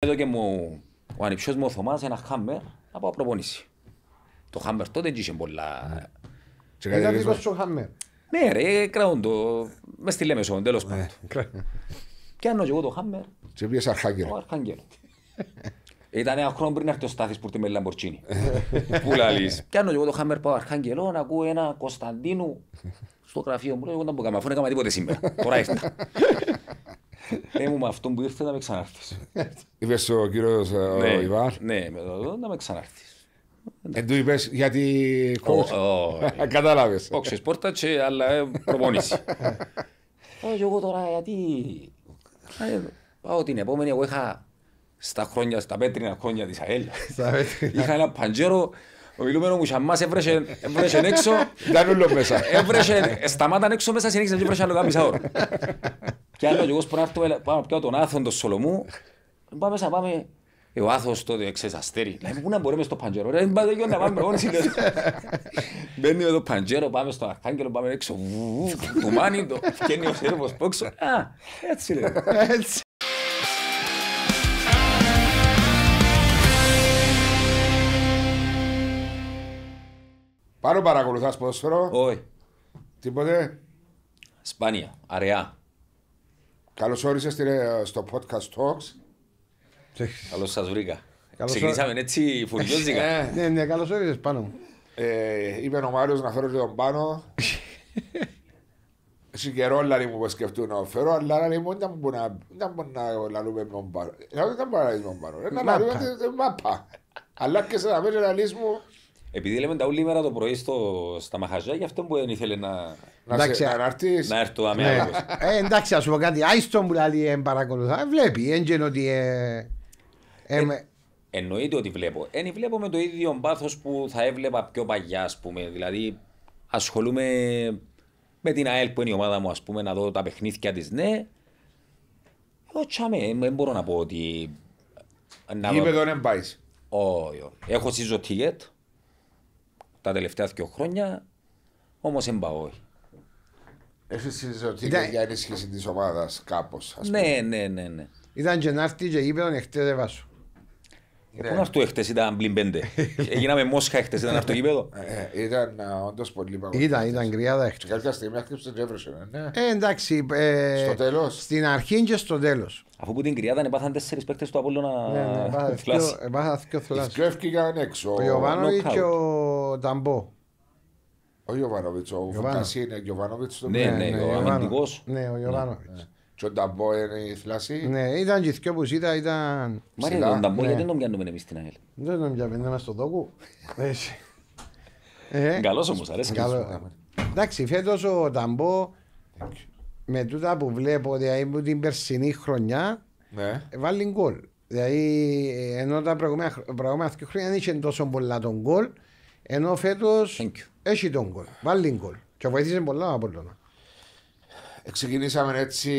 Εδώ και μου, ο ανιψιός μου ο Θωμάς ένα χάμπερ να πάω προπονήσει. Το χάμπερ τότε είχε πολλά... Ήταν δικός σου χάμπερ. Ναι ρε, κρατούν το, μες τη λέμε σόν, τέλος ε, πάντων. Και αν εγώ το χάμπερ... Και πήγες αρχάγγελο. Αρχάγγελο. Ήταν ένα χρόνο πριν έρθει ο Στάθης που με λαμπορτσίνη. Πού λαλείς. Και αν εγώ το χάμπερ πάω αρχάγγελο να ακούω ένα Κωνσταντίνου στο γραφείο μου. Εγώ δεν μπορώ να κάνω τίποτε σήμερα. Τώρα ήρθα. Πε μου με αυτόν που ήρθε να με ξανάρθεις. Είπες ο κύριος ε, ναι, Ιβάρ. Ναι, με το να με ξανάρθεις. Εν του είπες γιατί ε. κατάλαβες. Όχι, πόρτα αλλά ε, προπόνηση. Όχι, εγώ τώρα γιατί... Πάω την επόμενη, εγώ είχα στα χρόνια, στα πέτρινα χρόνια της ΑΕΛ. Είχα ένα παντζέρο ο μιλούμενο μου σαμάς έβρεσε έξω. Ήταν μέσα. Έβρεσε, σταμάταν έξω μέσα, συνέχισε να βρεσαν άλλο μισά ώρα. Και άλλο και εγώ σπράτω, πάμε πια τον άθον τον Σολομού. Πάμε μέσα, πάμε. Ο άθος τότε ξέρεις αστέρι. Λέει πού να μπορούμε στο παντζέρο. Ρε, πάμε να πάμε όλοι Μπαίνει με το παντζέρο, πάμε στο αρχάγγελο, πάμε έξω. Κουμάνι το, φκένει ο σέρβος πόξο. Α, έτσι λέει. Έτσι. Πάρω παρακολουθάς ποδόσφαιρο. Όχι. Τίποτε. Σπάνια, αραιά. καλώς όρισες ε, στο podcast Talks. καλώς σας βρήκα. Ξεκινήσαμε έτσι φουριόζικα. Ε, ε. Ναι, ναι, καλώς όρισες πάνω μου. Είπε ο Μάριος να φέρω τον πάνω. Έχει καιρό λάρι μου που σκεφτούν να φέρω, αλλά λάρι μου δεν μπορούν να λαλούμε με τον πάνω. Δεν μπορούν να λαλούμε με τον πάνω. Ένα μάπα. Αλλά και σε να μέρει λαλείς μου επειδή λέμε τα όλη μέρα το πρωί στο, στα μαχαζιά, γι' αυτό που δεν ήθελε να. Εντάξει, να έρθεις. Να έρθει ναι. Ε, εντάξει, ας πούμε κάτι. Άιστον που λέει παρακολουθά. Ε, βλέπει, έντζεν ότι. Ε, ε, εννοείται ότι βλέπω. Εν ναι, βλέπω με το ίδιο πάθος που θα έβλεπα πιο παγιά, ας πούμε. Δηλαδή, ασχολούμαι με την ΑΕΛ που είναι η ομάδα μου, ας πούμε, να δω τα παιχνίδια της. Ναι. Εγώ τσαμέ, δεν μπορώ να πω ότι. Είπε δεν πάεις. Όχι, έχω σύζο τίγετ τα τελευταία δύο χρόνια, όμως δεν πάω. Έχει συζητήσει Ήταν... για ενίσχυση της ομάδας κάπως. Ναι, ναι, ναι, ναι. Ήταν και και είπε εχθέ δεν βάσω. Πού να έρθω εχθές, ήταν πλην πέντε. Έγιναμε μόσχα εχθές, ήταν αυτό γήπεδο. Ε, ε, ήταν όντως πολύ παγκόσμιο. Ήταν, ήταν κρυάδα εχθές. κάποια στιγμή άκρυψε στο τέλο. Ε, εντάξει. Ε, στο τέλος. Στην αρχή και στο τέλος. Αφού που την κρυάδα έπαθαν τέσσερις παίκτες του Απόλλωνα να. Ναι, ναι, έπαθαν Θεό. Ευκλεύκηκαν έξω. Ο Ιωβάνοβιτ και ο ο Ταμπό. Ο Γιωβάνοβιτ, ο Φαντασία είναι ο Γιωβάνοβιτ. Ναι, ναι, ναι, ο αμυντικός. Ναι, ο Γιωβάνοβιτ. Ναι, ναι. Και ο Ταμπό είναι η θλάση. Ναι, ήταν και θυκιό που ζήτα, ήταν... Μάρια τον Ταμπό, γιατί δεν τον πιάνουμε εμείς στην ΑΕΛ. Δεν τον πιάνουμε, είμαστε στο δόκου. Ε. Καλός όμως, αρέσει. Εντάξει, φέτος ο Ταμπό, με τούτα που βλέπω, δηλαδή που την περσινή χρονιά, βάλει γκολ. Δηλαδή, ενώ τα προηγούμενα χρόνια δεν είχε τόσο πολλά τον γκολ, ενώ φέτος έχει τον κολ. Βάλει γκολ. Και βοηθήσει πολλά από τον. Ξεκινήσαμε έτσι.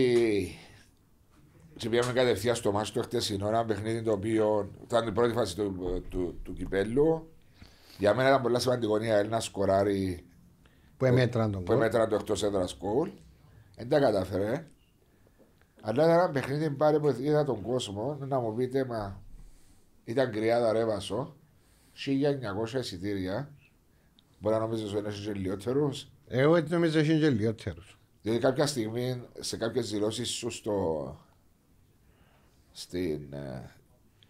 Ξεκινήσαμε κατευθείαν στο μαστο χτε η ώρα. Παιχνίδι το οποίο ήταν η πρώτη φάση του, του, του, του κυπέλου. Για μένα ήταν πολύ σημαντικό η Έλληνα σκοράρει. Που έμετραν τον κολ. Που το εκτός έδρας κολ. Δεν τα κατάφερε. Αλλά ήταν ένα παιχνίδι που είδα τον κόσμο να μου πείτε, μα ήταν κρυάδα ρέβασο. 1900 εισιτήρια. Μπορεί να νομίζεις ότι είναι γελιότερος. Εγώ δεν νομίζω ότι είναι γελιότερος. Διότι δηλαδή κάποια στιγμή σε κάποιες δηλώσεις σου στο... στην ε,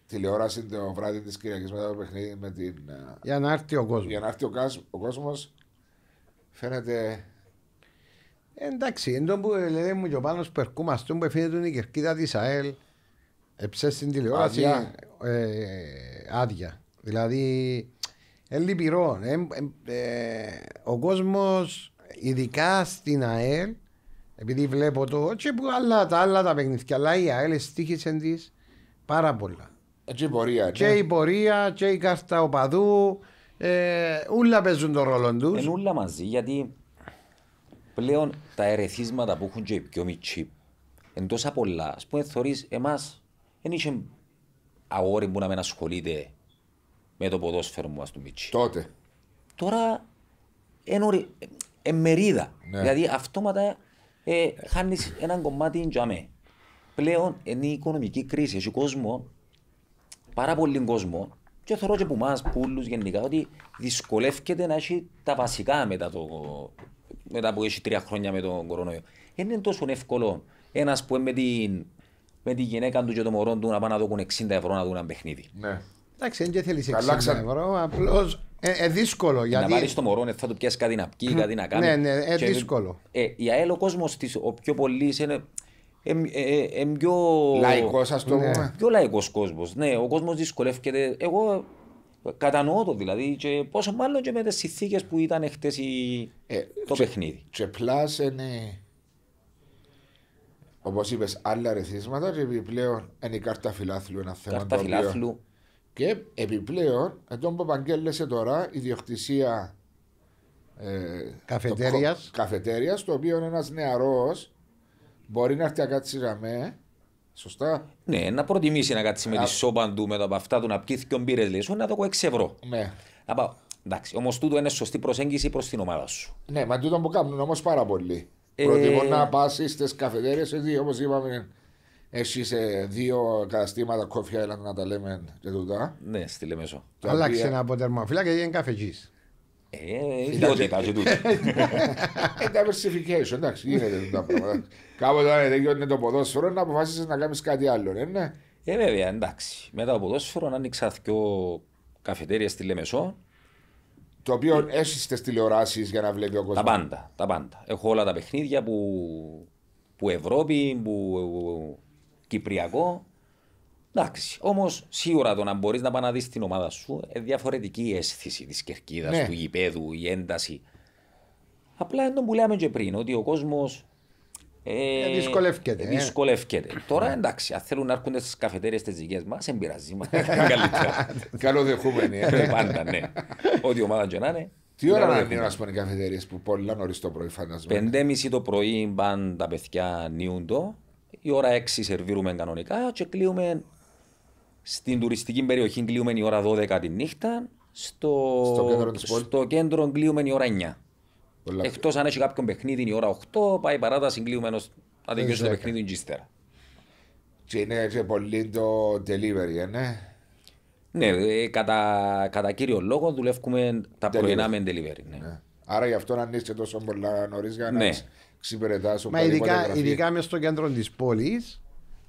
τηλεόραση το βράδυ της Κυριακής μετά το παιχνίδι με την. Ε, για να έρθει ο κόσμος. Για να έρθει ο, ο κόσμος. Φαίνεται. Εντάξει, εντό που λέει μου και ο Πάνος Περκούμαστον που εφήνεται η κερκίδα της ΑΕΛ Εψές στην τηλεόραση άδεια. Ε, άδεια. Δηλαδή, είναι λυπηρό. Ε, ε, ε, ο κόσμος, ειδικά στην ΑΕΛ, επειδή βλέπω το όχι που άλλα, τα άλλα τα παιχνίδια, αλλά η ΑΕΛ στήχησε της πάρα πολλά. Και η πορεία. Ναι. Και, η πορεία, και η κάρτα οπαδού. Ε, ούλα παίζουν τον ρόλο τους. Είναι ούλα μαζί, γιατί πλέον τα ερεθίσματα που έχουν και οι πιο μικροί είναι τόσα πολλά. Ας πούμε, θεωρείς εμάς, δεν είχε αγόρι που να με ασχολείται με το ποδόσφαιρο μου, ας του Μίτσι. Τότε. Τώρα ενωρι... εμερίδα. Ναι. Δηλαδή αυτόματα ε, χάνεις ένα κομμάτι τζαμέ. Πλέον είναι η οικονομική κρίση. Έχει κόσμος, πάρα πολύ κόσμος, και θεωρώ και από εμάς πουλούς γενικά, ότι δυσκολεύεται να έχει τα βασικά μετά, το, μετά που έχει τρία χρόνια με τον κορονοϊό. Δεν είναι τόσο εύκολο ένας που με την, με τη γυναίκα του και το μωρό του να πάνε να 60 ευρώ να δουν ένα παιχνίδι. Ναι. Εντάξει, δεν θέλει 60 ευρώ. Απλώς ε, ε, δύσκολο. Γιατί... Να βάλεις το μωρό, ε, θα το πιάσεις κάτι να πει, hm, κάτι να κάνει. Ναι, ναι, ε, δύσκολο. Ε, η ΑΕΛ ο κόσμος της, ο πιο πολύς είναι. Ε, ε πιο... Λαϊκός, ας το ναι. πούμε. Πιο λαϊκός κόσμος. Ναι, ο κόσμος δυσκολεύεται. Εγώ Κατανοώ το δηλαδή, και πόσο μάλλον και με τις συνθήκες που ήταν χτες ε, το και, παιχνίδι. Και είναι, όπως είπες, άλλα ρεθίσματα και επιπλέον είναι η κάρτα φιλάθλου ένα θέμα. Κάρτα φιλάθλου. Και επιπλέον, που επαγγέλλεσαι τώρα ιδιοκτησία ε, καφετέριας. Το, καφετέριας, το οποίο ένας νεαρός μπορεί να έρθει να κάτσει Σωστά. Ναι, να προτιμήσει να κάτσει με τη σόπα του μετά από αυτά του να πιει και μπύρε λύσου να το έχω 6 ευρώ. Ναι. Εντάξει, όμως τούτο είναι σωστή προσέγγιση προς την ομάδα σου. Ναι, μα τούτο που κάνουν όμως πάρα πολύ. Ε... Προτιμώ να πας στι καφετέρειε, γιατί όπως είπαμε έχει δύο καταστήματα κόφια έλα να τα λέμε και τούτα. Ναι, στη Λεμεσό. Άλλαξε ένα από και γιατί είναι Ε, Ιδιότητα είπα και τούτο. Ε, diversification, εντάξει, γίνεται τούτα πράγματα. Κάποτε δεν τελειώνει το ποδόσφαιρο να αποφάσισες να κάνεις κάτι άλλο, ναι. Ε, βέβαια, εντάξει. Μετά το ποδόσφαιρο άνοιξα δυο καφετέρια στη Λεμεσό. Το οποίο έχει τι τηλεοράσεις για να βλέπει ο κόσμο. Τα πάντα, τα πάντα. Έχω όλα τα παιχνίδια που, που Ευρώπη, που Κυπριακό. Εντάξει, όμως σίγουρα το να μπορείς να πάει την ομάδα σου ε, διαφορετική η αίσθηση της κερκίδας, ναι. του γηπέδου, η ένταση. Απλά είναι που λέμε και πριν, ότι ο κόσμος. Ε, ε, δυσκολεύκεται. Ε. Τώρα εντάξει, αν θέλουν να έρχονται στις καφετέρειες της δικέ μα, δεν πειράζει. Καλοδεχούμενοι. Ε. Πάντα, ναι. Ό,τι ομάδα και να είναι. Τι ώρα να είναι, α πούμε, οι καφετέρειες που πολλά νωρίς το πρωί, φαντάζομαι. Πεντέμιση το πρωί μπαν τα παιδιά νιούντο η ώρα 6 σερβίρουμε κανονικά και κλείουμε στην τουριστική περιοχή κλείουμε η ώρα 12 τη νύχτα, στο, στο κέντρο, κλείουμε η ώρα 9. Πολλά... Εκτός αν έχει κάποιο παιχνίδι η ώρα 8, πάει η παράταση κλείουμε να τελειώσει το παιχνίδι και ύστερα. Και είναι και πολύ το delivery, ε, ναι. Ναι, ε, κατά, κατά κύριο λόγο δουλεύουμε τα πρωινά με delivery. Ναι. Ναι. Άρα γι' αυτό να είσαι τόσο πολλά νωρίς για να ναι ξυπηρετάς. Μα ειδικά, ειδικά μέσα στο κέντρο της πόλης,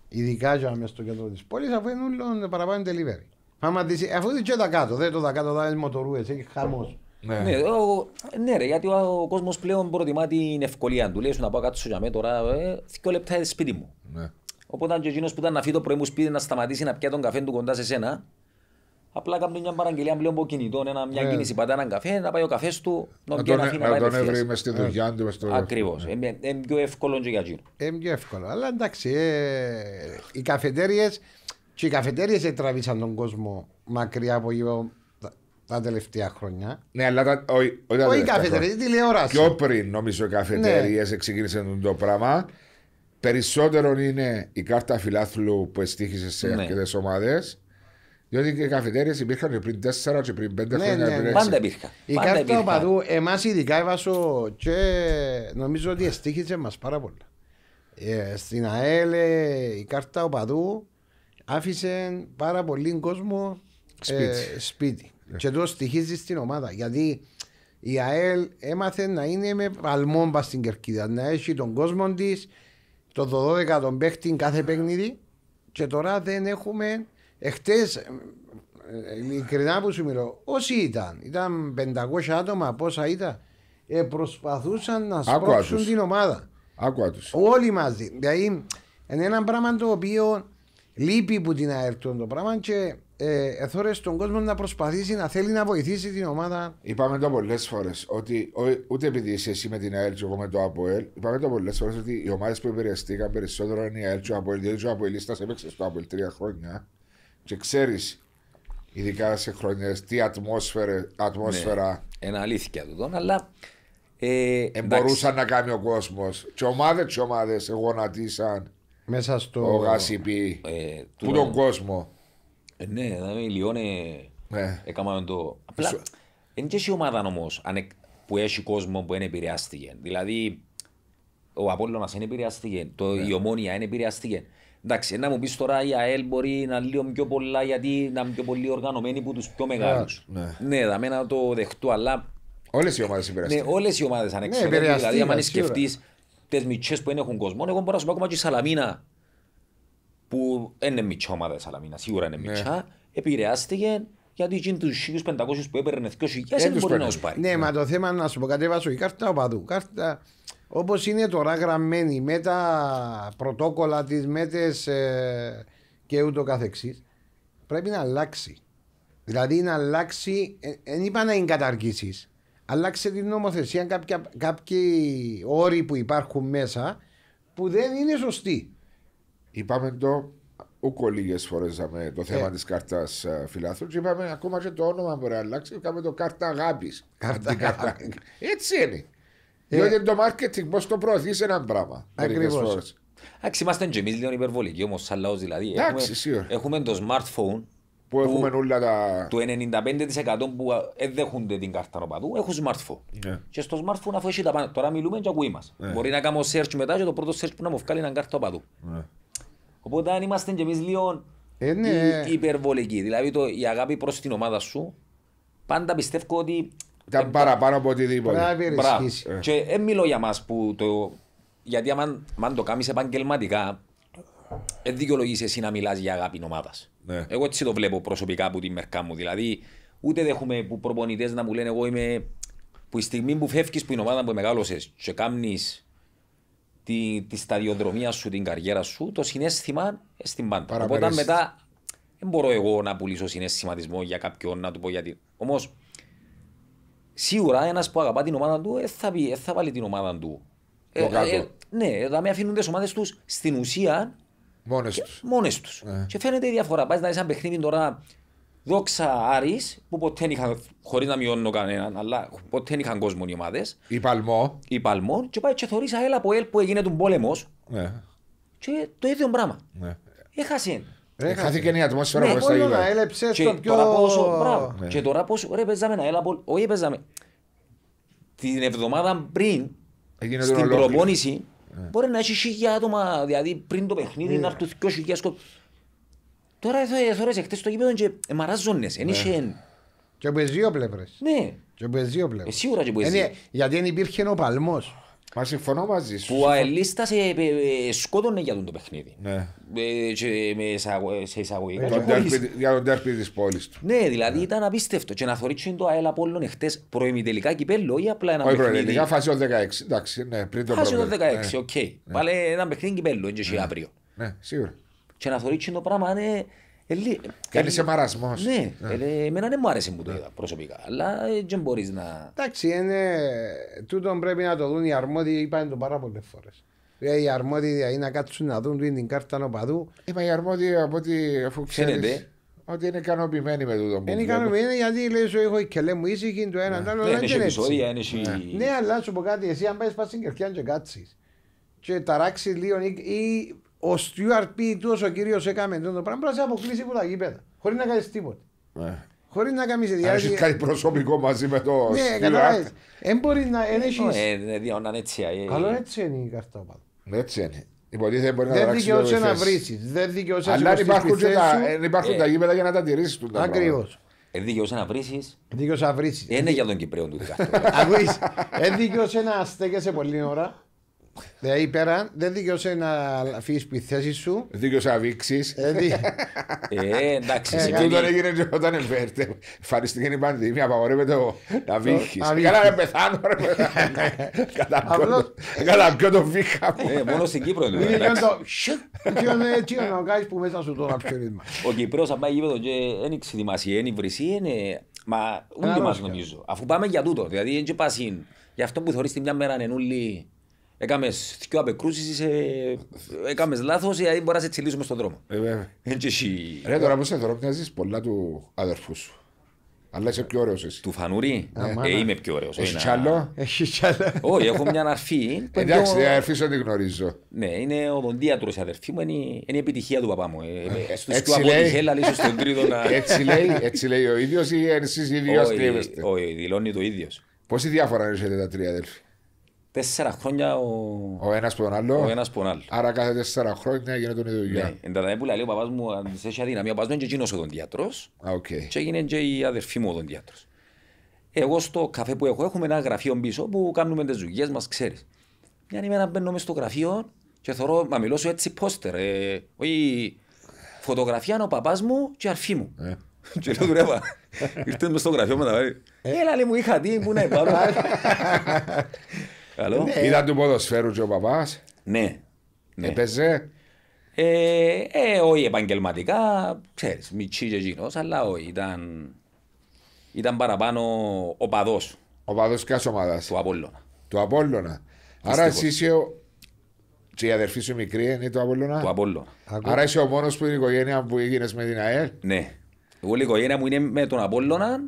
ειδικά για μέσα στο κέντρο της πόλης, αφού είναι όλο παραπάνω delivery. Άμα δεις, αφού δεν τα κάτω, δεν το τα κάτω, δεν είναι μοτορούες, έχει χαμός. Ναι. Ναι, ο, ναι, ρε, γιατί ο, ο κόσμος πλέον προτιμά την ευκολία του. Λέει σου να πάω κάτω στο γιαμέ τώρα, ε, δύο λεπτά είναι σπίτι μου. Ναι. Οπότε αν και εκείνος που ήταν να φύγει το πρωί μου σπίτι να σταματήσει να πιάσει τον καφέ του κοντά σε σένα, Απλά κάνω μια παραγγελία πλέον από κινητό, ένα, μια yeah. Ναι. κίνηση πατά έναν καφέ, να πάει ο καφές του, να τον πιάνει να τον έβρει μες στη δουλειά ναι. του. Στο... Ακριβώς. Είναι ε, ε, πιο εύκολο και για τζίρο. Είναι πιο εύκολο. Αλλά εντάξει, ε, οι καφετέρειε και οι καφετέρειε τραβήσαν τον κόσμο μακριά από γύρω τα τελευταία χρόνια. Ναι, αλλά τα, όχι, όχι, όχι καφετέρειε, τηλεόραση. Πιο πριν νομίζω οι καφετέρειε ναι. ξεκίνησαν το πράγμα. Περισσότερο είναι η κάρτα φιλάθλου που εστίχησε σε ναι. αρκετές ομάδες. Διότι και οι καφετέρειες υπήρχαν πριν 4 και πριν 5 ναι, χρόνια. Ναι, πριν ναι. πάντα υπήρχαν. Η κάρτα Οπαδού εμάς ειδικά έβασο και νομίζω ότι εστίχησε μας πάρα πολύ. Ε, στην ΑΕΛ ε, η κάρτα οπαδού άφησε πάρα πολύ κόσμο σπίτι. Ε, σπίτι. Ε. Και το στοιχίζει στην ομάδα. Γιατί η ΑΕΛ έμαθε να είναι με παλμόμπα στην κερκίδα. Να έχει τον κόσμο της, το 12 τον παίχτη κάθε παιχνίδι. Και τώρα δεν έχουμε Εχθές, ε, ε, ειλικρινά που σου μιλώ, όσοι ήταν, ήταν 500 άτομα, πόσα ήταν, ε, προσπαθούσαν να σπρώξουν την ομάδα. Άκουα τους. Όλοι μαζί. Δηλαδή, είναι ένα πράγμα το οποίο λείπει που την ΑΕΛ το πράγμα και ε, εθώρε τον κόσμο να προσπαθήσει να θέλει να βοηθήσει την ομάδα. Είπαμε το πολλές φορές ότι ο, ούτε επειδή είσαι εσύ με την ΑΕΛ και εγώ με το ΑΠΟΕΛ, είπαμε το πολλές φορές ότι οι ομάδες που επηρεαστήκαν περισσότερο είναι η ΑΕΛ και ο ΑΠΟΕΛ, διότι έπαιξε στο ΑΠΟΕΛ τρία χρόνια και ξέρεις, ειδικά σε χρόνια, τι ατμόσφαιρα. ατμόσφαιρα Ναι, αλήθεια εδώ, αλλά. Ε, Εμπορούσαν να κάνει ο κόσμος. Τι ομάδε, τι ομάδε γονατίσαν. Μέσα στο. Ο Γασιπί. Ε, Πού τον κόσμο. Ε, ναι, δηλαδή μην Ναι. Έκαναμε το. Απλά. Σου... Είναι και η ομάδα όμως που έχει κόσμο που είναι επηρεάστηκε. Δηλαδή, ο μα είναι επηρεάστηκε, το, ναι. η Ομόνια δεν επηρεάστηκε. Εντάξει, να μου πεις τώρα η ΑΕΛ μπορεί να λύω πιο πολλά γιατί να είναι πιο πολύ οργανωμένοι από τους πιο μεγάλους. Ναι, ναι δαμένα το δεχτώ, αλλά. Όλες οι ομάδες υπερασπίζονται. Ναι, όλες οι ομάδες ανεξαρτήτω. Ναι, δηλαδή, αν σκεφτεί τι μυτσέ που έχουν κόσμο, εγώ μπορώ να σου πω ακόμα και η Σαλαμίνα. Που είναι μυτσά ομάδα η Σαλαμίνα, σίγουρα είναι ναι. μυτσά. yeah. Επηρεάστηκε γιατί γίνει του 1500 που έπαιρνε 2.000 ε, δεν μπορεί να τους πάρει. Ναι, μα το θέμα να σου πω κατέβασε η κάρτα παδού. Κάρτα Όπως είναι τώρα γραμμένη με τα πρωτόκολλα, της μέτε ε, και ούτω καθεξής, πρέπει να αλλάξει. Δηλαδή να αλλάξει, δεν είπα να εγκαταργήσει, αλλάξει την νομοθεσία κάποιοι όροι που υπάρχουν μέσα που δεν είναι σωστοί. Είπαμε το ούκο λίγες φορές το θέμα ε. της τη κάρτας ε, φιλάθρου είπαμε ακόμα και το όνομα μπορεί να αλλάξει. Είπαμε το κάρτα Κάρτα αγάπης. Έτσι είναι. Ε, Διότι το marketing πώς το προωθείς ένα πράγμα. Ακριβώ. Εντάξει, είμαστε και εμείς λίγο υπερβολικοί όμως, σαν λαός δηλαδή. Εντάξει, έχουμε, έχουμε το smartphone που έχουμε όλα τα. Το 95% που ε, δέχονται την κάρτα νοπαδού έχουν smartphone. Yeah. Ναι. Και στο smartphone αφού έχει τα πάντα. Τώρα μιλούμε για ακούει μας. Yeah. Ναι. Μπορεί να κάνω search μετά και το πρώτο search που να μου βγάλει έναν κάρτα νοπαδού. Yeah. Ναι. Οπότε αν είμαστε κι εμείς λίγο ε, υπερβολικοί. Δηλαδή το, η αγάπη προς την ομάδα σου, πάντα πιστεύω ότι ήταν παραπάνω από οτιδήποτε. Ε. Και δεν μιλώ για μας που το... Γιατί αν το κάνεις επαγγελματικά, δεν δικαιολογείς εσύ να μιλάς για αγάπη ομάδας. Ναι. Εγώ έτσι το βλέπω προσωπικά από τη μερικά μου. Δηλαδή, ούτε δέχομαι που προπονητές να μου λένε εγώ είμαι... Που η στιγμή που φεύγεις που η ομάδα που μεγάλωσες και κάνεις τη, τη σταδιοδρομία σου, την καριέρα σου, το συνέστημα στην πάντα. Οπότε μετά δεν μπορώ εγώ να πουλήσω συνέστηματισμό για κάποιον, να του πω γιατί. Όμως Σίγουρα ένας που αγαπά την ομάδα του, ε, θα, πει, ε, θα βάλει την ομάδα του. Ε, ε, ε, ναι, θα με αφήνουν τις ομάδες τους στην ουσία μόνες τους. Μόνες τους. Ναι. Και φαίνεται η διαφορά. Πάει να δεις ένα παιχνίδι τώρα δόξα Άρης που ποτέ είχαν, χωρίς να μειώνω κανέναν, αλλά ποτέ είχαν κόσμο οι ομάδες. Η Παλμό. Η Παλμό. Και πάει και θεωρεί αέλα από ελ που έγινε τον πόλεμος. Ναι. Και το ίδιο πράγμα. Ναι. Έχασε ε, ε, χάθηκε η ατμόσφαιρα ναι, προς τα γύρω. Έλεψε και, πιο... τώρα πόσο, μπράβο. ναι. και τώρα πόσο, ρε παίζαμε ένα έλαπολ, όχι παίζαμε. Την εβδομάδα πριν, Έγινε στην προπόνηση, ναι. μπορεί να έχεις χίλια άτομα, δηλαδή πριν το παιχνίδι ναι. να έρθουν δυο χίλια σκοπ. Τώρα θεωρείς εχθές στο γήπεδο και μαράζονες. ναι. είχε... Και από τις δύο πλευρές. Ναι. Και από τις δύο πλευρές. Ε, σίγουρα και από τις δύο. Γιατί δεν υπήρχε ο παλμός. Μα συμφωνώ μαζί σου. Που αελίστα σε ε, ε, σκότωνε για τον το παιχνίδι. Ναι. Ε, σε Ε, Για τον τέρπι της πόλης του. Ναι, δηλαδή ναι. ήταν απίστευτο. Και να θωρήξουν το αέλα από όλων εχθέ προημιτελικά κυπέλο ή απλά ένα παιχνίδι. Όχι φάση το 16. Εντάξει, ναι, πριν το Φάση το 16, ναι. οκ. Βάλε ναι. ένα παιχνίδι κυπέλο, έτσι αύριο. Ναι, σίγουρα. Και να θωρήξουν το πράγμα είναι Ελί... Κάνει σε μαρασμό. Ναι, ναι. Ε, εμένα δεν μου άρεσε που το ναι. είδα προσωπικά. Αλλά δεν μπορείς να. Εντάξει, είναι. Τούτον πρέπει να το δουν οι αρμόδιοι. Είπαν το πάρα πολλές φορές. Ε, οι αρμόδιοι είναι δηλαδή, να κάτσουν να δουν την κάρτα νοπαδού. Είπα οι αρμόδιοι από ό,τι αφού ξέρεις. Ότι είναι ικανοποιημένοι με τούτο. Είναι ικανοποιημένοι γιατί λέει σου έχω και λέει μου ήσυχη το ένα ναι. το άλλο. Δεν είναι επεισόδια, είναι Ναι, αλλά σου πω κάτι. Εσύ αν πας στην κερκιά και κάτσεις. Και ταράξεις λίγο ή ο Στιούαρτ πει του ο κύριος τον το πράγμα, πρέπει να αποκλείσει από τα γήπεδα. Χωρίς να κάνεις τίποτα. Ναι. Χωρίς να κάνεις ιδιαίτερη. Έχεις κάτι προσωπικό μαζί με το. Ναι, καταλαβαίνετε. Δεν μπορεί να έχει. Ναι, διόναν έτσι. Ε, ε, ε. Καλό έτσι είναι η καρτά ναι, Έτσι είναι. Υποτίθεται μπορεί δεν δικαιώσει να βρει. Δεν δικαιούσε να βρει. Αλλά υπάρχουν, τα, υπάρχουν τα γήπεδα για να τα τηρήσει του. Ακριβώ. Δεν δικαιώσει να βρει. δικαιώσει να βρει. Είναι για τον Κυπρέο του δικαστή. Αν να στέκεσαι πολλή ώρα. Δηλαδή πέρα δεν δικαιούσε να αφήσεις τη θέση σου. Δίκαιο να βήξει. Ε, ε, εντάξει. Ε, και δεν έγινε και όταν εμφέρεται. είναι η πανδημία, απαγορεύεται να βήχει. Καλά, ρε πεθάνω, ρε πεθάνω. το βήχα μου. Ε, μόνο στην Κύπρο είναι. Τι είναι ο Γκάις που μέσα σου τώρα πιέριμα. Ο Κυπρός θα πάει γήπεδο και δεν εξειδημασία, είναι βρυσή, είναι. Μα ούτε μα νομίζω. Αφού πάμε για τούτο, δηλαδή δεν πασίν. Γι' αυτό που θεωρείς τη μια μέρα νενούλη Έκαμες δυο απεκρούσεις, έκαμες λάθος, δηλαδή μπορείς να σε τσιλίσουμε στον δρόμο. Ε, Ρε τώρα πώς θα τώρα, πολλά του αδερφού σου. Αλλά είσαι πιο ωραίος εσύ. Του φανούρι, ναι. ε, είμαι πιο ωραίος. Ε, Έχει κι άλλο. τσάλο. Όχι, έχω μια αρφή. Εντάξει, η αρφή σου την γνωρίζω. Ναι, είναι ο δοντίατρος αδερφή μου, είναι η επιτυχία του παπά μου. Ε, λύσω στον τρίτο να... Έτσι λέει ο ίδιος ή εσείς ίδιος κρύβεστε. Όχι, δηλώνει το ίδιος. Πόση διάφορα έχετε τα τρία αδερφή τέσσερα χρόνια ο, ο ένας που τον άλλο. Ο ένας που τον άλλο. Άρα κάθε τέσσερα χρόνια γίνεται τον ίδιο δουλειά. Ναι, τω που λέει ο παπάς μου, αν σε έχει αδυναμία, ο παπάς μου είναι και ο δοντιάτρος okay. και έγινε και η αδερφή μου ο Εγώ στο καφέ που έχω, έχουμε ένα γραφείο πίσω που κάνουμε τις δουλειές μας, ξέρεις. Μια ημέρα μπαίνω μέσα στο γραφείο και θωρώ, να μιλώσω έτσι πόστερ, ε, όχι φωτογραφία είναι ο παπάς μου και αρφή μου. Ε. Και λέω δουλεύα. ήρθες μες στο γραφείο μου να ε. Έλα λέει μου είχα δει πού να υπάρχει. Καλό. Ναι. Ήταν του ποδοσφαίρου και ο παπάς. Ναι. ναι. Έπαιζε. Ε, ε, όχι επαγγελματικά, ξέρεις, μη και γίνος, αλλά όχι, ήταν, ήταν παραπάνω ο παδός. Ο παδός ποιας ομάδας. Του Απόλλωνα. Του Απόλλωνα. Άρα εσύ είσαι ο... Και η αδερφή σου μικρή είναι του Απόλλωνα. Του Απόλλωνα. Άρα είσαι ο μόνος που είναι η οικογένεια που έγινες με την ΑΕΛ. Ναι. Εγώ η οικογένεια μου είναι με τον Απόλλωνα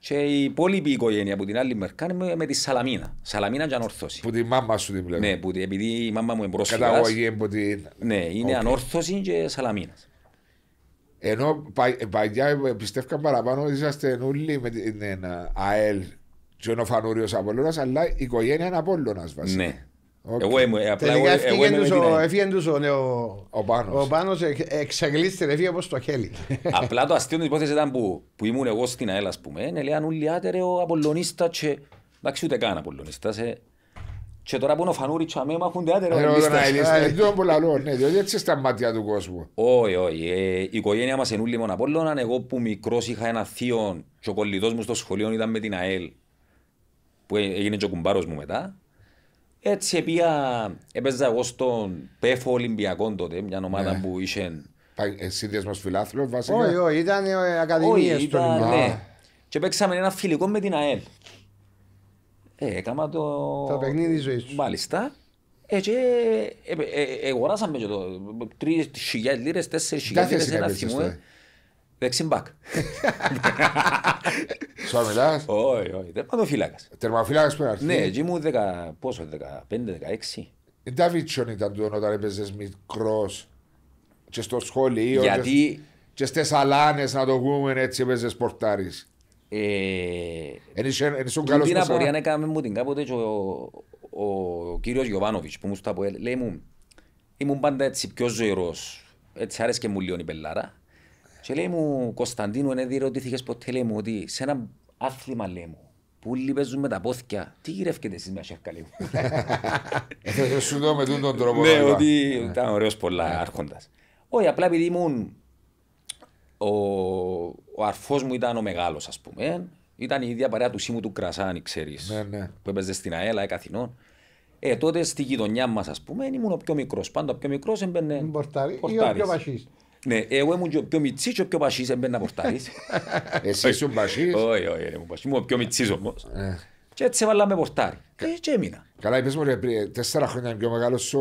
και η υπόλοιπη οικογένεια που την άλλη μερικά είναι με τη Σαλαμίνα. Σαλαμίνα και ανόρθωση. Που τη μάμα σου την βλέπω. Ναι, που, επειδή η μάμα μου εμπρόσφυγας. Καταγωγή από την... Ναι, είναι okay. ανόρθωση και Σαλαμίνας. Ενώ παλιά ε, πιστεύκα παραπάνω ότι είσαστε όλοι με την ε, ΑΕΛ και ο Φανούριος Απόλλωνας, αλλά η οικογένεια είναι Απόλλωνας βασικά. Ναι, εγώ είμαι, Απλά εγώ, εγώ έφυγε τους ο, ο, Πάνος. Ο Πάνος ε- έφυγε όπως το χέλι. Απλά το αστείο της υπόθεσης ήταν που, που ήμουν εγώ στην ΑΕΛ, ας πούμε. Είναι λέει άτερε ο Εντάξει, ούτε καν ε. Και τώρα που είναι ο Φανούρης έχουν άτερε ε, ναι, είναι στα μάτια του κόσμου. Όχι, όχι. Η οικογένεια μας είναι Εγώ που μικρός είχα ένα θείο και ο κολλητός μου στο σχολείο ήταν με την ΑΕΛ που έτσι επία, έπαιζα εγώ στον ΠΕΦΟ Ολυμπιακό τότε, μια ομάδα ναι. που είχε... Ε, Σύνδεσμος φιλάθλος, βασικά. Όχι, όχι, ήταν η ε, Ακαδημία ήταν, ναι. Και παίξαμε ένα φιλικό με την ΑΕΠ. Ε, έκανα το. Το παιχνίδι ζωή σου. Μάλιστα. Ε, και εγοράσαμε και το. Τρεις χιλιάδες λίρες, τέσσερις χιλιάδες, ένα θυμό. Δεξιμπακ. Σου αμιλά. Όχι, όχι. Τερματοφύλακας. Τερματοφύλακας που είναι αρχή. Ναι, εκεί μου δεκα, πόσο, 15-16. Η Νταβίτσιον ήταν τον όταν έπαιζες μικρός. και στο σχολείο. Γιατί... Και στις αλάνες να το πούμε έτσι έπαιζες πορτάρις. Ε... Ενίσουν καλό μας. Την απορία έκαμε μου την κάποτε ο, ο κύριος Γιωβάνοβιτ που μου στα πω, λέει μου, ήμουν πάντα έτσι πιο ζωηρός. Έτσι άρεσε και μου λίγο η πελάρα και λέει μου, Κωνσταντίνου, δεν διερωτήθηκες ποτέ, λέει μου, ότι σε ένα άθλημα, λέει μου, που όλοι παίζουν με τα πόθηκια, τι γυρεύκετε εσείς με ασέφκα, λέει μου. Ε, σου δω με τον τρόπο. Ναι, ότι ναι. ήταν ωραίος πολλά ναι. άρχοντας. Όχι, απλά επειδή ήμουν, ο, ο αρφός μου ήταν ο μεγάλος, ας πούμε, ήταν η ίδια παρέα του Σίμου του Κρασάνη, ξέρεις, ναι, ναι. που έπαιζε στην ΑΕΛΑ, Αθηνών. Ε, τότε στη γειτονιά μας, ας πούμε, ήμουν ο πιο μικρός. Πάντα ο πιο μικρός έμπαινε. Πορτάρι, Ή ο πιο βασί. Ναι, εγώ ήμουν και πιο μητσί και πιο πασίς, έμπαινα να πορτάρεις. Εσύ ήσουν πασίς. Όχι, όχι, ήμουν πασίς. Ήμουν πιο μητσής όμως. Ε. Και έτσι έβαλα με πορτάρι. Και έμεινα. Καλά, είπες μου ρε, τέσσερα χρόνια είναι πιο μεγάλος ο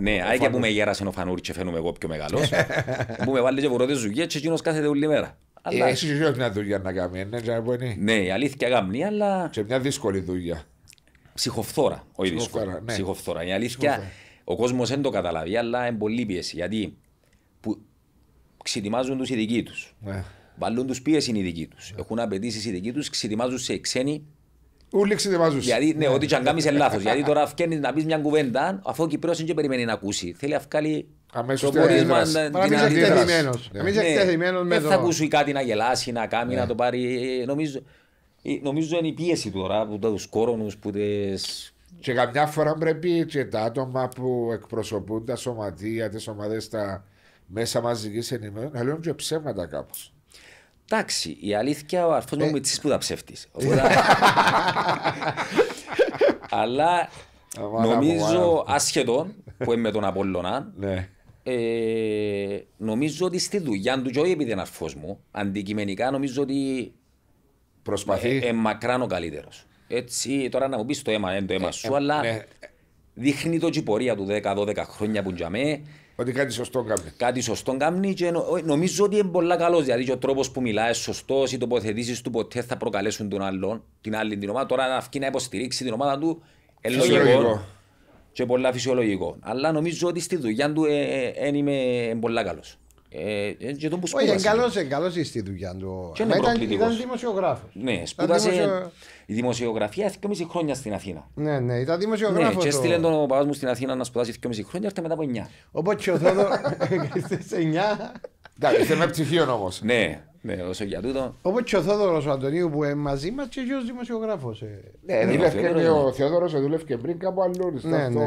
Ναι, άγια που με γέρασε ο Φανούρ και φαίνομαι εγώ πιο μεγάλος. Που με βάλει και βουρώτες ζουγιές και εκείνος κάθεται όλη μέρα. Ε, αλλά... Εσύ και μια δουλειά να κάνει, ναι, ναι η αλήθεια γαμνή, αλλά... Και μια δύσκολη δουλειά. Ψυχοφθόρα, όχι δύσκολη. Ψυχοφθόρα, ναι. Η αλήθεια, ο κόσμος δεν το καταλάβει, αλλά είναι πολύ πίεση, γιατί ξετοιμάζουν τους ειδικοί τους. Yeah. Ναι. Βάλουν τους πίεση οι ειδικοί τους. Yeah. Έχουν απαιτήσεις οι ειδικοί τους, ξετοιμάζουν σε ξένοι. Όλοι ξετοιμάζουν. Γιατί ναι, yeah. Ναι. ό,τι σε λάθος. Γιατί τώρα φτιάχνεις να πεις μια κουβέντα, αφού ο Κυπρό δεν περιμένει να ακούσει. Θέλει να βγάλει Αμέσως το πόρισμα. Να μην είσαι εκτεθειμένο. Δεν θα ακούσει κάτι να γελάσει, να κάνει, ναι. να το πάρει. Νομίζω, ε, νομίζω είναι η πίεση τώρα από τους κόρονους, που δε. Και καμιά φορά πρέπει και τα άτομα που εκπροσωπούν τα σωματεία, τις ομάδες, τα μέσα μαζική ενημέρωση να λέω και ψέματα κάπως. Εντάξει, η αλήθεια ο αρφός μου ε. μητσή που θα ψεύτη. Αλλά νομίζω ασχετόν που είμαι τον Απόλλωνα, ναι. ε, νομίζω ότι στη δουλειά του, και όχι επειδή είναι αρφός μου, αντικειμενικά νομίζω ότι. Προσπαθεί. Ε, ε, μακράν ο καλύτερος. Έτσι, τώρα να μου πεις το αίμα, είναι το αίμα ε, σου, ε, αλλά ναι. δείχνει το η πορεία του 10-12 χρόνια που τζαμέ, ότι κάτι σωστό κάνει. Κάτι σωστό κάνει και νομίζω ότι είναι πολύ καλό. Δηλαδή, ο τρόπος που μιλάει σωστός, οι τοποθετήσεις του ποτέ θα προκαλέσουν τον άλλον, την άλλη την Τώρα να αυκεί να υποστηρίξει την ομάδα του, ελογικό. Και πολλά φυσιολογικό. Αλλά νομίζω ότι στη δουλειά του ε, ε, ε, ε πολύ καλός. Ε, ε, και τον που σπούδασε. Όχι, καλός στη δουλειά του. Ήταν, ήταν δημοσιογράφος. Ναι, σπούδασε δημοσιο... η δημοσιογραφία μισή χρόνια στην Αθήνα. Ναι, ναι, ήταν δημοσιογράφος. Ναι, και έστειλε τον παπάς μου στην Αθήνα να σπουδάσει και μισή χρόνια, έρθε μετά από 9. Όπως και ο Θόδο, σε 9... Εντάξει, είστε με ψυχίο όμως. Ναι, ναι, όσο για τούτο. Όπως και ο Θεόδωρο Αντωνίου που είναι μαζί μας ε. ναι, και ο δημοσιογράφο. Ναι, δούλευε ο Θεόδωρο, δούλευε πριν κάπου αλλού. Ναι, ναι.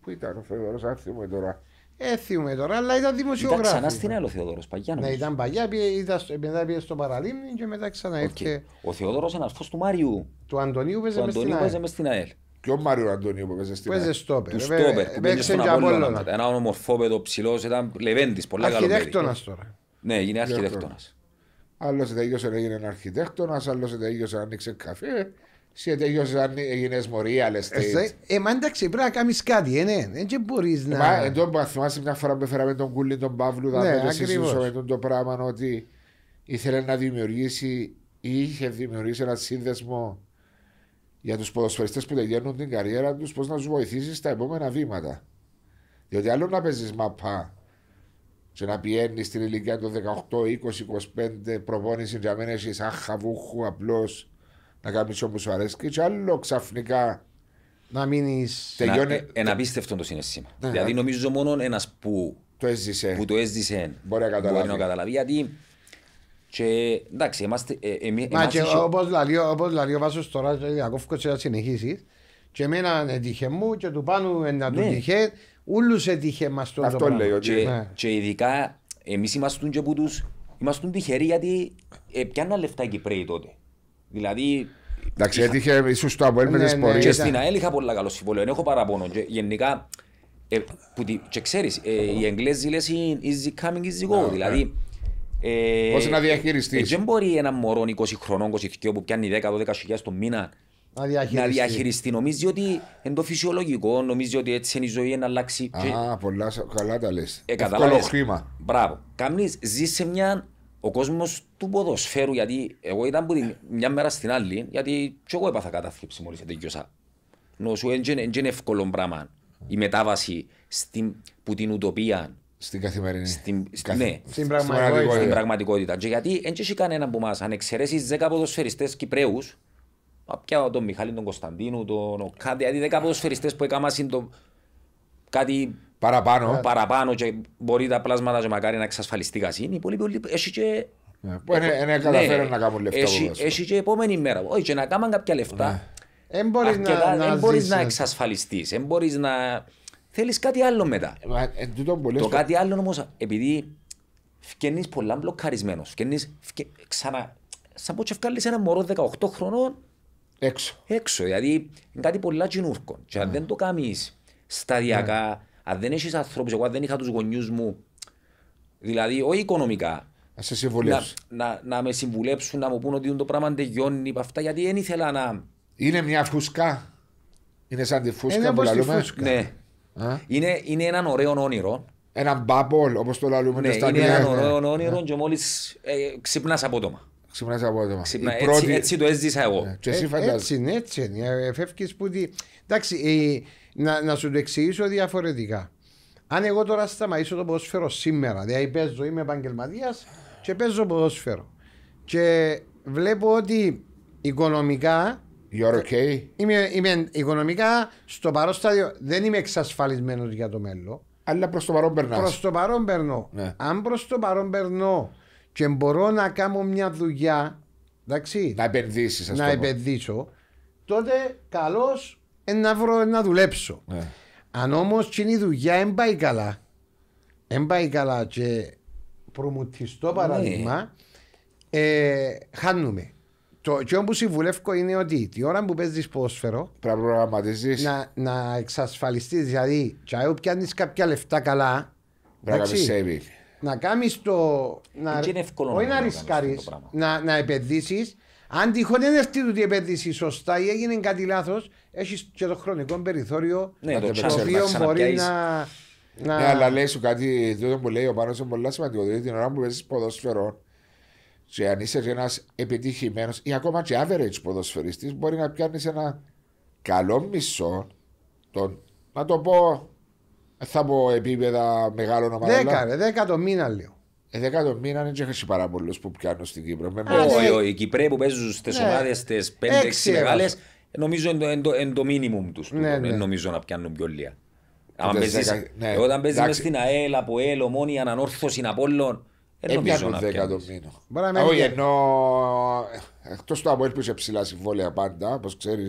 Που ήταν ο Θεόδωρο, άρθιμο τώρα. Έθιουμε ε, τώρα, αλλά ήταν δημοσιογράφο. Ήταν ξανά στην άλλο Θεόδωρο, παγιά. Ναι, ήταν παγιά, μετά πήγε στο παραλίμνη και μετά ξανά ήρθε. Ο Θεόδωρο είναι αυτός του Μάριου. Του Αντωνίου παίζε μες στην ΑΕΛ. ο Μάριο Αντωνίου που παίζε στην ΑΕΛ. Παίζε στόπερ. Του ε, στόπερ ε, που παίζε στον Απόλλωνα. Ένα ομορφόπεδο ψηλός, ήταν λεβέντης, πολύ καλό. Αρχιτέκτονας τώρα. Ναι, γίνει αρχιτέκτονας. Άλλος ήταν έγινε αρχιτέκτονας, άλλος ήταν άνοιξε καφέ. Σε τελειώσει αν έγινε μωρία, λε. Ε, ε, μα εντάξει, πρέπει να κάνεις κάτι, ε, ναι. Δεν μπορείς να. Μα εν τω θυμάσαι μια φορά που με τον Κούλι τον Παύλου, θα ναι, συζητούσαμε το πράγμα ότι ήθελε να δημιουργήσει ή είχε δημιουργήσει ένα σύνδεσμο για τους ποδοσφαιριστές που τελειώνουν την καριέρα τους, πώς να τους βοηθήσεις στα επόμενα βήματα. Διότι άλλο να παίζεις μαπά και να πηγαίνει στην ηλικία των 18, 20, 25 προπόνηση για μένα εσύ απλώς να κάνεις όπως σου αρέσει. Και άλλο ξαφνικά να μείνεις. Τελειώνει... Ε, ένα απίστευτο το συνέστημα. Ναι. Δηλαδή ναι. νομίζω μόνο ένας που το έζησε. Που το έζησε. Μπορεί να καταλάβει. Μπορεί να καταλάβει γιατί. Και εντάξει, είμαστε. Ε, ε, Μα και όπω λέει, όπως λέει ο Βάσος τώρα, διακόφω και θα συνεχίσεις. Και εμένα έτυχε μου και του πάνω να του ναι. τυχε. Ούλους έτυχε μας το Αυτό λέει. Ότι... Και, ναι. ειδικά εμείς είμαστε και που του. είμαστε τυχεροί γιατί ε, πιάνουν λεφτά Κυπρέοι τότε. Δηλαδή. Εντάξει, έτυχε ίσως το απόλυτο ναι, της ναι, πορείας. Και στην ΑΕΛ είχα πολύ καλό συμβόλαιο. Έχω παραπονό. Γενικά. Ε, και ξέρεις, ε, οι Εγγλέζοι λες easy coming, easy go. Ναι, δηλαδή. Ε, Πώς να διαχειριστείς. Δεν μπορεί ένα μωρό 20 χρονών, 22 που πιάνει 10-12 χιλιάδε το μήνα να διαχειριστεί. να διαχειριστεί. Νομίζει ότι είναι το φυσιολογικό, νομίζει ότι έτσι είναι η ζωή να αλλάξει. Α, και... πολλά καλά τα λες. Ε, Εύκολο χρήμα. Μπράβο. Κανεί ζεις σε μια ο κόσμος του ποδοσφαίρου, γιατί εγώ ήταν που μια μέρα στην άλλη, γιατί και εγώ έπαθα κατάθλιψη μόλις τελειώσα. Νοσού, δεν έγινε εύκολο πράγμα η μετάβαση στην, που την ουτοπία στην καθημερινή. Στην, στην, ναι, στην πραγματικότητα. Στην πραγματικότητα. Και γιατί δεν έχει κανένα από εμά, αν εξαιρέσεις 10 ποδοσφαιριστές Κυπρέους, πια τον Μιχάλη τον Κωνσταντίνου, τον δηλαδή Κάτι, δηλαδή 10 ποδοσφαιριστές που έκαναν κάτι Παραπάνω. Ναι. Παραπάνω και μπορεί τα πλάσματα και μακάρι να εξασφαλιστεί κασίνη. Πολύ πολύ. Έχει και. Ναι. Είναι ναι. καταφέρον να κάνουν λεφτά. Έχει και επόμενη μέρα. Όχι, και να κάνουν κάποια λεφτά. Δεν μπορεί να, να εξασφαλιστεί. Δεν μπορείς να. Ε. Θέλεις κάτι άλλο μετά. Ε, το κάτι άλλο όμως, επειδή φκένεις πολλά Φκένεις φκέ... ξανα. Σαν πως τσεφκάλει ένα μωρό 18 χρονών έξω. Έξω. Δηλαδή είναι κάτι πολλά τσινούρκο. Και αν δεν το κάνεις σταδιακά αν δεν έχεις ανθρώπους, εγώ δεν είχα τους γονιούς μου, δηλαδή όχι οικονομικά. να, με συμβουλέψουν, να μου πούν ότι το πράγμα τελειώνει από αυτά, γιατί δεν ήθελα να. Είναι μια φουσκά. Είναι σαν τη φούσκα είναι που λαλούμε. Ναι. Είναι, είναι έναν ωραίο όνειρο. Ένα μπάμπολ, όπως το λαλούμε. Ναι, είναι ένα ωραίο ναι. όνειρο και μόλις ε, ξυπνάς απότομα. Ξυπνάς απότομα. Ξυπνά, έτσι, έτσι, το έζησα εγώ. Ναι, ε, έτσι, ναι, έτσι, Εντάξει, να, να σου το εξηγήσω διαφορετικά. Αν εγώ τώρα σταματήσω το ποδόσφαιρο σήμερα, δηλαδή παίζω, είμαι επαγγελματίας και παίζω ποδόσφαιρο. Και βλέπω ότι οικονομικά. You're okay. Είμαι, είμαι οικονομικά στο παρόν στάδιο. Δεν είμαι εξασφαλισμένος για το μέλλον. Αλλά προς το παρόν περνάω. Προς το παρόν περνώ. Ναι. Αν προς το παρόν περνώ και μπορώ να κάνω μια δουλειά. Εντάξει, να επενδύσεις, Να επενδύσω. Τότε καλώς ε, να βρω να δουλέψω. Ναι. Αν όμως η δουλειά δεν πάει καλά, δεν πάει καλά και προμουτιστό ναι. παράδειγμα, ε, χάνουμε. Το κοινό που συμβουλεύω είναι ότι την ώρα που παίζεις πόσφαιρο πρέπει να, να εξασφαλιστείς. Δηλαδή, ό, πιάνεις κάποια λεφτά καλά. Πρέπει να κάνεις το. Να, όχι να ρισκάρει, να, να επενδύσεις. Αν τυχόν δεν έρθει τούτη επένδυση σωστά ή έγινε κάτι λάθος, έχεις και το χρονικό περιθώριο ναι, το, το οποίο μπορεί να. Ναι, αλλά λέει σου κάτι διότι μου λέει ο Πάνος είναι πολύ σημαντικό. Δηλαδή την ώρα που παίζεις ποδοσφαιρό, και αν είσαι ένας επιτυχημένος ή ακόμα και average ποδοσφαιριστής, μπορεί να πιάνεις ένα καλό μισό. Τον, να το πω. Θα πω επίπεδα μεγάλων ομάδων. Δέκα, ρε, δέκα το μήνα λέω. Ε, δέκα το μήνα δεν έχεις πάρα πολλούς που πιάνουν στην Κύπρο. Ναι. Όχι, οι Κυπρέοι που παίζουν στις ναι. ομάδες, στις πέντε, έξι μεγάλες, νομίζω είναι το, εν το, εν το μίνιμουμ του. Ναι, ναι. Νομίζω να πιάνουν πιο λίγα. Ναι. Όταν παίζει με στην ΑΕΛ, από ΕΛ, ομόνια, ανανόρθωση, απόλλων, δεν ε, νομίζω να πιάνουν. Όχι, ενώ ε, Εκτός του ΑΠΟΕΛ που είσαι ψηλά συμβόλαια πάντα, όπως ξέρεις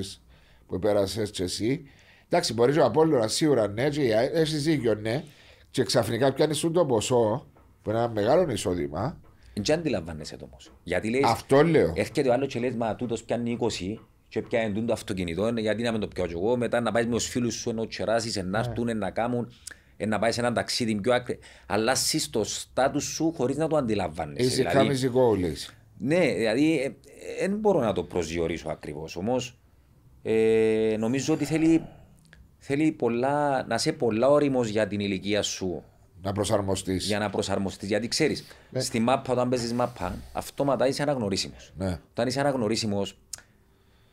που πέρασες και εσύ, εντάξει μπορείς ο να σίγουρα ναι, έχει έχεις ναι, και ξαφνικά πιάνεις σου το ποσό, που είναι ένα μεγάλο εισόδημα. Δεν αντιλαμβάνεσαι το ποσό. Αυτό λέω. Έρχεται ο άλλος και λέει μα τούτος πιάνει 20, και πια εντούν το αυτοκινητό, γιατί να με το πιάω κι εγώ, μετά να πάεις με τους φίλους σου, ναι. να τσεράσει, να έρθουν, να κάνουν, να πάεις σε ένα ταξίδι πιο άκρη. αλλά εσύ το στάτους σου χωρίς να το αντιλαμβάνει. Είσαι δηλαδή, κάμιζι Ναι, δηλαδή δεν ε, μπορώ να το προσδιορίσω ακριβώς. Όμως. Ε, νομίζω ότι θέλει, θέλει πολλά, να είσαι πολλά όριμος για την ηλικία σου. Να προσαρμοστείς. Για να προσαρμοστείς. Γιατί ξέρεις, ναι. στη μάπα, όταν παίζεις μάπα, αυτόματα είσαι αναγνωρίσιμος. Ναι. Όταν είσαι αναγνωρίσιμος,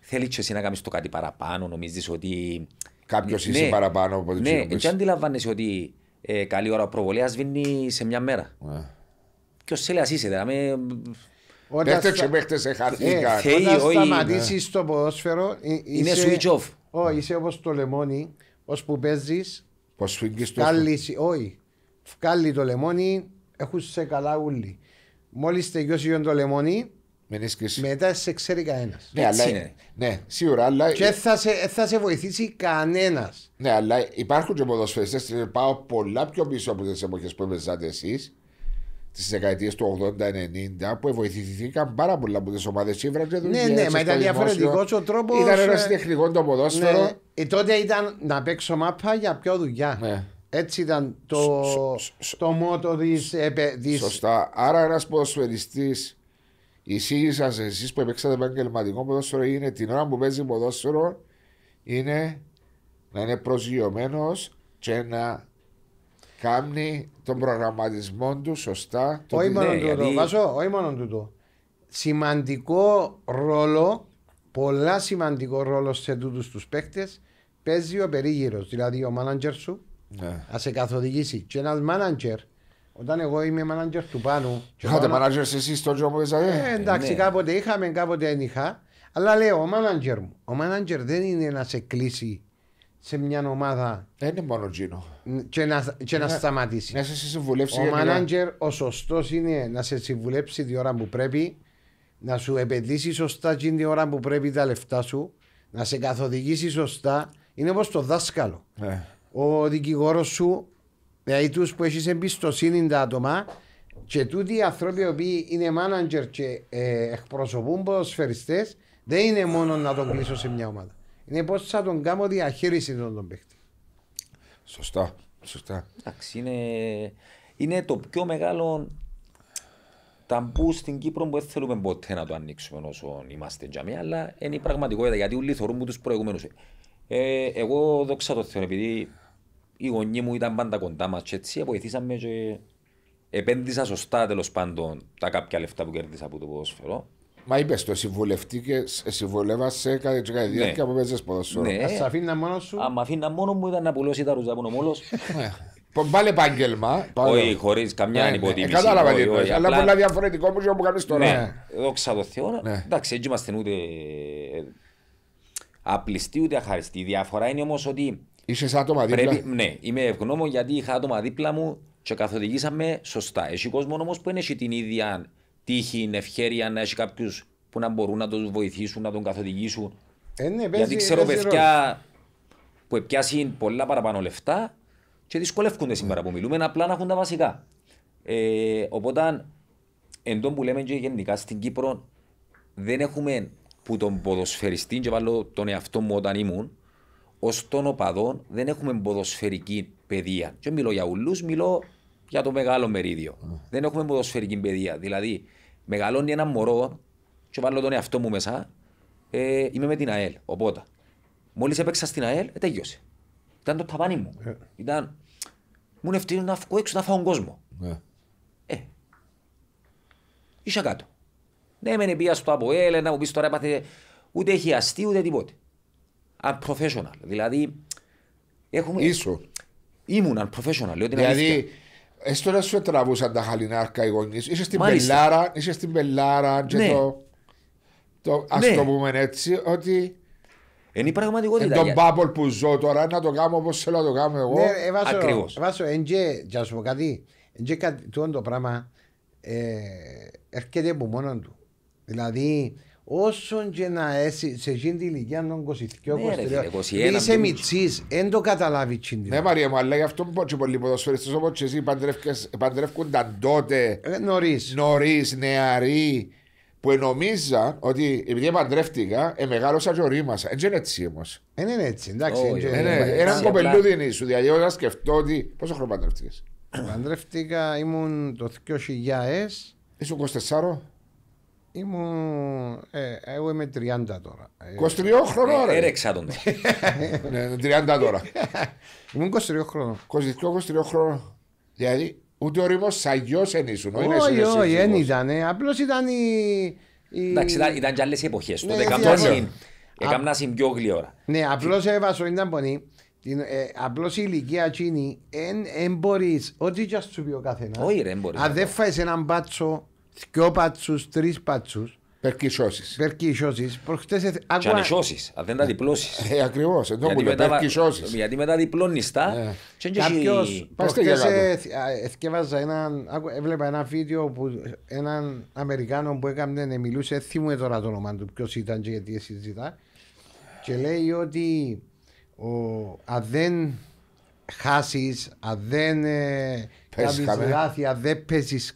θέλει και εσύ να κάνεις το κάτι παραπάνω, νομίζεις ότι. Κάποιος ναι, είσαι παραπάνω από ό,τι Ναι, ναι και αντιλαμβάνεσαι ότι ε, καλή ώρα προβολέας σβήνει σε μια μέρα. Yeah. Ναι. Ποιος θέλει να είσαι, δηλαδή. Πέφτε και παίχτε σε χαρτίκα. Ε, όταν ε. σταματήσεις το ποδόσφαιρο. Ε, Είναι switch off. Όχι, είσαι όπως το λεμόνι, ώσπου παίζεις. Πώς φύγεις το. Όχι. Φκάλει το λεμόνι, έχουν σε καλά Μόλις τελειώσει το λεμόνι, μετά σε ξέρει κανένας. Ναι, αλλά Ναι, σίγουρα. Αλλά... Και θα σε, θα σε βοηθήσει κανένας. Ναι, αλλά υπάρχουν και ποδοσφαιριστές. Πάω πολλά πιο πίσω από τις εποχές που έπαιζατε εσείς, τις δεκαετίες του 80-90, που βοηθηθήκαν πάρα πολλά από τις ομάδες σύμφωνα και δουλειά. Ναι, ναι, μα ήταν διαφορετικός ο τρόπος. Ήταν ένας ε, τεχνικός το ποδόσφαιρο. Ναι. Ε, τότε ήταν να παίξω μάπα για πιο δουλειά. Ναι. Έτσι ήταν το, το μότο της. Σωστά. Άρα ένας ποδοσφαιριστής Ισχύει σα, εσείς που παίξατε επαγγελματικό ποδόσφαιρο, είναι την ώρα που παίζει ποδόσφαιρο, είναι να είναι προσγειωμένος και να κάνει τον προγραμματισμό του σωστά. όχι μόνο ναι, τούτο, γιατί... Βάσο, όχι μόνο τούτο. Σημαντικό ρόλο, πολλά σημαντικό ρόλο σε τούτους τους παίκτες παίζει ο περίγυρος, δηλαδή ο μάνατζερ σου. Να σε καθοδηγήσει. Και ένας μάνατζερ όταν εγώ είμαι manager του πάνω. Είχατε manager εσείς στο job που ε, ε, εντάξει, ναι. κάποτε είχαμε, κάποτε δεν είχα. Αλλά λέω, ο manager μου. Ο manager δεν είναι να σε κλείσει σε μια ομάδα. Δεν είναι μόνο Τζίνο. Και να, και να ναι. σταματήσει. Να σε συμβουλεύσει. Ο manager, ο σωστός είναι να σε συμβουλέψει τη ώρα που πρέπει, να σου επενδύσει σωστά την ώρα που πρέπει τα λεφτά σου, να σε καθοδηγήσει σωστά. Είναι όπως το δάσκαλο. Ναι. Ο δικηγόρος σου Δηλαδή τους που έχεις εμπιστοσύνη τα άτομα και τούτοι οι άνθρωποι που είναι μάναντζερ και ε, εκπροσωπούν ποδοσφαιριστές δεν είναι μόνο να τον κλείσω σε μια ομάδα. Είναι πώς θα τον κάνω διαχείριση των τον παίχτη. Σωστά. Σωστά. Εντάξει, είναι, είναι το πιο μεγάλο ταμπού στην Κύπρο που δεν θέλουμε ποτέ να το ανοίξουμε όσο είμαστε τζαμί, αλλά είναι η πραγματικότητα γιατί ο θεωρούν τους προηγούμενους. Ε, εγώ δόξα το θέλω επειδή οι γονείς μου ήταν πάντα κοντά μας και έτσι βοηθήσαμε και επένδυσα σωστά τέλος πάντων τα κάποια λεφτά που κέρδισα από το ποδόσφαιρο. Μα είπες το, συμβουλευτήκε, συμβουλεύασε κάτι ναι. διάρκεια ναι. που παίζε ποδόσφαιρο. Ναι. Ας αφήνα μόνος σου. Αν αφήνα μόνος μου ήταν να πουλώσει τα ρουζά που μόλος. Ε. Πάλι επάγγελμα. Όχι, χωρίς καμιά ναι, ναι υποτίμηση. Κατάλαβα τι εννοείς. Αλλά πολλά διαφορετικό όπω που κάνεις τώρα. Ναι. ναι. Δόξα τω Θεώ. Εντάξει, έτσι είμαστε ούτε ε, απληστοί ούτε αχαριστή. Η διαφορά είναι όμως ότι Είσαι άτομα δίπλα. Πρέπει, ναι, είμαι ευγνώμων γιατί είχα άτομα δίπλα μου και καθοδηγήσαμε σωστά. Έχει κόσμο όμως που δεν έχει την ίδια τύχη, ευχαίρεια να έχει κάποιους που να μπορούν να τον βοηθήσουν, να τον καθοδηγήσουν. Ε, ναι, παίζει, γιατί ξέρω παιδιά που πιάσει πολλά παραπάνω λεφτά και δυσκολεύονται σήμερα που μιλούμε, απλά να έχουν τα βασικά. Ε, οπότε, εν που λέμε και γενικά στην Κύπρο, δεν έχουμε που τον ποδοσφαιριστή, και βάλω τον εαυτό μου όταν ήμουν, ως των οπαδών δεν έχουμε ποδοσφαιρική παιδεία. Και μιλώ για ουλούς, μιλώ για το μεγάλο μερίδιο. Mm. Δεν έχουμε ποδοσφαιρική παιδεία. Δηλαδή, μεγαλώνει ένα μωρό, και βάλω τον εαυτό μου μέσα, ε, είμαι με την ΑΕΛ. Οπότε, μόλις έπαιξα στην ΑΕΛ, ε, τέλειωσε. Ήταν το ταβάνι μου. Yeah. Ε. Ήταν... Μου είναι ευθύνη να φύγω έξω να φάω κόσμο. Yeah. Ναι. Ε. Είσαι κάτω. Ναι, μεν πια στο ΑΠΟΕΛ, να μου πεις τώρα έπαθε ούτε έχει αστεί ούτε τίποτε unprofessional. Δηλαδή, έχουμε... Ίσο. Ήμουν unprofessional. Λέω την δηλαδή, αλήθεια. έστω να σου τραβούσαν τα χαλινάρκα οι γονείς. Είσαι στην Μάλιστα. Πελάρα, είσαι στην Πελάρα και ναι. το... το ας ναι. το πούμε έτσι, ότι... Είναι η πραγματικότητα. Εν τον bubble που ζω τώρα να το κάνω όπως θέλω να το κάνω εγώ. Ναι, εβάσω, Ακριβώς. Βάσω, εντζε, για να σου πω κάτι, εντζε κάτι, το πράγμα ε, έρχεται από μόνο του. Δηλαδή, Όσον και να έσαι σε εκείνη την ηλικία ειναι 22-23, είσαι μητσής, δεν το καταλάβεις ναι, ηλικία. Ναι Μαρία μου, αλλά γι' αυτό που και πολλοί ποδοσφαιριστές όπως και εσύ παντρεύκονταν τότε, ε, νωρίς, νωρίς νεαροί, που νομίζα ότι επειδή παντρεύτηκα, ε, μεγάλωσα και ορίμασα. Έτσι είναι έτσι όμως. Δεν είναι ναι, έτσι, εντάξει. Oh, είναι, είναι, ένα κοπελούδι είναι σου, δηλαδή όταν σκεφτώ ότι πόσο χρόνο παντρεύτηκες. Παντρεύτηκα, ήμουν το 2000. Είσαι 24. Ήμουν. Ε, εγώ είμαι 30 τώρα. 23 χρόνια Ε, ε έρεξα τον. ναι, 30 τώρα. Ήμουν 23 χρονια 22 22-23 χρόνια Δηλαδή, ούτε ο Ρήμος Αγιώ δεν ήσουν. Όχι, όχι, δεν ήταν. Ε. Απλώς ήταν η. Εντάξει, ήταν κι άλλε εποχέ. Το 18 έκανα πιο γλυόρα. Ναι, απλώς έβασο ήταν πολύ. Ε, απλώς η ηλικία εκείνη δεν μπορείς. Ό,τι και σου πει ο καθένας. Όχι, δεν μπορείς. Αν δεν φάεις έναν μπάτσο δυο πατσούς, τρεις πατσούς. Περκυσώσει. Περκυσώσει. Προχτέ. Άκουα... Αν δεν τα ναι. διπλώσεις. Ε, ακριβώς. Εδώ που λέμε περκυσώσει. Γιατί μετά διπλώνεις τα. Ναι. Κάποιο. προχτές εθιέβαζα έναν. Έβλεπα ένα βίντεο που έναν Αμερικάνο που έκανε ναι, μιλούσε. Θυμούμαι τώρα το όνομα του. Ποιος ήταν και γιατί συζητά. Και λέει ότι ο, αν δεν χάσεις, αν δεν ε, κάνει λάθη, αν δεν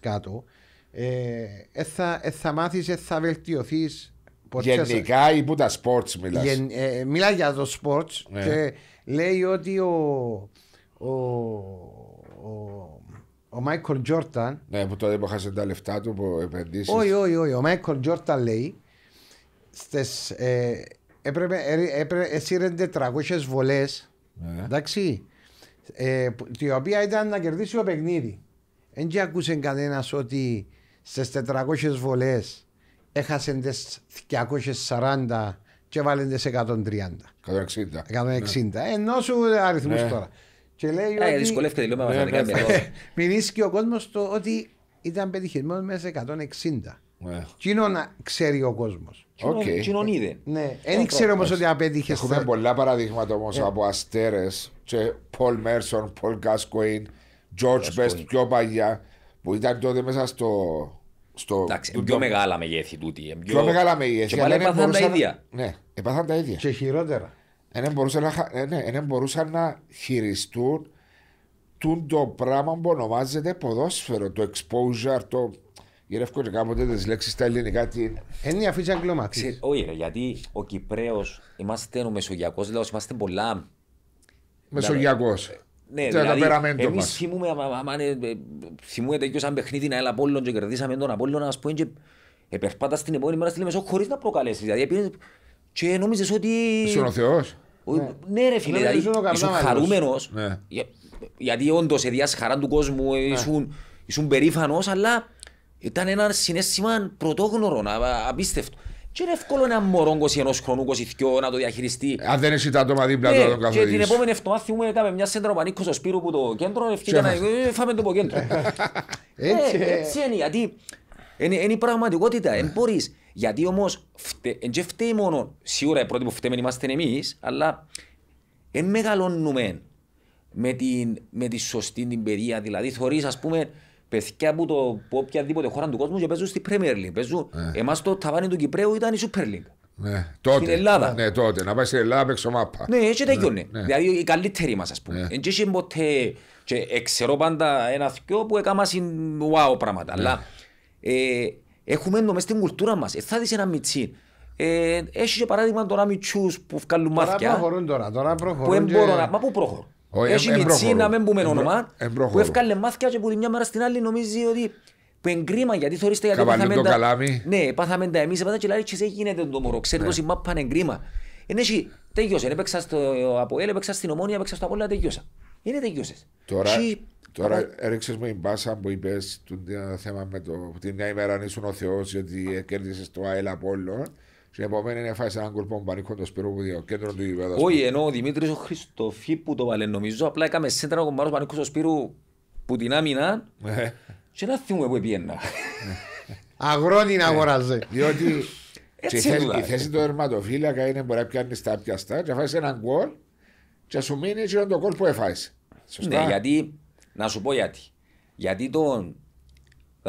κάτω ε, ε, θα, ε, θα μάθεις, ε, θα βελτιωθείς Γενικά ή που τα σπορτς μιλάς Γεν, ε, Μιλά για το σπορτς ναι. και λέει ότι ο ο, ο, Μάικολ Τζόρταν Ναι που τότε που τα λεφτά του που επενδύσεις Όχι όχι όχι ο Μάικολ Τζόρταν λέει στες έπρεπε, έπρεπε, έσυρεντε βολές ναι. εντάξει ε, η οποία ήταν να κερδίσει το παιχνίδι δεν και ακούσε κανένας ότι Στις 400 βολέ έχασε τι 240 και βάλε τι 130. 160. 160. Ενώ σου αριθμούς ναι. τώρα. Και λέει ε, ότι... Δυσκολεύεται λίγο πραγματικά. Ναι, ναι. ναι. Μηνύσκει ο κόσμος το ότι ήταν πετυχημένος μέσα σε 160. Κοινόν ξέρει ο κόσμος. Κοινόν είδε. Ναι, ε, δεν ξέρω όμω ότι απέτυχε. Έχουμε πολλά παραδείγματα όμως ε. από αστέρες. Πολ Μέρσον, Πολ Γκάσκοιν, George Best πιο παλιά που ήταν τότε μέσα στο. στο Εντάξει, πιο μεγάλα μεγέθη τούτη. Ε, πιο, πιο μεγάλα μεγέθη. Και πάλι έπαθαν τα ίδια. Ναι, έπαθαν τα ίδια. Και χειρότερα. Ε, δεν μπορούσαν να, ε, ναι, μπορούσαν να χειριστούν το πράγμα που ονομάζεται ποδόσφαιρο, το exposure, το. Γυρεύκω και κάποτε τις λέξεις στα ελληνικά. Τι... Είναι αφήσα αγγλωμάξη. Όχι, γιατί ο Κυπρέος, είμαστε ο μεσογειακός λαό, δηλαδή είμαστε πολλά. Μεσογειακός. Ναι, δηλαδή, εμείς θυμούμε, ε, θυμούμε τέτοιο σαν παιχνίδι να και κερδίσαμε τον Απόλλων, ας και να δηλαδή, ο ναι. ναι, ρε φίλε, ναι, δηλαδή, ήσουν χαρούμενος, ναι. γιατί όντως εδιάς χαρά του κόσμου, ήσουν περήφανος, αλλά ήταν ένα συνέστημα πρωτόγνωρο, απίστευτο. Και είναι εύκολο ένα μωρό 21 χρονού, 22 να το διαχειριστεί. Αν δεν είσαι τα άτομα δίπλα ναι, του, να το καθόλου. Και την επόμενη εβδομάδα θυμούμε να κάνουμε μια σέντρα πανίκος στο σπύρο που το κέντρο, ευκαιρία να ε, φάμε το κέντρο. Ε, ε. Έτσι είναι, γιατί είναι η πραγματικότητα, δεν μπορείς. Γιατί όμως, δεν φταίει μόνο, σίγουρα οι πρώτοι που φταίμε είμαστε εμείς, αλλά δεν μεγαλώνουμε με, την, με τη σωστή την παιδεία. Δηλαδή, θεωρεί, ας πούμε, παιδιά που το, από οποιαδήποτε χώρα του κόσμου και παίζουν στην Premier League. Παίζουν... Yeah. Ναι. Εμάς το ταβάνι του Κυπρέου ήταν η Super League. Ναι, τότε. Στην Ελλάδα. Ναι, τότε. Να πάει στην Ελλάδα παίξω μάπα. Ναι, έτσι ναι, ναι. Δηλαδή οι καλύτεροι μας, ας πούμε. Δεν ναι. είχε ποτέ... Και ξέρω πάντα ένα θυκιό που έκανα συν wow πράγματα. Ναι. Αλλά ε, έχουμε έντο μες στην κουλτούρα μας. Ε, θα δεις ένα μητσί Ε, έχει και παράδειγμα τώρα μητσούς που βγάλουν μάθηκια. Τώρα προχωρούν τώρα. τώρα προχωρούν που και... να... Μα πού προχωρούν. Έχει μητσί να μην πούμε όνομα που έφκανε μάθηκα και που τη μια μέρα στην άλλη νομίζει ότι που κρίμα γιατί θεωρείστε γιατί πάθαμε τα... Καλάμι. Ναι, πάθαμε τα εμείς, πάθαμε και λέει και σε γίνεται το μωρό, ξέρετε ναι. όσοι είναι κρίμα. Είναι εσύ, είναι έπαιξα στο Αποέλ, έπαιξα στην Ομόνια, έπαιξα στο Απόλλα, τέλειωσα. Είναι τέλειωσες. Τώρα, και... τώρα έριξες μου η μπάσα που είπες το θέμα με το, την μια ημέρα ήσουν ο Θεός γιατί κέρδισες το ΑΕΛ Απόλλων. Στην επόμενη έφαγε έναν κολπό πανίκο το σπίρο που το κέντρος του γηπέδου. Όχι, ενώ ο Δημήτρης ο Χριστοφί που το βάλε, νομίζω απλά έκαμε σέντρα ο Μάρο Πανίκο το σπύρου που την άμυνα. Ναι. και να θυμούμε που πιένα. Αγρόνι να ναι. αγοράζει. Διότι η θέση του ερματοφύλακα είναι μπορεί να πιάνεις τα πιαστά και φάει έναν γκολ και σου μείνει και το γκολ που έφαγες. Ναι, γιατί να σου πω γιατί. Γιατί τον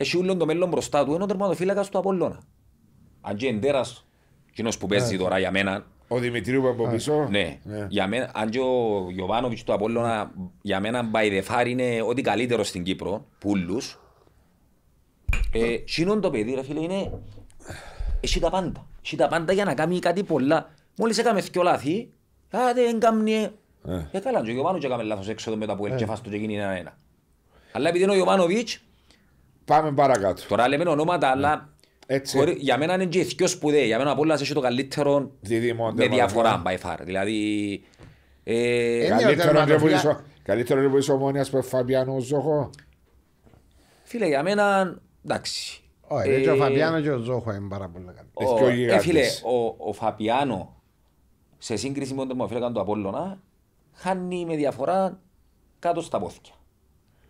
έχει όλο το μέλλον μπροστά του, είναι ο τερματοφύλακας του Απόλλωνα. Αν και εντέρας, κοινός που παίζει ε. τώρα για μένα... Ο Δημητρίου από πίσω. Ναι. ναι, για μένα, αν και ο Γιωβάνοβιτς του Απόλλωνα, για μένα by the far είναι ό,τι καλύτερο στην Κύπρο, πουλούς. Ε, συνόν το παιδί, ρε φίλε, είναι... Έχει τα πάντα. Έχει τα πάντα για να κάνει κάτι πολλά. Μόλις έκαμε δυο λάθη, α, δεν κάνει... Ε. ε, καλά, ο Γιωβάνοβιτς έκαμε λάθος εδώ μετά που ε. έλκεφας φάστο και γίνει ένα-ένα. Αλλά επειδή είναι ο Γιωβάνοβιτς, Πάμε παρακάτω. Τώρα λέμε ονόματα, αλλά ναι. έτσι. Χωρί, για μένα είναι και πιο σπουδαίο. Για μένα από όλα έχει το καλύτερο Διδήμο, με διαφορά by far. Δηλαδή. Ε, ε καλύτερο ρεβολή τη ομόνιας που Φαμπιάνο Ζόχο. Φίλε, για μένα εντάξει. Όχι, ε, ο Φαπιάνο και ο Ζόχο είναι πάρα πολύ καλύτερο. Ε, φίλε, ο, ο Φαπιάνο σε σύγκριση με τον Μοφίλε το Απόλλωνα χάνει με διαφορά κάτω στα πόθηκια.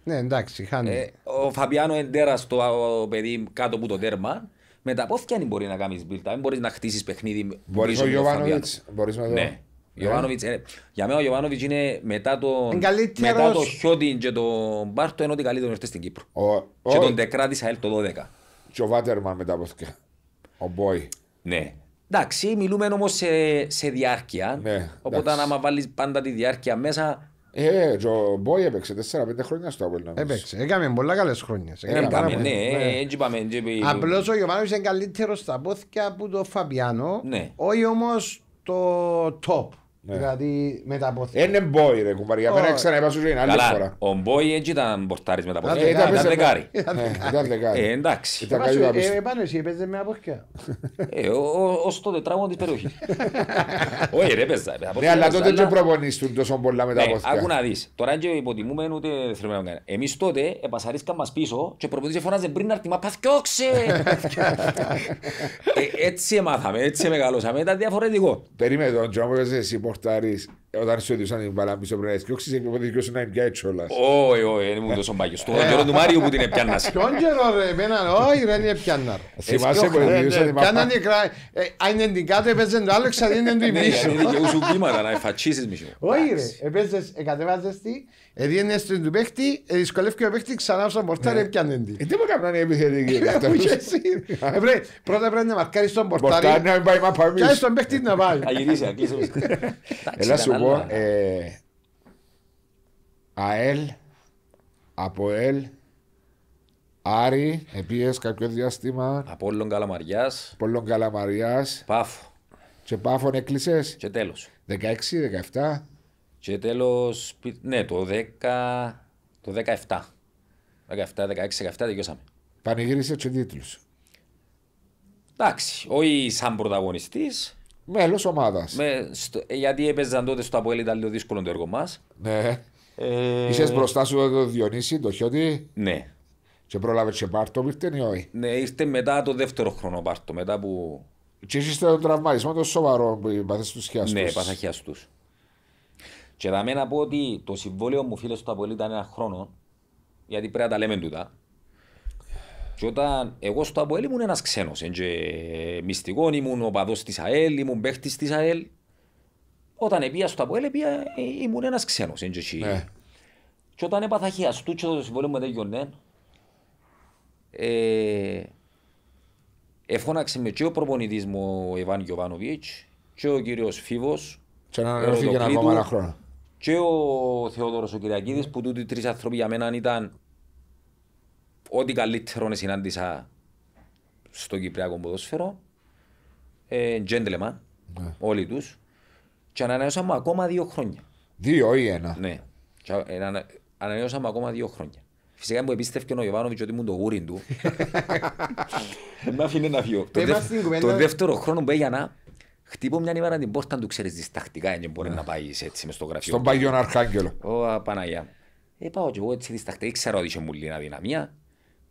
Ναι, εντάξει, χάνει. Ε, ο Φαμπιάνο εντέρα το παιδί κάτω από το τέρμα. Με τα πόθια μπορεί να κάνεις build-up, μπορείς να χτίσεις παιχνίδι. Μπορείς ο Γιωβάνοβιτ. Μπορείς να δει. Ναι. Ε. Ε, για μένα ο Γιωβάνοβιτ είναι μετά το, Εγκαλύτερος... μετά το Χιόντιν και τον Μπάρτο ενώ ότι καλύτερο στην Κύπρο. Ο, ο... και τον Τεκράτη ΑΕΛ το 12. Και ο Βάτερμαν μετά από πόθια. Ο Μπόι. Ναι. Εντάξει, μιλούμε όμως σε, σε διάρκεια. Ναι, οπότε άμα βάλεις πάντα τη διάρκεια μέσα, ε, ο Μπόι έπαιξε 4-5 χρόνια στο Απόλλωνα. Έπαιξε. Έκαμε πολλά καλές χρόνια. Έκαμε, ε, ναι, ναι. Ε, έτσι είπαμε. Απλώς ο Γιωβάνος είναι καλύτερος στα πόθηκια από τον Φαμπιάνο. Ναι. Όχι όμως το top. Ναι. Δηλαδή με τα πόθη. Είναι μπόι ρε κουμπάρι, για μένα ξανά σου είναι άλλη φορά. Ο μπόι έτσι ήταν με τα πόθη, ήταν ναι, δεκάρι. Ήταν δεκάρι. Ε, εντάξει. Επάνω ε, εσύ έπαιζε με ε, Ως τότε τετράγωνο της περιοχής. Όχι ρε Ναι αλλά τότε προπονήσουν με τα ναι, Άκου να δεις, τώρα και υποτιμούμε ούτε Εμείς τότε όταν σου έδιωσαν την μπαλά πίσω πρέπει να και όχι, να όχι, όχι, Όχι, όχι, δεν ήμουν τόσο όχι, Τον καιρό του Μάριου που την όχι, Τον καιρό ρε, εμένα, όχι ρε, είναι όχι, Θυμάσαι που όχι, ε, την μπαλά. Αν ε, ε, είναι την κάτω έπαιζε το άλλο, όχι, την πίσω. όχι, σου όχι, να εφατσίσεις μισό. Όχι ρε, όχι, όχι, τι Έδιενε στην του παίχτη, ε, δυσκολεύτηκε ο παίχτη ξανά στον πορτάρι και πιάνε την. Ε, τι μου έκαναν οι επιθετικοί. Ε, πρώτα πρέπει να μαρκάρεις τον πορτάρι και άλλες τον παίχτη να πάει. Θα γυρίσει, θα κλείσει. Έλα σου πω, ΑΕΛ, ΑΠΟΕΛ, Άρη, επίες κάποιο διάστημα. Απόλλων Καλαμαριάς. Απόλλων Καλαμαριάς. Πάφο. Και Πάφον ναι, έκλεισε. Και τέλος. 16, 17. Και τέλος, ναι, το 10, το 17. 17, 16, 17 τελειώσαμε. Πανηγύρισε και τίτλους. Εντάξει, όχι σαν πρωταγωνιστής. Μέλος ομάδας. Ε, γιατί έπαιζαν τότε στο Αποέλ, ήταν λίγο δύσκολο το έργο μας. Ναι. Ε... Είσαι μπροστά σου το Διονύση, το χιότι. Ναι. Και πρόλαβες και πάρτο, ήρθε ή όχι. Ναι, ήρθε μετά το δεύτερο χρόνο πάρτο. Μετά που. Και είσαι τον τραυματισμό, το σοβαρό που είπατε στου χιάστου. Ναι, παθαχιάστου. Και θα μένα πω ότι το συμβόλαιο μου φίλε στο Απολή ήταν ένα χρόνο, γιατί πρέπει να τα λέμε τούτα. Και όταν εγώ στο Αποέλ ήμουν ένας ξένος, μυστικός, ήμουν οπαδός της ΑΕΛ, ήμουν παίχτης της ΑΕΛ. Όταν πήγα στο Αποέλ, πήγα, ε, ήμουν ένας ξένος. Ναι. Και όταν έπαθα χειάστου και το συμβόλαιο μου δεν ναι, ε, εφώναξε με και ο προπονητής μου ο Ιβάν Γιωβάνοβιτς και ο κύριος Φίβος και να για ένα ακόμα ένα χρόνο και ο Θεόδωρος ο Κυριακίδης που τούτοι τρεις άνθρωποι για μένα ήταν ό,τι καλύτερο συνάντησα στο Κυπριακό ποδόσφαιρο ε, ναι. όλοι τους και ανανεώσαμε ακόμα δύο χρόνια. Δύο ή ένα. Ναι, ανανεώσαμε ακόμα δύο χρόνια. Φυσικά μου επίστευκε ο Ιωβάνοβιτς ότι ήμουν το γούριν του. να αφήνε ε, να φύγω. Το δεύτερο χρόνο που έγινα Χτύπω μια ημέρα την πόρτα του, ξέρεις διστακτικά, δεν μπορεί ναι. να πάει έτσι μες στο γραφείο. Στον Παγιόν Αρχάγγελο. Ω, Παναγιά. Ε, πάω και εγώ έτσι διστακτικά, ήξερα ότι είχε μου λίγα δυναμία.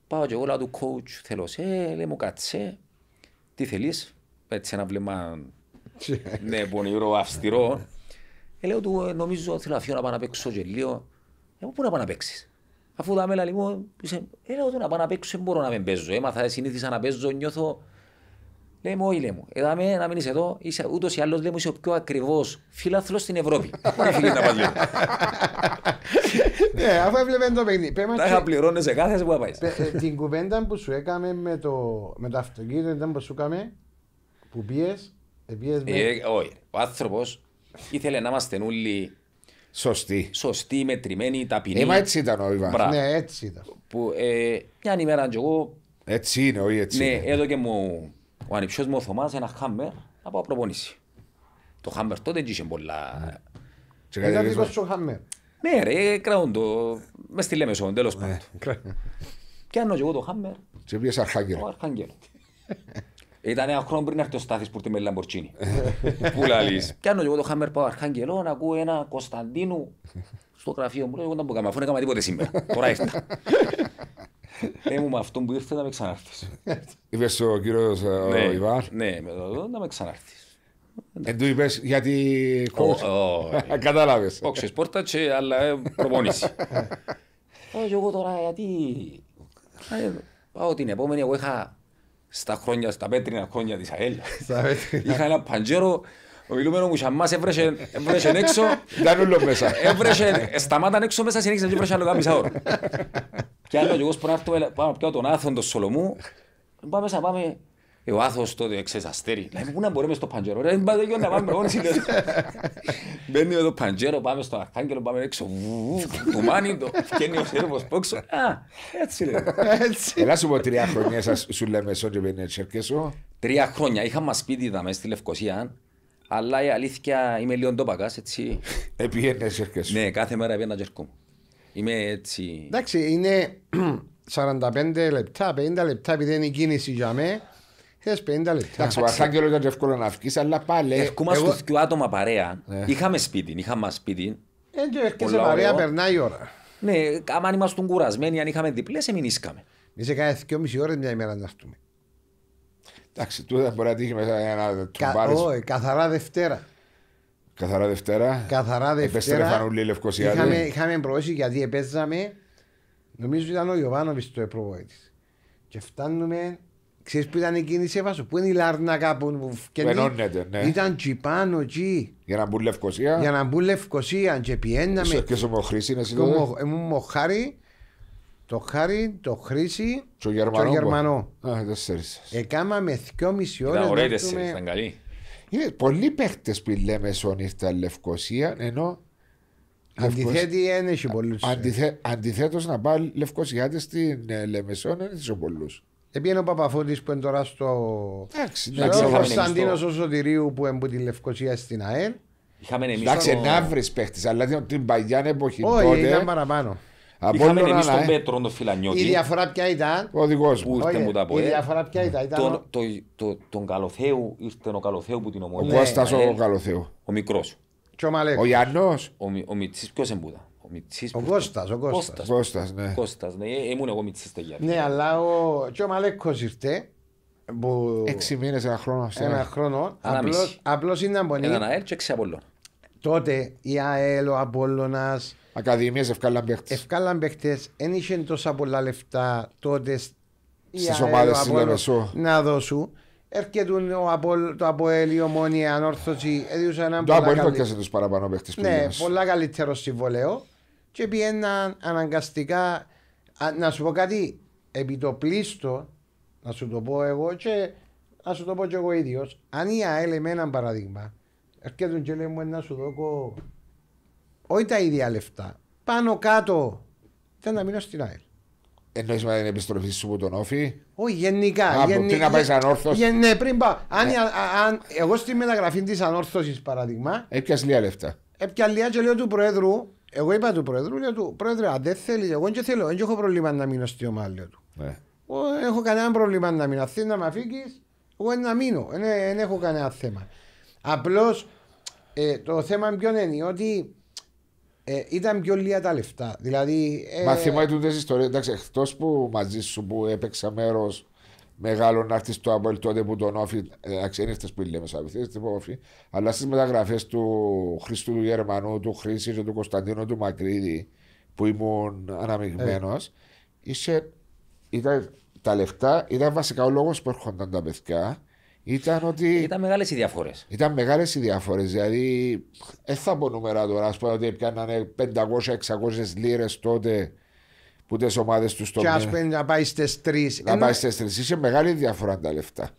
Πάω και εγώ, λέω του coach, θέλω σε, λέει μου κάτσε. Τι θέλεις, έτσι ένα βλέμμα, ναι, πονηρό, αυστηρό. Ε, λέω του, «Ε, νομίζω θέλω αφιό να πάω να παίξω και λίγο. Ε, πού να πάω να παίξεις. Αφού τα μέλα ε, λέω του να πάω να παίξω, μπορώ να με παίζω. Έμαθα, συνήθισα να παίζω, νιώθω Λέει μου, όχι, λέει μου. Εδάμε να μείνει εδώ, είσαι ούτως ή άλλως, λέει μου, είσαι ο πιο ακριβώ φιλάθλο στην Ευρώπη. Έφυγε τα παλιά. Ναι, αφού έβλεπε το παιχνίδι. Τα είχα πληρώνει σε κάθε που πάει. Ε, την κουβέντα που σου έκαμε με το, αυτοκίνητο, ήταν που σου έκαμε, που πήγε. Ε, όχι, ο άνθρωπος ήθελε να είμαστε όλοι Σωστή. Σωστή, μετρημένη, ταπεινή. Είμα έτσι ήταν ο Ιβάν. Ναι, έτσι ήταν. Που, ε, μια ημέρα, εγώ. Έτσι είναι, όχι έτσι. Ναι, και μου ο ανιψιός μου ο Θωμάς ένα χάμερ να πάω προπονήσει. Το χάμερ τότε είχε πολλά... Ήταν δικός σου χάμερ. Ναι ρε, κρατούν το... Μες τη λέμε σώμα, τέλος ναι. πάντων. Και αν εγώ το χάμερ... Και πήγες αρχάγγελο. Αρχάγγελο. Ήταν ένα χρόνο πριν έρθει ο Στάθης που με λαμπορτσίνη. Πού λαλείς. Και αν εγώ το χάμερ πάω αρχάγγελο να ακούω ένα Κωνσταντίνου στο γραφείο μου. Λέω, Εγώ δεν μπορώ να κάνω τίποτε σήμερα. Τώρα ήρθα. Πε μου με αυτόν που ήρθε να με ξανάρθεις. Είπες ο κύριος ε, ναι, Ιβάρ. Ναι, με το να με ξανάρθεις. Εν του είπες γιατί ε. κατάλαβες. Όχι, πόρτα αλλά ε, προπονήσει. Όχι, εγώ τώρα γιατί... Πάω την επόμενη, εγώ είχα στα χρόνια, στα πέτρινα χρόνια της ΑΕΛ. Είχα ένα παντζέρο ο μιλούμενο μου μας έβρεσαν έξω. Ήταν όλο μέσα. Έβρεσε, σταμάταν έξω μέσα, συνέχισε να έβρεσε άλλο μισά ώρα. Και άλλο και εγώ σπράτω, πάμε πια τον άθον τον Σολομού. Πάμε μέσα, πάμε. Ε, ο άθος τότε ξέρεις αστέρι. Λέμε πού να μπορούμε στο παντζέρο. Ρε, πάμε να πάμε όλοι Μπαίνει με το παντζέρο, πάμε στο αρχάγγελο, πάμε έξω. Κουμάνι το, φκένει ο σέρβος πόξο. έτσι λέει. Ελά σου πω τρία χρόνια σας σου λέμε σόγιο Τρία χρόνια. Είχαμε σπίτι δαμε στη Λευκοσία αλλά η αλήθεια είμαι λίγο ντόπακας, έτσι. Ε, έρχεσαι. Ναι, κάθε μέρα επιένα και μου. Είμαι έτσι. Εντάξει, είναι 45 λεπτά, 50 λεπτά, επειδή είναι η κίνηση για μέ. Θες 50 λεπτά. Εντάξει, ο Αρχάγγελος ήταν εύκολο να βγεις, αλλά πάλι. Ερχόμαστε Εγώ... δύο άτομα παρέα. Ναι. Είχαμε σπίτι, είχαμε σπίτι. Ε, και σε παρέα περνάει η ώρα. Ναι, άμα ήμασταν κουρασμένοι, αν είχαμε διπλές, εμεί Είσαι κάθε 2,5 ώρες μια ημέρα να έρθουμε. Εντάξει, τούτα μπορεί να τύχει μέσα ένα τουμπάρι. Όχι, καθαρά Δευτέρα. Καθαρά Δευτέρα. Καθαρά ε, Δευτέρα. Επέστρεφαν Λευκοσιάδη. Είχαμε, είχαμε προώσει γιατί επέζαμε. Νομίζω ήταν ο Ιωβάνοβης το προβόητη. Και φτάνουμε. Ξέρεις που ήταν εκείνη η σέβασο, που είναι η κάπου που Ενώνεται, ναι. Ήταν τσιπάνο τσί. Για να μπουν Λευκοσία. Για να μπουν Λευκοσία και πιέναμε. Και στο μοχρήσει είναι σύντομα. Ε, μου μοχάρι το Χάρι, το Χρήση και ο Γερμανό. Και ο Γερμανό. Α, ε, τέσσερις. Εκάμαμε δυόμιση ώρες. Ήταν ωραία τέσσερις, ήταν καλή. Είναι πολλοί παίχτες που λέμε σόν ήρθαν Λευκοσία, ενώ... Αντιθέτει δεν έχει πολλούς. Αντιθέ, αντιθέτως να πάει Λευκοσιάτες στην ε, Λεμεσόν δεν έχει πολλούς. Επειδή ο Παπαφώτης που είναι τώρα στο... Εντάξει, ο Κωνσταντίνος ο Σωτηρίου που είναι από τη Λευκοσία στην ΑΕΛ. Εντάξει, να βρεις παίχτης, αλλά την παλιά εποχή Όχι, ήταν παραπάνω. Είχαμε εμεί τον ε. Πέτρο, τον Φιλανιώτη. Η διαφορά ποια ήταν. Ο δικός μου. Που μου τα πω. Η διαφορά ποια ήταν. ήταν... Τον, το, το, τον Καλοθέου ήρθε ο Καλοθέου που την ομονία. Ο Κώστας ο Καλοθέου. Ο μικρός. Ο Γιάννο. Ο Μιτσής, ποιος εμπούδα. Ο Κώστας, ο Κώστας. Κώστας, ναι. Κώστας, ναι. Ε, ήμουν εγώ Μιτσής στο Γιάννη. Ναι, αλλά ο, και ο Μαλέκος ήρθε. Που... Έξι μήνες, ένα χρόνο. Ένα χρόνο. Απλώ ήταν πολύ. Ένα ΑΕΛ έξι Απόλλων. Τότε η ΑΕΛ, ο Απόλλωνας, Ακαδημίες ευκάλαν παίχτες. Ευκάλαν παίχτες, δεν είχε τόσα πολλά λεφτά τότε στι ομάδε τη να δώσουν. Έρχεται το Αποέλ, η Ομόνια, η Ανόρθωση. Έδιουσαν έναν Το Αποέλ το σε τους παραπάνω παίχτες. Ναι, πολλά καλύτερο συμβολέο. Και πήγαιναν αναγκαστικά. Να σου πω κάτι, επί το πλήστο, να σου το πω εγώ και να σου το πω και εγώ ίδιος. Αν η ΑΕΛ με έναν παράδειγμα, έρχεται και λέει μου ένα σου δώσω όχι τα ίδια λεφτά. Πάνω κάτω ήταν να μείνω στην ΑΕΛ. Εννοείς με την επιστροφή σου που τον όφη. Όχι, γενικά. Α, γεν... να πάει σαν όρθος. Ναι, πριν πάω. Αν, ναι. αν, εγώ στη μεταγραφή της ανόρθωσης, παράδειγμα. Έπιας λίγα λεφτά. Έπια λίγα και λέω του Προέδρου. Εγώ είπα του Προέδρου, λέω του Πρόεδρου αν δεν θέλεις, εγώ δεν θέλω, δεν έχω πρόβλημα να μείνω στη ομάδα, του. Ναι. έχω κανένα πρόβλημα να μείνω. Θέλει να με αφήκει, εγώ να μείνω. Δεν έχω κανένα θέμα. Απλώς ε, το θέμα ποιο είναι ότι ε, ήταν πιο λίγα τα λεφτά. Δηλαδή, ε... Μα θυμάμαι τώρα. Εντάξει, εκτός που μαζί σου που έπαιξα μέρος μεγάλο να έρθεις στο τότε που τον όφη. Ε, εντάξει, που λέμε σαν όφη. Αλλά στις μεταγραφές του Χρήστου του Γερμανού, του Χρήση του Κωνσταντίνου του Μακρύδη που ήμουν αναμειγμένος, ε. ήταν τα λεφτά ήταν βασικά ο λόγος που έρχονταν τα παιδιά ήταν ότι. Ήταν μεγάλες οι διαφορές. Ήταν μεγάλες οι διαφορές. Δηλαδή, δεν θα πω νούμερα τώρα. Ας πούμε ότι πιάνανε 500-600 λίρες τότε που τις ομάδες τους στο Και ας πούμε να πάει στις τρεις. Να πάει στις τρεις. Είσαι μεγάλη διαφορά τα λεφτά.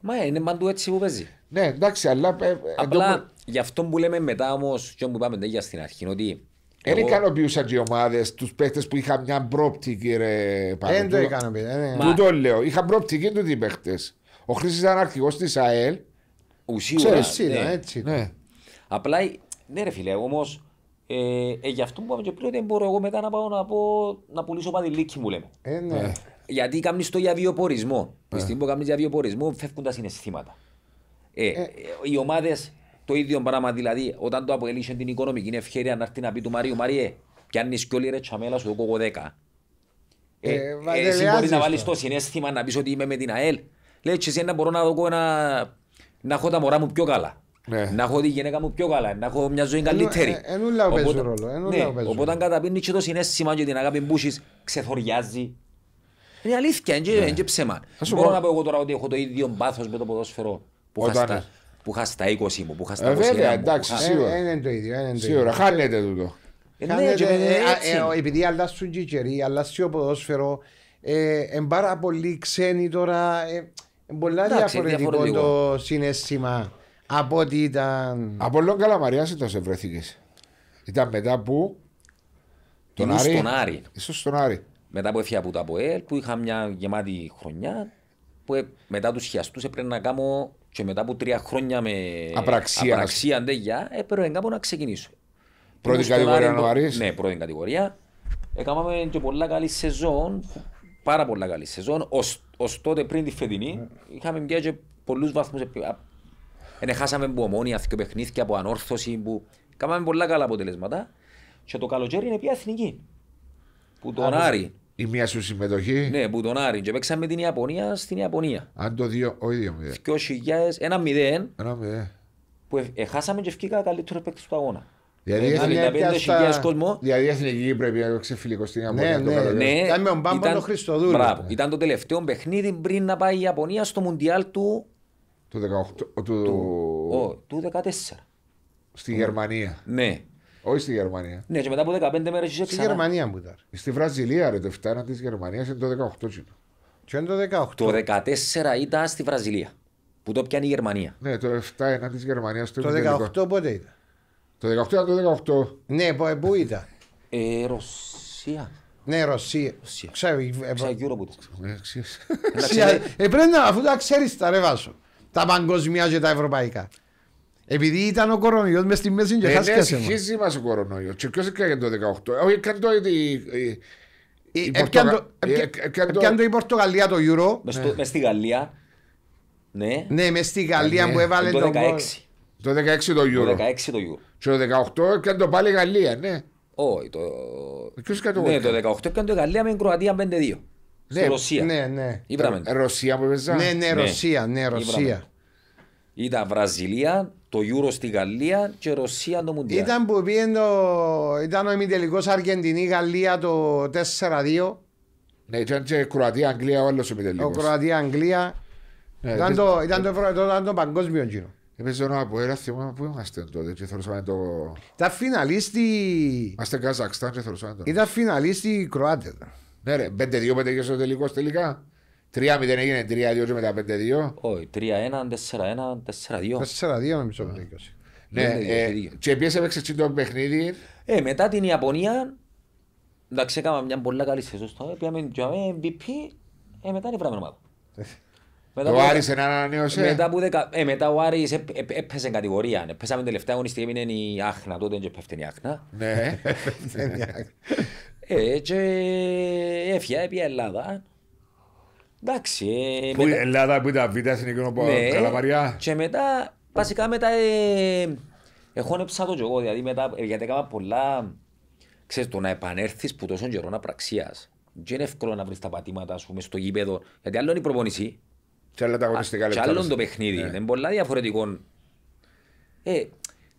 Μα ε, είναι παντού έτσι που παίζει. Ναι, εντάξει, αλλά. Ε, ε, Απλά εντός... γι' αυτό που λέμε μετά όμως, και που είπαμε τέτοια ναι, στην αρχή, ότι δεν ικανοποιούσαν και οι ομάδες τους παίχτε που είχαν μια πρόπτικη ρε Δεν το ικανοποιούσαν. Του ναι. το λέω. Είχαν πρόπτικη του οι παίχτε. Ο Χρήσης ήταν αρχηγός της ΑΕΛ. Ουσίω. Ναι. έτσι, ναι. Απλά, ναι, ρε φίλε, όμως. Ε, ε, γι' αυτό που είπαμε και πριν, δεν μπορώ εγώ μετά να πάω να, πω, να πουλήσω λύκη μου λέμε. Ε, ναι. Ε. Γιατί κάνεις το για βιοπορισμό. Ε. Τη στιγμή που κάνεις για βιοπορισμό, φεύγουν τα συναισθήματα. Ε, ε. Οι ομάδες το ίδιο πράγμα. Δηλαδή, όταν το αποέλυσε την οικονομική ευκαιρία να έρθει να πει του Μαρίου Μαριέ, πιάνεις κι όλη ρε τσαμέλα σου το κόκο 10. Ε, ε, εσύ μπορείς να βάλει το συνέστημα να πεις ότι είμαι με την ΑΕΛ. Λέει εσύ να μπορώ να δω ένα... να έχω τα μωρά μου πιο καλά. Ναι. Να έχω τη γυναίκα μου πιο καλά, να έχω μια ζωή καλύτερη. Ενούλα παίζει ρόλο. Ναι, οπότε αν καταπίνει και το συνέστημα και την αγάπη που ξεθοριάζει. Είναι αλήθεια, είναι και ψέμα. Μπορώ να πω εγώ τώρα ότι έχω το ίδιο πάθος με το ποδόσφαιρο που είχα στα, που είχα στα 20 μου, που είχα στα 20 μου. Βέβαια, εντάξει, σίγουρα. Είναι ε, το ίδιο. Ε, σίγουρα, χάνεται τούτο. Ε, ναι, επειδή αλλάσουν και οι καιροί, αλλάσουν το ποδόσφαιρο, είναι πάρα πολύ ξένοι τώρα. Πολλά διαφορετικό, το συνέστημα από ότι ήταν. Από όλο καλαμαριάς ήταν σε βρέθηκε. Ήταν μετά που. Τον Άρη. Στον Άρη. Άρη. Μετά που έφυγα από το ΑΠΟΕΛ, που είχα μια γεμάτη χρονιά, που ε, μετά τους χιαστούς έπρεπε να κάνω και μετά από τρία χρόνια με απραξία, απραξία αντέγια, έπρεπε κάπου να ξεκινήσω. Πρώτη κατηγορία Άρη, Ναι, πρώτη κατηγορία. Έκαναμε και πολλά καλή σεζόν πάρα πολλά καλή σεζόν. Ως, τότε πριν τη φετινή ναι. είχαμε μια και πολλούς βαθμούς. Εν χάσαμε από ομόνια, από παιχνίδια, από ανόρθωση. Που... Κάναμε πολλά καλά αποτελέσματα. Και το καλοκαίρι είναι πια εθνική. Που τον Άρη. Η μία σου συμμετοχή. Ναι, που τον Άρη. Και παίξαμε την Ιαπωνία στην Ιαπωνία. Αν το δύο, ο ίδιο μηδέν. ένα μηδέν. Ένα μηδέν. Που εχάσαμε ε, και ευκήκα καλύτερος παίκτης του αγώνα. Δηλαδή η κόσμο. πρέπει να το στην Ιαπωνία. Ναι, ναι, ναι Ήταν με τον Ήταν το τελευταίο παιχνίδι πριν να πάει η Ιαπωνία στο Μουντιάλ του. Του 18. Του, του 14. Στη Γερμανία. Ναι. Όχι στη Γερμανία. Ναι, και μετά από 15 μέρες είσαι Στη Γερμανία μου ήταν. Στη Βραζιλία, ρε, το 7 της Γερμανίας είναι το 18. Και είναι το 18. Το 14 ήταν στη Βραζιλία. Που το πιάνει η Γερμανία. Ναι, το 7 ένα της Γερμανίας. Το 18 πότε ήταν. Το 18 ήταν το 18. Ναι, ε, πού ήταν. Ε, Ρωσία. Ναι, Ρωσία. Ξέρω, Ξέρω Ε Πρέπει να αφού τα ξέρεις τα ρε βάσο. Τα παγκοσμιά και τα ευρωπαϊκά. Επειδή ήταν ο κορονοϊός μες στη μέση και χάσκασε Ναι, Ενέσχυσε μας ο κορονοϊός. Και ποιος έκανε το 18. Όχι, έκανε το... Ε, έκανε το η Πορτογαλία το Euro. Μες στη Γαλλία. Ναι. ναι, μες στη Γαλλία ε, ναι. που έβαλε το... Το 16. Το 16 το Euro. Το 16 το Euro. Και το 18 έκανε το πάλι η Γαλλία, ναι. Όχι, το. Ποιος κατηγορεί. Ναι, το 18 έκανε το Γαλλία με την Κροατία 5-2. Ναι, Ρωσία. Ναι, ναι. Ήπραμε. Ρωσία που έπαιζα. Ναι, ναι, ναι. Ρωσία. Ναι, Ρωσία. Ήταν Βραζιλία, το Euro στη Γαλλία και Ρωσία το Μουντιάλ. Ήταν που πήγαινε Ήταν ο ημιτελικός αργεντινη Αργεντινή-Γαλλία το 4-2. Ναι, ήταν και Κροατία-Αγγλία ο άλλος Ο Κροατία-Αγγλία. Ναι, ήταν το παγκόσμιο γύρο. Έπαιζε ο Αποέλ, θυμάμαι που είμαστε τότε και θεωρούσαμε το... Ήταν φιναλίστη... Είμαστε Καζακστάν και θεωρούσαμε το... Ήταν φιναλίστη Κροάτε. Ναι ρε, 5-2 πέντε και στο τελικός τελικά. 3-0 έγινε, 3-2 και μετά 5-2. Όχι, 3-1, 4-1, 4-2. 4-2 με μισό πέντε Ναι, ε, και ποιες αυτό το παιχνίδι. Ε, μετά την Ιαπωνία, εντάξει έκανα μια πολύ καλή σεζόν στο, MVP, ε, μετά είναι πράγμα μετά ο Άρης δεν ανανέωσε. Μετά, που δεκα... ε, μετά ο Άρης ε, ε, έπεσε κατηγορία. Ναι. Πέσαμε τελευταία αγωνιστή, έμεινε η Άχνα. Τότε δεν πέφτει η Άχνα. Ναι, ε, και έφυγε, έπια Ελλάδα. Εντάξει. Ε, που μετά... η Ελλάδα που ήταν β' στην εκείνο που ναι, καλαμαριά. Και μετά, βασικά μετά, ε, έχω ανέψα το κι εγώ, δηλαδή μετά, γιατί έκανα πολλά, ξέρεις, το να επανέλθεις που τόσο καιρό να πραξίας. Δεν είναι εύκολο να βρεις τα πατήματα σου μες στο γήπεδο, γιατί άλλο είναι η προπονησία. Και τα αγωνιστικά λεπτά. άλλο το παιχνίδι. Ναι. Είναι πολλά διαφορετικό. Ε,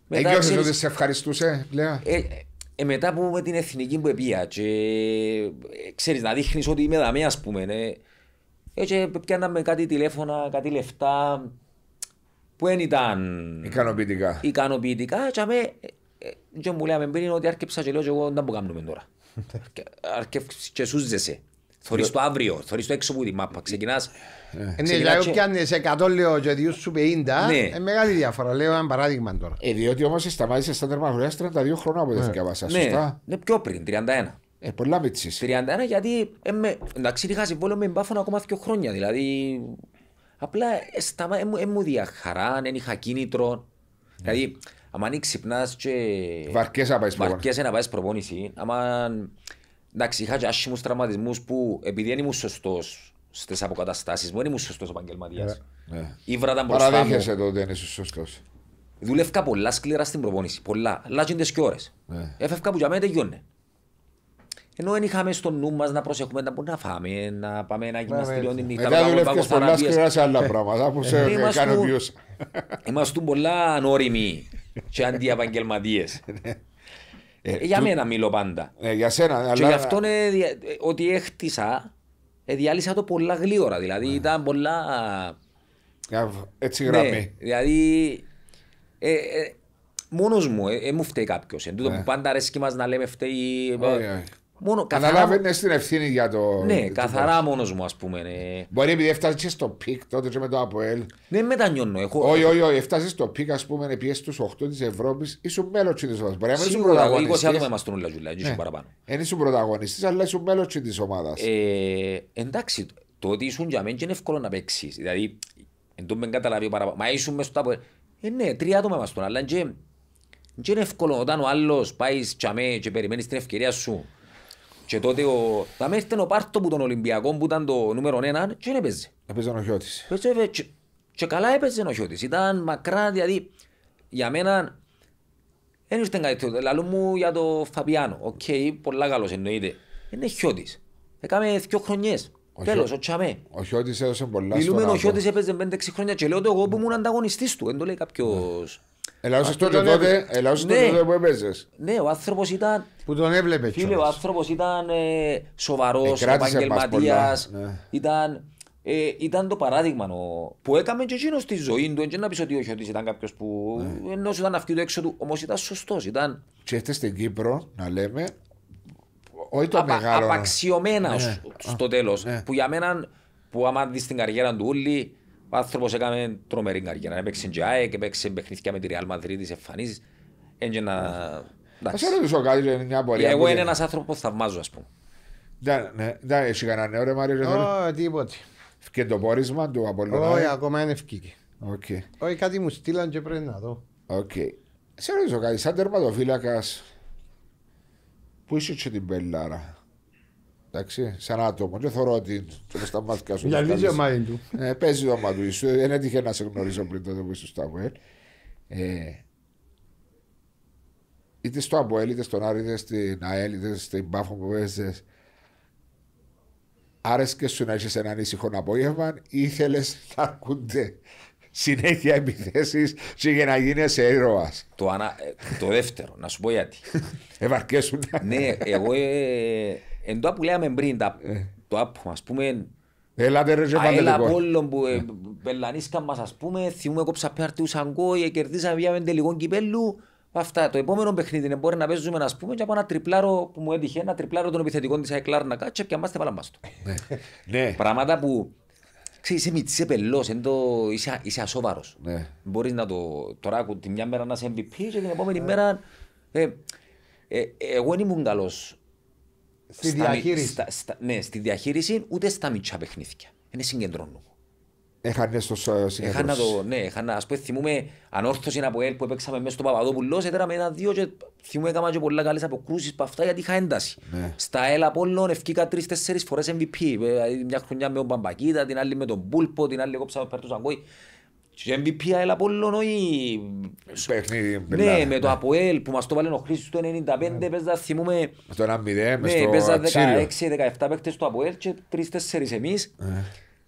μετά, ότι σε ευχαριστούσε πλέον. Ε, ε, μετά που με την εθνική που επία και ε, ξέρεις να δείχνεις ότι είμαι δαμέ ας πούμε. Ε, ε, και πιάναμε κάτι τηλέφωνα, κάτι λεφτά που δεν ήταν ικανοποιητικά. ικανοποιητικά και, αμέ, ε, ε, και μου λέμε πριν ότι άρκεψα και λέω και εγώ δεν μπορούμε τώρα. Άρκεψα και σούζεσαι. Θωρείς ε, το αύριο, θωρείς το έξω από τη μάπα, ξεκινάς... Ε, ε, ναι, δηλαδή και αν είσαι 100 λέω και δύο σου 50, είναι μεγάλη διαφορά, λέω ένα παράδειγμα τώρα. Ε, διότι όμως σταμάτησες στα χρόνια, 32 χρόνια από δεύτερη καβάσα, σωστά. Ναι, πιο πριν, 31. Ε, πολλά μίτσες. 31 γιατί, εμε, εντάξει, είχα συμβόλαιο με μπάφων ακόμα δύο χρόνια, δηλαδή... Απλά σταμα, μου διαχαρά, δεν είχα κίνητρο. Ναι. Δηλαδή, άμα αν ξυπνάς και... Βαρκές να πάεις προπόνηση. να προπόνηση. Εντάξει, είχα άσχημους τραυματισμούς που επειδή δεν ήμουν σωστός στις αποκαταστάσεις μου, δεν ήμουν σωστός επαγγελματίας. Ήβραταν ε, ε. μπροστά μου. Παραδέχεσαι το ότι δεν είσαι σωστός. Δουλεύκα πολλά σκληρά στην προπόνηση. Πολλά. Αλλά και ώρες. Έφευκα που για μένα τελειώνε. Ενώ δεν είχαμε στο νου μας να προσέχουμε να μπορούμε να φάμε, να πάμε να γυμναστήριο την νύχτα. Μετά δουλεύκες πολλά σκληρά σε άλλα πράγματα που σε Είμαστε πολλά ανώριμοι και αντιαπαγγελματίε. Ναι. Ε, για μένα μιλώ πάντα. Ε, για σένα, αλλά... Και γι' αυτό ε, ότι έχτισα, ε, διάλυσα το πολλά γλύωρα. Δηλαδή ναι. ήταν πολλά. Έτσι ναι, γραμμή. δηλαδή. Ε, ε Μόνος μου, ε, ε, μου φταίει κάποιος. Εν τούτο ναι. που πάντα αρέσκει μας να λέμε φταίει. Ε, Μόνο καθαρά. Αναλάβαινε την ευθύνη για το. Ναι, το καθαρά μόνος μου, ας πούμε. Ναι. Μπορεί επειδή έφτασες στο πικ τότε και με το ΑΠΟΕΛ. Ναι, μετανιώνω. Έχω... Όχι, όχι, όχι. Έφτασες στο πικ, ας πούμε, πήγε στου 8 της Ευρώπης. Ήσουν μέλος της ομάδας. Μπορεί να μην ήσουν πρωταγωνιστή. 20 άτομα είμαστε όλοι λαζουλά, ήσουν ναι. παραπάνω. Δεν ήσουν πρωταγωνιστής, αλλά ήσουν μέλος της ομάδας. Ε, εντάξει, το ότι ήσουν για μένα είναι εύκολο να παίξεις. Δηλαδή, εν τω μεν καταλαβεί παραπάνω. Μα ήσουν μέσα στο ΑΠΟΕΛ. Ε, ναι, τρία άτομα είμαστε, αλλά και... και είναι εύκολο όταν ο άλλος πάεις τσαμέ και περιμένεις την ευκαιρία σου. Και τότε ο... Θα με έρθει ο Πάρτο που τον Ολυμπιακό που ήταν το νούμερο ένα και δεν έπαιζε. Έπαιζε ο Χιώτης. Έπαιζε, και... και καλά έπαιζε ο Χιώτης. Ήταν μακρά, δηλαδή για μένα δεν ήρθε κάτι τέτοιο. Λαλού δηλαδή, μου για το Φαπιάνο. Οκ, okay, πολλά καλός εννοείται. Είναι Χιώτης. Έκαμε δύο χρονιές. Τέλο, ο Τσαμέ. Ο Χιώτης έδωσε πολλά. Μιλούμε ο Χιώτης έπαιζε 5-6 χρόνια και λέω το εγώ που ήμουν ανταγωνιστής του. Δεν το λέει κάποιος. Ναι. Ελάωσες τον τότε, ελάωσες ναι. τότε που έπαιζες, Ναι, ο άνθρωπος ήταν. Που τον έβλεπε. Φίλε, ο άνθρωπος ήταν ε, σοβαρός, ε, επαγγελματία. Ναι. Ήταν, ε, ήταν το παράδειγμα που έκαμε και εκείνος στη ζωή του. Δεν να πεις ότι όχι, ότι ήταν κάποιος που. Ναι. Ενώ ήταν αυτοί του έξω του, όμως ήταν σωστός. Ήταν... Και έφτασε στην Κύπρο, να λέμε. Όχι το μεγάλο. Απαξιωμένα ναι. στο τέλος. Ναι. Που για μένα, που άμα δεις την καριέρα του, όλοι ο άνθρωπος έκανε τρομερή καριέρα. Έπαιξε και ΑΕΚ, έπαιξε παιχνίδια με τη Real Madrid, εμφανίζει. εμφανίσει. Έτσι να. Θα σε ρωτήσω κάτι είναι μια πορεία. Εγώ είναι ένας άνθρωπος που θαυμάζω, ας πούμε. Δεν έχει ναι, ναι, κανένα νέο ρε Μάριο. Όχι, τίποτε. Και το πόρισμα του Απολύτω. Όχι, ε? ακόμα είναι ευκήκη. Όχι, κάτι μου στείλαν και πρέπει να δω. Οκ. Σε ρωτήσω κάτι, σαν τερματοφύλακας που είσαι και την Μπελάρα. Εντάξει, σε ένα άτομο. Δεν θεωρώ ότι το μάτια σου. Γυαλίζει ο του. Ε, παίζει το μάιν του. Δεν έτυχε να σε γνωρίζω πριν τότε που είσαι στο Αποέλ. Ε, είτε στο Αποέλ, είτε στον Άρη, είτε στην ΑΕΛ, είτε στην Πάφο που παίζει. Άρεσκε σου να είσαι έναν ήσυχο απόγευμα, ή ήθελες να ακούνται συνέχεια επιθέσεις και για να γίνεις σε ήρωας. Το, ανα... Ε, το δεύτερο, να σου πω γιατί. Ευαρκέσουν. ναι, εγώ. Ε... Εν ε. το που λέμε πριν, το άπο, ας πούμε, Έλατε ρε και Έλα πόλων που ε, πελανίσκαν μας, ας πούμε, θυμούμε κόψα πέρτη ουσαγκό, κερδίσαμε πια με τελικό κυπέλου. Αυτά, το επόμενο παιχνίδι είναι μπορεί να παίζουμε ας πούμε και από ένα τριπλάρο που μου έτυχε, ένα τριπλάρο των επιθετικών της Αεκλάρ να κάτσε και αμάστε πάλα μα το. Ναι. Πράγματα που ξέρεις είσαι μητσί, είσαι πελός, είσαι, είσαι ασόβαρος. Ναι. Μπορείς να το τώρα ακού, τη μια μέρα να είσαι MVP και την επόμενη μέρα... Ε, ε, εγώ δεν ήμουν καλός Στη στα διαχείριση. Στα, στα, ναι, στη διαχείριση ούτε στα μητσά παιχνίδια. Είναι συγκεντρώνο. Έχανε στο συγκεντρώνο. Έχανα το, ναι, έχανε. ας πούμε, θυμούμε ανόρθωση από ελ που έπαιξαμε μέσα στο Παπαδόπουλο, Έτρα με ένα-δύο και θυμούμε έκανα και πολλά καλές αποκρούσεις από αυτά γιατί είχα ένταση. Ναι. Στα ελ από όλων ευκήκα τρεις-τέσσερις φορές MVP. Ε, μια χρονιά με τον Παμπακίδα, την άλλη με τον Μπούλπο, την άλλη κόψαμε πέρα του Σαγκόη. Και MVP ΑΕΛ πολύ νόη Παιχνίδι. Ναι, με το ναι. ΑΠΟΕΛ που μας το βάλει ναι. ναι, ο Χρήστος το 95 παίζα θυμούμε... Στο 1-0, μες στο αξιριο Παίζα 16-17 παίκτες στο ΑΠΟΕΛ και 3-4 εμείς.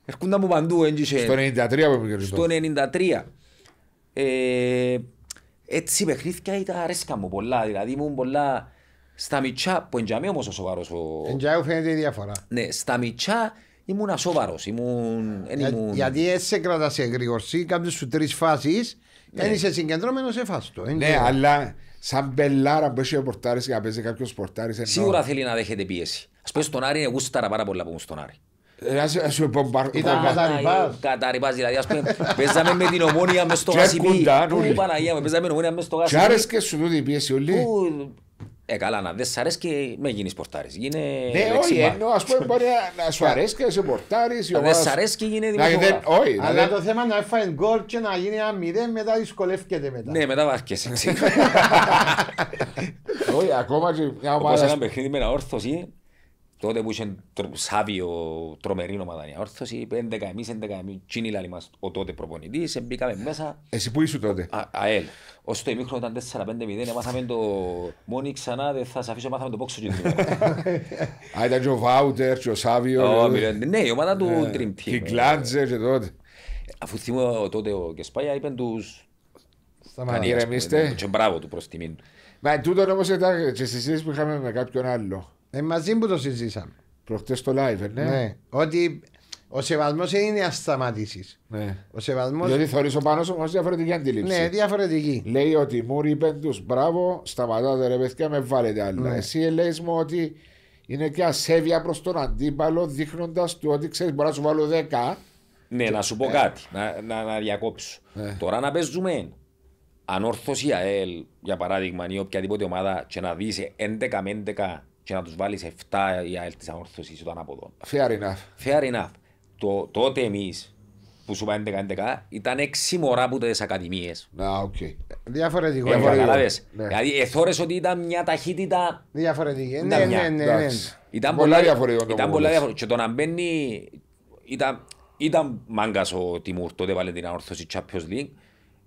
Ερχούνταν από παντού. έγινε Στο 93 που Στο 93. Έτσι παιχνίδια ήταν αρέσκα μου πολλά, δηλαδή ήμουν πολλά... Στα μητσά, που εντιαμεί όμως ο σοβαρός ο... Εντιαμεί φαίνεται η διαφορά. Ναι, στα μητσά ήμουν ασόβαρο. Ήμουν... Για, ήμουν... Γιατί έτσι κρατά σε γρήγορση, κάποιε σου τρεις φάσεις, δεν ναι. είσαι συγκεντρωμένο σε Ναι, αλλά σαν πελάρα που έχει ο πορτάρι και να παίζει κάποιος πορτάρι. Ενώ... Σίγουρα θέλει να δέχεται πίεση. Ας πούμε στον Άρη, εγώ στάρα πάρα πολλά που μου στον Άρη. Ε, Ήταν καταρρυπάς Καταρρυπάς δηλαδή ας πούμε με την ομόνια μες στο Τι Παναγία με την ε, καλά, να δεν σ' αρέσει και με γίνεις Γίνε... Ναι, όχι, ενώ ας πούμε μπορεί να σου ναι. αρέσει και σε Δεν σ' αρέσει και γίνει αλλά το θέμα να έφαγε γκολ και να γίνει ένα μηδέν, μετά δυσκολεύκεται μετά. Ναι, μετά βάρκεσαι. Όχι, ακόμα και μια ομάδα. παιχνίδι με ένα όρθος Τότε που είχε Σάβιο τρομερή ομάδα η όρθωση, 11 εμείς, έντεκα εμείς, τσίνη λάλη μας ο τότε προπονητής, εμπήκαμε μέσα. Εσύ που ήσουν τότε. Α, αέλ. Ωστο η ημίχρονο ήταν 4-5-0, έμαθαμε το μόνοι ξανά, δεν θα σας αφήσω, έμαθαμε το πόξο κίνδυνο. Α, ήταν και ο Βάουτερ και ο Σάβιο. Ναι, η ομάδα του ναι. Dream Team. Και η Γκλάντζερ και τότε. Αφού θυμώ τότε ο Κεσπάγια, είπαν τους... Σταματήρεμίστε. Και μπράβο του προς τιμήν. Μα τούτο όμως ήταν και συζήτηση που είχαμε με κάποιον άλλο. Ε, μαζί που το συζήσαμε. Προχτές στο live, ε, ναι. ναι. Ότι ο σεβασμός είναι ασταματήσεις. Ναι. Ο σεβασμός... Δηλαδή θεωρείς ο πάνω όμως διαφορετική αντίληψη. Ναι, διαφορετική. Λέει ότι μου είπε τους μπράβο, σταματάτε ρε παιδιά, με βάλετε άλλο. Ναι. Εσύ λέει μου ότι είναι και ασέβεια προς τον αντίπαλο, δείχνοντας του ότι ξέρεις, μπορεί να σου βάλω 10. Ναι, και... να σου πω ε. κάτι, να, να, να διακόψω. Ε. Τώρα να παίζουμε αν όρθω η ΑΕΛ, για παράδειγμα, ή οποιαδήποτε ομάδα, και να δεις 11 με 11 και να τους βάλεις 7 η ΑΕΛ της ανόρθωση όταν το ανάποδο. Fair enough. Fair enough. Το, τότε εμείς που σου πάνε 11-11 ήταν 6 μωρά από τι ακαδημίες. Να, οκ. Διαφορετικό. Ε, Κατάλαβες. Ναι. Δηλαδή, εθώρες ότι ήταν μια ταχύτητα. Διαφορετική. Ναι, ναι, ναι, ναι. Ήταν πολλά διαφορετικό. Ήταν πολλά διαφορετικό. Και το να μπαίνει. Ήταν, ήταν μάγκας ο Τιμούρ τότε βάλε την ανόρθωση Champions League.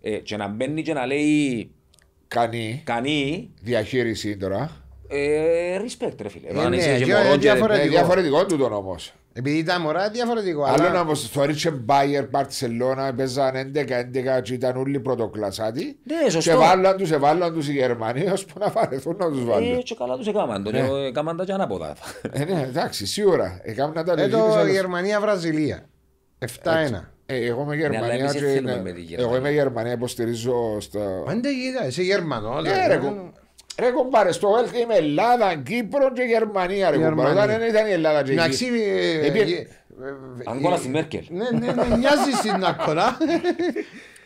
Ε, και να μπαίνει και να λέει. Κανεί. Διαχείριση τώρα. Ε, respect ρε φίλε. Ε, ε ναι, ναι, διαφορετικό. διαφορετικό του τον όμως. Επειδή τα μωρά διαφορετικό. Άλλο να πως το ρίξε Μπάιερ, Μπαρτσελώνα, παίζαν 11-11 και ήταν όλοι πρωτοκλασσάτοι. Ναι, σωστό. Και βάλαν τους, βάλαν τους οι Γερμανοί ώσπου να βαρεθούν να τους ε, βάλουν. Ε, καλά τους έκαναν, τον ναι. έκαναν τα και ανάποδα. Ε, ναι, εντάξει, σίγουρα. Έκαναν τα Εδώ Γερμανία-Βραζιλία. 7-1. Ε, εγώ είμαι ναι, Γερμανία. και... Εγώ είμαι Γερμανία, υποστηρίζω. Μα δεν είδα, είσαι Γερμανό. Ε, Ρε κομπάρε, στο ΕΛΚ είμαι Ελλάδα, Κύπρο και Γερμανία. Ρε κομπάρε, όταν δεν ήταν η Ελλάδα και ε, ε, ε, η Αν Αγκόλα στη Μέρκελ. Ναι, ναι, ναι, μοιάζει στην Αγκόλα.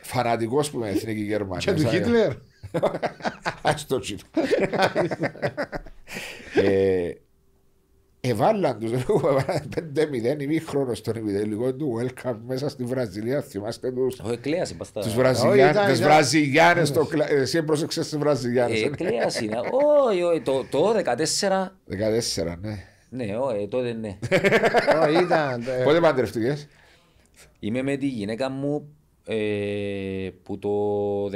Φανατικός που είμαι εθνική Γερμανία. Και του Χίτλερ. Ας το τσίτ. Εβάλλαν τους πέντε-μηδέν χρόνος στον ημιτελικό λοιπόν, του Welcome μέσα στη Βραζιλία. Θυμάστε τους, τους Βραζιλιάνες, Βραζιλιάνες, εσύ πρόσεξες τις Βραζιλιάνες. Ε, είναι. όχι, όχι, το 14. 14, ναι. Ναι, όχι, ε, τότε ναι. Ήταν. Ε- Πότε παντρευτήκες. Είμαι με τη γυναίκα μου που το 18.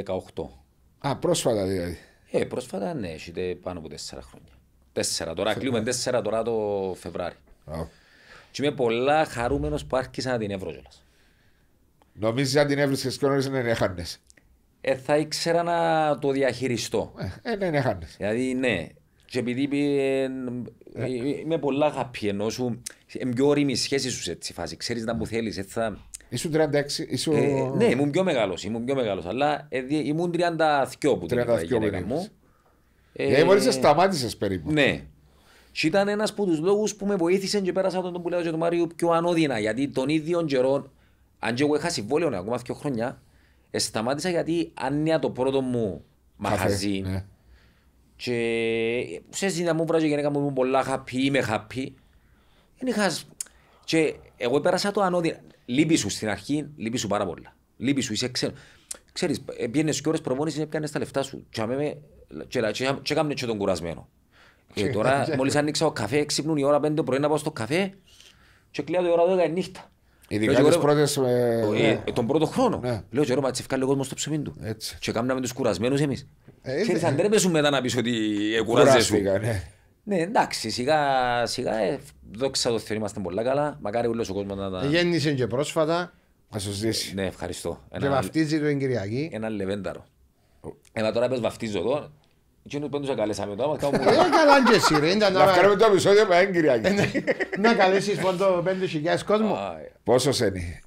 Α, πρόσφατα δηλαδή. Ε, πρόσφατα ναι, έχετε πάνω από 4 χρόνια. Τέσσερα τώρα, κλείουμε τέσσερα τώρα το Φεβράρι. Και είμαι πολλά χαρούμενος που άρχισα να την εύρω Νομίζεις αν την έβρισκες και όνειρες είναι την Ε, θα ήξερα να το διαχειριστώ. Ε, ναι, ε, την έχανες. Δηλαδή ναι, και επειδή είμαι ε, ε. πολλά αγαπή ενώ σου, είναι πιο όριμη η σχέση σου σε τη φάση, ξέρεις να μου θέλεις, έτσι θα... Ήσουν 36, ήσουν... Ε, ναι, ήμουν πιο μεγάλος, ήμουν πιο μεγάλος, αλλά ε, ήμουν 32 που την είπα ε, να ε, σταμάτησες περίπου. Ναι. Και ήταν ένας από τους λόγους που με βοήθησε και πέρασα τον που λέω και τον Μάριο πιο ανώδυνα. Γιατί τον ίδιο καιρό, αν και εγώ είχα συμβόλαιο ακόμα πιο χρόνια, ε, σταμάτησα γιατί άνοια το πρώτο μου μαχαζί. Ναι. Και σε ζήτα μου βράζει η γυναίκα μου ήμουν πολλά happy, είμαι happy. Δεν είχα... Και εγώ πέρασα το ανώδυνα. Λύπη σου στην αρχή, λύπη σου πάρα πολλά. Λύπη σου, είσαι ξένος. Ξέρεις, πήγαινες και ώρες προμόνησης και έπιανες τα λεφτά σου. Και, αμέμε, και, έκαμε και τον κουρασμένο. Ε, και τώρα μόλις άνοιξα ο καφέ, ξύπνουν η ώρα 5 το πρωί να πάω στο καφέ και κλείω η ώρα 12 η νύχτα. Ειδικά τις πρώτες... Ε, ε, ναι. Τον πρώτο χρόνο. Ναι. Λέω και ρε έτσι ευκάλλει ο κόσμος στο ψωμί του. Και κάμναμε τους κουρασμένους εμείς. Ξέρεις, αν τρέπεσουν μετά να πεις ότι κουράζεσαι. Ναι. ναι, εντάξει, σιγά σιγά, δόξα το Θεό είμαστε πολλά καλά. Μακάρι ο κόσμος να τα... Γέννησε και πρόσφατα. Να σου ζήσει. Ναι, ευχαριστώ. Ένα... Και βαφτίζει τον Κυριακή. Ένα λεβένταρο. Ένα τώρα πες βαφτίζω εδώ. Και είναι πέντουσα καλέσαμε τώρα. Ε, καλά και εσύ ρε. Να κάνουμε το επεισόδιο με Κυριακή. Ε, ναι. Να καλέσεις πόντο λοιπόν πέντε χιλιάς κόσμο. Ε. Πόσο είναι.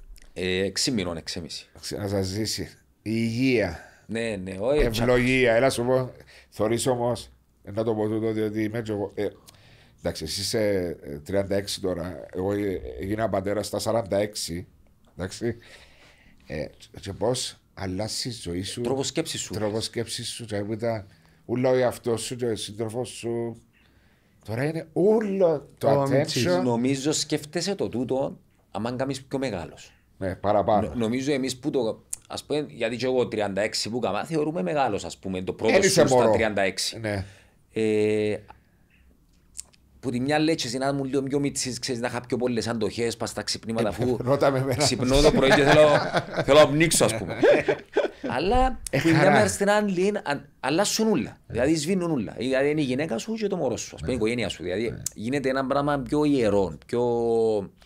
Εξή μηνών, εξέμιση. Να σας ζήσει. Η υγεία. Ναι, ναι, όχι. Ευλογία. Έλα σου πω. Θωρείς όμως. Ε, να το πω τούτο διότι είμαι έτσι εγώ. Εντάξει, εσύ είσαι 36 τώρα. Εγώ έγινα πατέρα στα 46. Εντάξει. Ε, και πώς αλλάσεις η ζωή σου. Τρόπος σκέψης σου. Τρόπος σκέψης σου. Και έπειτα, ούλα ο εαυτός σου και ο σύντροφος σου. Τώρα είναι όλο το αντίθετο. Νομίζω σκέφτεσαι το τούτο άμα κάνεις πιο μεγάλος. Ναι, παραπάνω. Νομίζω εμείς που το, ας πούμε, γιατί και εγώ 36 που κάμα, θεωρούμε μεγάλος, ας πούμε, το πρώτο σου στα 36 που τη μια λέξη είναι να μου λίγο πιο μίτσι, ξέρεις να είχα πιο πολλές αντοχές, πας τα ξυπνήματα ε, αφού ξυπνώ το πρωί και θέλω, θέλω να πνίξω ας πούμε. αλλά ε, που μια μέρα στην άλλη αλλά νουλα. δηλαδή σβήνουν όλα. Δηλαδή είναι η γυναίκα σου και το μωρό σου, ας πούμε η ναι. οικογένεια σου. Δηλαδή ναι. γίνεται ένα πράγμα πιο ιερό, πιο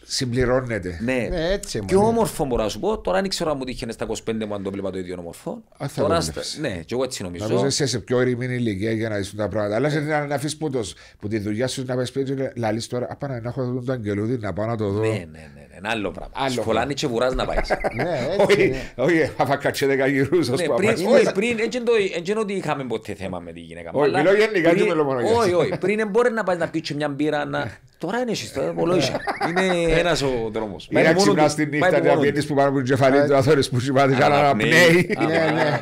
συμπληρώνεται. Ναι, ναι έτσι Και όμορφο μπορώ να σου πω. Τώρα δεν ξέρω αν μου τύχαινε στα 25 μου αν το βλέπα το ίδιος όμορφο. Α, θα Τώρα, στα... Ναι, και εγώ έτσι νομίζω. Νομίζω πω σε πιο ήρεμη ηλικία για να δεις τα πράγματα. Αλλά σε είναι να αφήσεις πόντο που τη δουλειά σου να πας σπίτι, λαλή τώρα. Απάνω να έχω δει τον Αγγελούδη να πάω να το δω. Ναι, ναι, ναι. Ένα ναι, άλλο πράγμα. Άλλο και βουράς να πάεις. Ναι, όχι, ναι. δέκα γυρούς. Πριν, έτσι ότι είχαμε ποτέ θέμα με τη γυναίκα. Όχι, μιλώ γενικά, όχι, όχι. Πριν μπορεί να πάει να πει μια μπύρα Τώρα είναι εσύ, τώρα ναι. είναι ναι. ένας ο δρόμος. να ξυπνάς τη νύχτα, να που πάνω από την κεφαλή του, να θέλεις που σημαίνει, να αναπνέει. Ναι,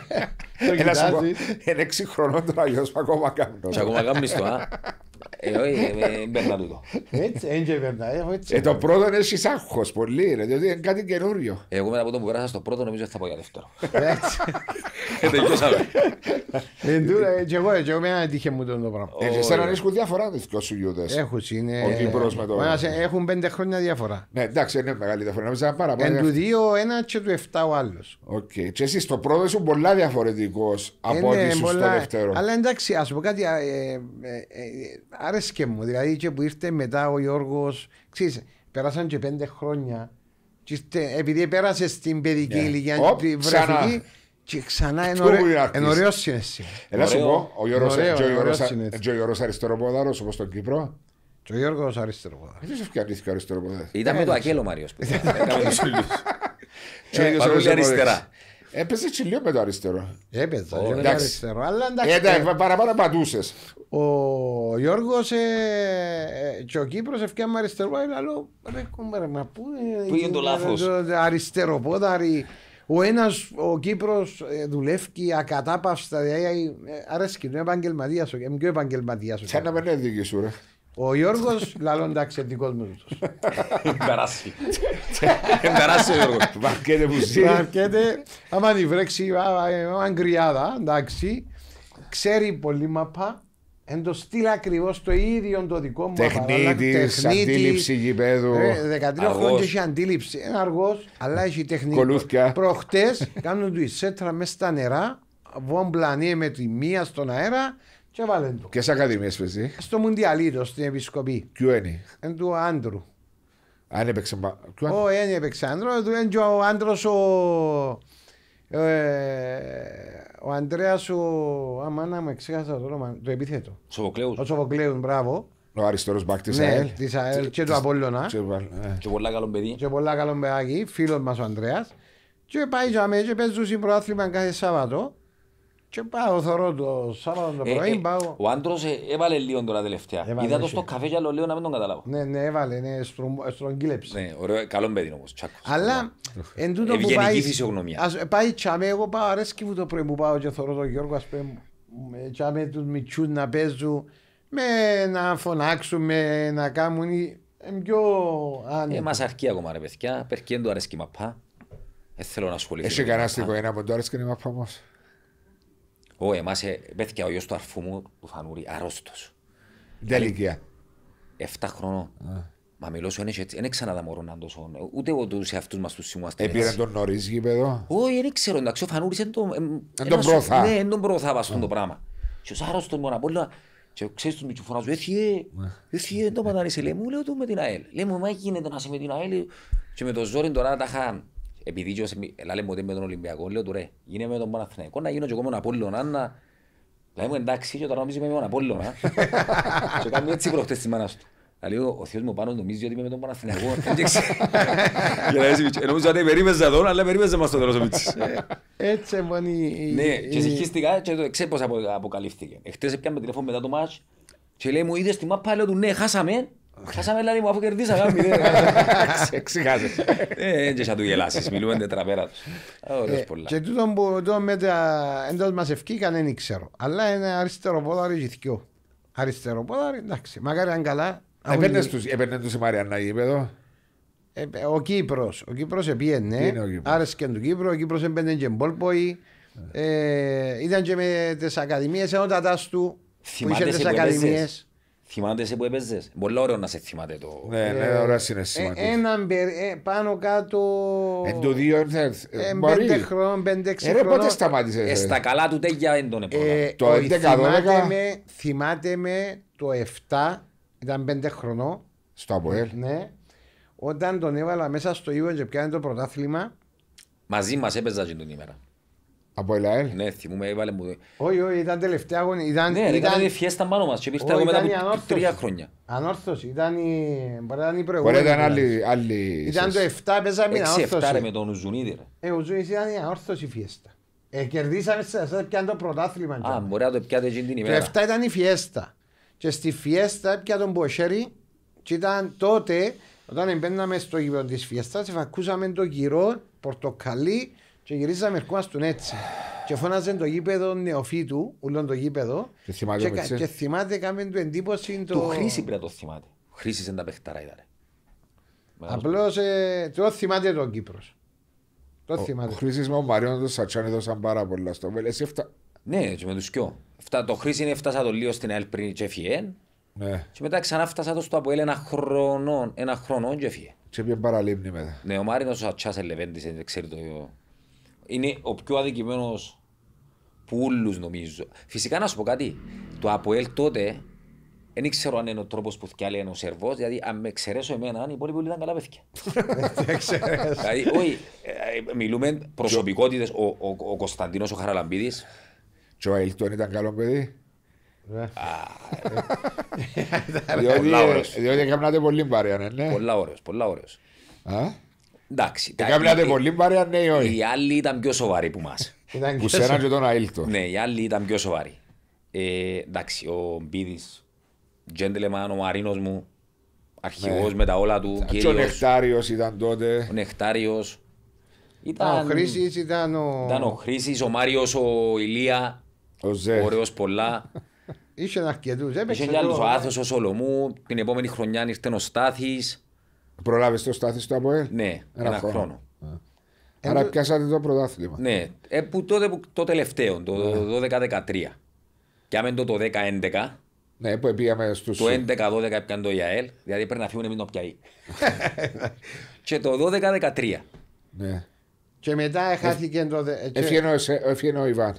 είναι έξι χρονών τώρα, αλλιώς ακόμα κάνω. ακόμα α. Ε, όχι, ε, ε, ε, το πρώτο είναι εσύ πολύ, είναι κάτι καινούριο. Εγώ μετά από τον που πέρασα πρώτο νομίζω θα πω διαφορά είναι... Έχουν χρόνια διαφορά. Ναι, εντάξει, είναι διαφορά. Εν του δύο ένας και του επιθετικό από ναι, ό,τι ίσω στο δεύτερο. Αλλά εντάξει, ας πω κάτι. Ε, ε, ε, άρεσε και μου. Δηλαδή, και που ήρθε μετά ο Γιώργος, Ξέρετε, πέρασαν και πέντε χρόνια. Επειδή πέρασε στην παιδική ναι. ηλικία, τη βρεφική, και ξανά εν ωραίο συνέστημα. Ελά σου πω, ο Γιώργος Αριστεροποδάρο, όπως στον Κύπρο, και ο Γιώργος αριστεροποδάς. Δεν σε αριστεροποδάς. Ήταν με το Ακέλο Μάριος που ήταν. Και ο ίδιος αριστερά. Έπαιζε και λίγο με το αριστερό. Έπαιζε oh, με το αριστερό, αλλά εντάξει. Έτα, ε, ε. παραπάνω πατούσε. Ο Γιώργος ε, ε, και ο Κύπρος ευκαιρία με αριστερό, αλλά ρε κομπέρα, μα πού είναι το λάθο. Αριστερό πόδαρι. Ο ένας, ο Κύπρος δουλεύει ακατάπαυστα. Αρέσκει, είναι επαγγελματία. Είμαι πιο επαγγελματίας. Σαν να μην σου, ρε. Ο Γιώργος, λαλό εντάξει, δικό μου Εντάξει. Εντάξει, Εμπεράσει ο Γιώργος. που ζει. Άμα τη βρέξει, άμα ε, κρυάδα, εντάξει. Ξέρει πολύ μαπά. Εν το στυλ ακριβώς το ίδιο το δικό μου. Τεχνίτης, αντίληψη γηπέδου. 13 ε, χρόνια έχει αντίληψη. Ένα αργός, αλλά έχει τεχνική. Κολούθια. Προχτές κάνουν του ισέτρα μέσα στα νερά. Βομπλανίε με τη μία στον αέρα και βάλε του. Και σε ακαδημίες παίζει. Στο Μουντιαλίδο στην Επισκοπή. Ποιο είναι. Εν του Άντρου. Αν έπαιξε. Ποιο Ο Εν έπαιξε Άντρο. Εν ο Άντρος ο... Ε, ο Αντρέα ο... Αμάνα μου εξέχασα το όνομα, το επίθετο. Σοβοκλέους. Ο Σοβοκλέους, μπράβο. Ο αριστερός μπακ της ναι, ΑΕΛ. της ΑΕΛ και του Απόλλωνα. Και ναι. πολλά καλό παιδί. Και πολλά καλό παιδάκι, φίλος μας ο Αντρέα. Και πάει για μέσα και παίζει στην προάθλημα κάθε Σάββατο. Και πάω, θωρώ το Σάββατο το ε, πρωί, ε, πάω. Ο άντρος ε, έβαλε λίγο τώρα τελευταία. Έβαλε Είδα το στο καφέ και άλλο λίγο να μην τον καταλάβω. Ναι, ναι, έβαλε, ναι, στρογγύλεψε. Ναι, ωραίο, καλό παιδί όμως, τσάκος. Αλλά, εν τούτο που πάει, Ευγενική ας, πάει τσάμε, εγώ πάω, αρέσκει μου το πρωί που πάω και θωρώ τον Γιώργο, ας πούμε, τσάμε τους μητσούς να παίζουν, με, να φωνάξουν, με, να κάνουν, είναι πιο άνετα. Ε, μας αρκεί ακόμα ρε παιδιά, περκέντου αρέσκει μαπά. Ε, θέλω να ασχοληθεί. Έχει κανένα στιγμό ένα από το αρέσκει μαπά όμως. Εγώ εμάς πέθηκε ε, ο γιος του αρφού μου, του Φανούρη, αρρώστος. Τι ηλικία. Ε, εφτά χρόνο. Μα μιλώσω, δεν ξανά τα να τόσο. Ούτε εγώ τους εαυτούς μας τους σημαστε. Επήρε τον νωρίς γήπεδο. Όχι, δεν ξέρω, εντάξει, ο Φανούρης είναι ε, τον προωθά. Ναι, είναι τον προωθά το πράγμα. Και και ξέρεις επειδή και λέμε ποτέ με τον Ολυμπιακό, λέω του ρε, γίνε με τον Παναθηναϊκό να γίνω και εγώ με τον Απόλλωνα, να... μου εντάξει και τώρα νομίζεις με τον Απόλλωνα. και κάνουμε έτσι προχτές τη μάνας του. Λέω, ο θείος μου πάνω νομίζει ότι είμαι με τον Παναθηναϊκό. Νομίζω ότι περίμεζα εδώ, αλλά περίμεζα μας το τέλος ο Μίτσης. Ε, έτσι μου Ναι, και συγχύστηκα και ξέρω πώς αποκαλύφθηκε. Εχθές έπιαμε τηλέφωνο μετά το μάτς και λέει μου είδες τη μάπα, λέω του ναι, χάσαμε. Χάσαμε λάδι μου αφού κερδίσαμε. ξεχάσεις, Δεν ε, και του γελάσεις, μιλούμε τετραπέρα. Ε, Ωραίος πολλά. Και τούτο με μετά έντος μας ευκήκαν δεν ξέρω. Αλλά είναι αριστερό πόδαρι γυθκιό. Αριστερό πόδαρι, εντάξει. Μακάρι αν καλά. Έπαιρνε τους η Μαριαννά γήπεδο. Ε, ο Κύπρος. Ο Κύπρος επίενε. Άρεσε και του Κύπρο. Ο Κύπρος έμπαινε και μπόλποι. Ήταν και με τις ακαδημίες ενώ τα τάστου που είχε τις ακαδημίες. Θυμάται σε που έπαιζες. Πολύ ωραίο να σε θυμάται το... Ναι, ναι, ε, ωραία συναισθηματής. Ε, έναν ε, πάνω κάτω... Εν το δύο ήρθε. Πέντε χρόνων, πέντε έξι χρόνων. Ρε πότε σταμάτησες. Στα καλά του τέτοια δεν τον έπαιζε. Το 11-12. Θυμάται με το 7, ήταν πέντε χρονό. Στο Αποέλ. Ναι. Όταν τον έβαλα μέσα στο Ήβο και πιάνε το πρωτάθλημα. Μαζί μας έπαιζα την ημέρα. Από Ελαέλ. Ναι, θυμούμε, έβαλε μου. Όχι, όχι, ήταν τελευταία αγωνία. Ήταν, ναι, ήταν... η φιέστα πάνω μας και πήρε μετά από τρία χρόνια. Ανόρθωση, ήταν η, μπορεί να ήταν η προηγούμενη. Μπορεί να ήταν δηλαδή. άλλη, άλλη... Ήταν το 7, παίζαμε η ανόρθωση. 6-7 με τον Ουζουνίδη. Ε, ο Ουζουνίδης ήταν η ανόρθωση φιέστα. Ε, κερδίσαμε σε αυτό πιάνε το πρωτάθλημα. Α, μπορεί να το πιάτε εκείνη την ημέρα. Το 7 ήταν η φιέστα. Και στη φιέστα πια τον Μποσέρι και ήταν τότε, όταν μπαίναμε στο γύρο της φιέστας, φακούσαμε το γυρό, πορτοκαλί, και γυρίζαμε ερχόμαστε έτσι. Και φώναζε το γήπεδο νεοφύτου, ούλον το γήπεδο. Και θυμάται, και, και θυμάται κάμε του εντύπωση. Το... Του χρήση πρέπει να το θυμάται. Χρήσης δεν τα παιχταρά ήταν. Απλώ ε, το θυμάται τον Κύπρος. Το ο, θυμάται. Ο Χρήσης με ο Μαριόν του Σατσάνη έδωσαν πάρα πολλά στο Βέλε. Εφτα... Ναι, και με τους κιό. το Χρήση είναι φτάσα το λίγο στην ΑΕΛ πριν και έφυγε. Ναι. Και μετά ξανά φτάσα το στο Αποέλ ένα χρόνο, ένα χρόνο και έφυγε. Και πήγε παραλίμνη μετά. Ναι, ο Μάρινος ο Σατσάν ελεβέντησε, δεν ξέρει το είναι ο πιο αδικημένος που όλου νομίζω. Φυσικά να σου πω κάτι. Το ΑΠΟΕΛ τότε δεν ξέρω αν είναι ο τρόπος που φτιάχνει ένα σερβό, δηλαδή αν με εξαιρέσω εμένα, οι υπόλοιποι ήταν καλά παιδιά. δηλαδή, όχι, ε, μιλούμε προσωπικότητες. Ο, ο, ο Κωνσταντίνος ο Χαραλαμπίδης. Και ο Αιλτόν ήταν καλό παιδί. Ναι. Διότι έκαναν πολύ παρέα, ναι. Πολλά ωραίος. Εντάξει. Τα πολύ βαριά, ναι ή όχι. Οι άλλοι ήταν πιο σοβαροί που μας. Που Κουσέρα και τον Αίλτο. Ναι, οι άλλοι ήταν πιο σοβαροί. Ε, εντάξει, ο Μπίδης, γέντελεμαν, ο Μαρίνος μου, αρχηγός ναι. με τα όλα του. Και ο Νεκτάριος ήταν τότε. Ο Νεκτάριος. Ήταν... Ο Χρήσης ήταν ο. Ήταν ο Χρήσης, ο Μάριος, ο Ηλία. Ο Ζε. Ωραίος πολλά. Είχε αρκετού. Είχε Ο Άθο, ο Σολομού. Την επόμενη χρονιά ήρθε ο Στάθης. Προλάβεις το στάθι στο Αποέλ. Ναι, ένα, ένα χρόνο. χρόνο. Άρα ε, πιάσατε το πρωτάθλημα. Ναι, ε, που τότε, που, το τελευταίο, το 12-13. Ναι. Και άμεν το 10-11. Ναι, που πήγαμε Το 11-12 έπιανε το ΙΑΕΛ, δηλαδή πρέπει να φύγουν εμεί να πιαεί. και το 12-13. Ναι. Και μετά χάθηκε το. Έφυγε ο Ιβάν.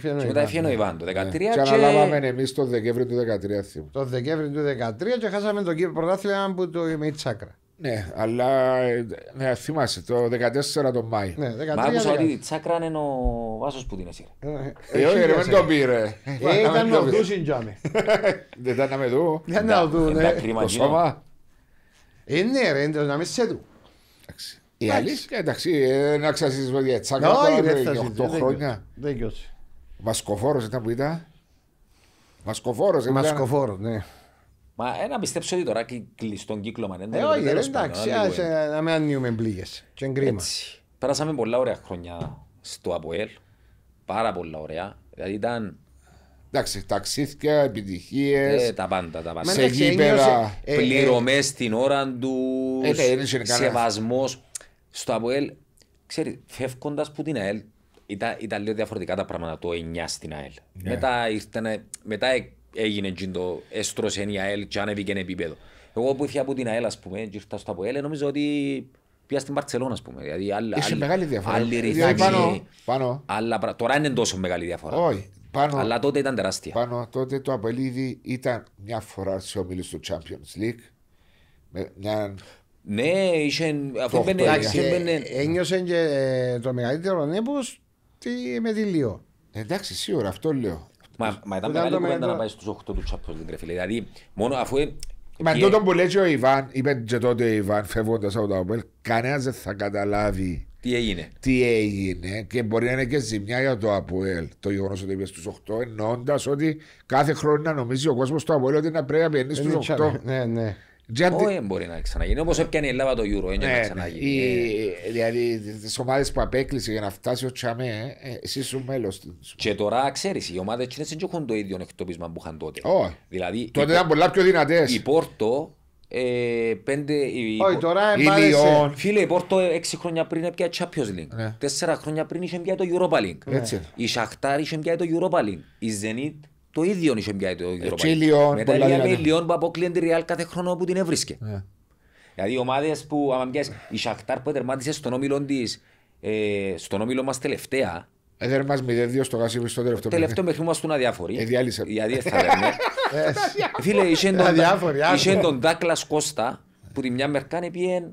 Και μετά έφυγε ο ναι. Ιβάν το 2013. Ναι. Και αναλάβαμε εμείς το Δεκέμβρη του 2013. Το Δεκέμβρη του 2013 και χάσαμε το πρωτάθλημα που το η τσάκρα. Ναι, αλλά ναι, θυμάσαι το 14 τον Μάη. Ναι, 13, Μα άκουσα ότι τσακρανε είναι ο Βάσος που την έσυρε. Ε, ε όχι ρε, δεν το πήρε. Ε, ήταν να δουν συντζάμε. Δεν ήταν να με δουν. Δεν να δουν, ναι. Το σώμα. Ε, ναι ρε, να μην σε Εντάξει Η αλήθεια, εντάξει, να ξασίσεις με τσάκρα το 8 χρόνια. Δεν κοιώσει. Βασκοφόρος ήταν που ήταν. Βασκοφόρος ήταν. Βασκοφόρος, ναι. Μα ένα ε, πιστέψω ότι τώρα κλειστόν κύκλωμα. Ε, ε, είναι. όχι, εντάξει, να με ανοίγουμε μπλήγες. Και εγκρίμα. Πέρασαμε πολλά ωραία χρόνια στο ΑΠΟΕΛ. Πάρα πολλά ωραία. Δηλαδή ήταν Εντάξει, ταξίδια, επιτυχίε. τα πάντα, τα πάντα. Σε γήπεδα. Πληρωμέ την ώρα τους. Σεβασμός. Στο ΑΠΟΕΛ, ξέρει, φεύγοντας που την ΑΕΛ, ήταν, λίγο διαφορετικά τα πράγματα το 9 στην ΑΕΛ. Ναι. Μετά, ήταν, μετά έγινε το έστρωσε η ΑΕΛ και ανέβηκε επίπεδο. Εγώ που ήρθα από την ΑΕΛ, πούμε, και ήρθα στο ΑΕΛ, νομίζω ότι πήγα στην Παρτσελώνα, πούμε. Δηλαδή, άλλ, Είχε μεγάλη διαφορά. Άλλη δηλαδή, ρυθμίση. Πάνω, πάνω. Αλλά, τώρα είναι τόσο μεγάλη διαφορά. Όχι. Πάνω, αλλά τότε ήταν τεράστια. Πάνω, τότε το ΑΕΛ ήταν μια φορά σε ομίλους του Champions League. Με μια... Ναι, είχε, αφού ε, Ένιωσε και το μεγαλύτερο ανέπος με τη Λίο. Εντάξει, σίγουρα, αυτό λέω. Μα, μα ήταν μεγάλη κουβέντα να πάει στους 8 του Champions League, φίλε. Δηλαδή, μόνο αφού... Ε- μα τότε που λέει και ο Ιβάν, είπε και τότε ο Ιβάν, φεύγοντας από το Αποέλ, κανένας δεν θα καταλάβει τι έγινε. Τι έγινε και μπορεί να είναι και ζημιά για το Αποέλ. Το γεγονός ότι είπες στους 8, εννοώντας ότι κάθε χρόνο να νομίζει ο κόσμος το Αποέλ ότι να πρέπει να πιένεις στους 8. Ναι, ναι. Όχι, μπορεί να ξαναγίνει. Όπως έπιανε η Ελλάδα το Euro, ένιωνα να ναι. ξαναγίνει. Ε. Δηλαδή, τις ομάδες που απέκλεισε για να φτάσει ο Τσαμέ, ε, εσύ σου μέλος του. Και τώρα ξέρεις, οι ομάδες δεν έχουν το ίδιο εκτόπισμα που είχαν τότε. Δηλαδή, τότε ήταν πολλά πιο δυνατές. Η Πόρτο. Ε, πέντε, Όχι, τώρα Φίλε, η Πόρτο έξι χρόνια πριν έπια Champions League. Ναι. Τέσσερα χρόνια πριν είχε πια το Europa League. Η Σαχτάρ είχε πια το Europa League. Η Zenit το ίδιο είχε πια το ε, ίδιο. Ευρωπαϊκό. Μετά η Λιόν που αποκλείεται τη Ρεάλ κάθε χρόνο που την έβρισκε. Yeah. Ναι. Δηλαδή ομάδες που, άμα πιάσεις, η Σαχτάρ που τερμάτισε στον όμιλο της, ε, στον όμιλο μας τελευταία. Ε, δεν μας μηδέ δύο στο γασίμι στο τελευταίο. Τελευταίο μέχρι μα ήταν αδιάφοροι. Εδιάλυσε. Γιατί θα λέμε. Ε, Φίλε, είσαι τον Ντάκλα Κώστα που τη μια μερκάνε πιέν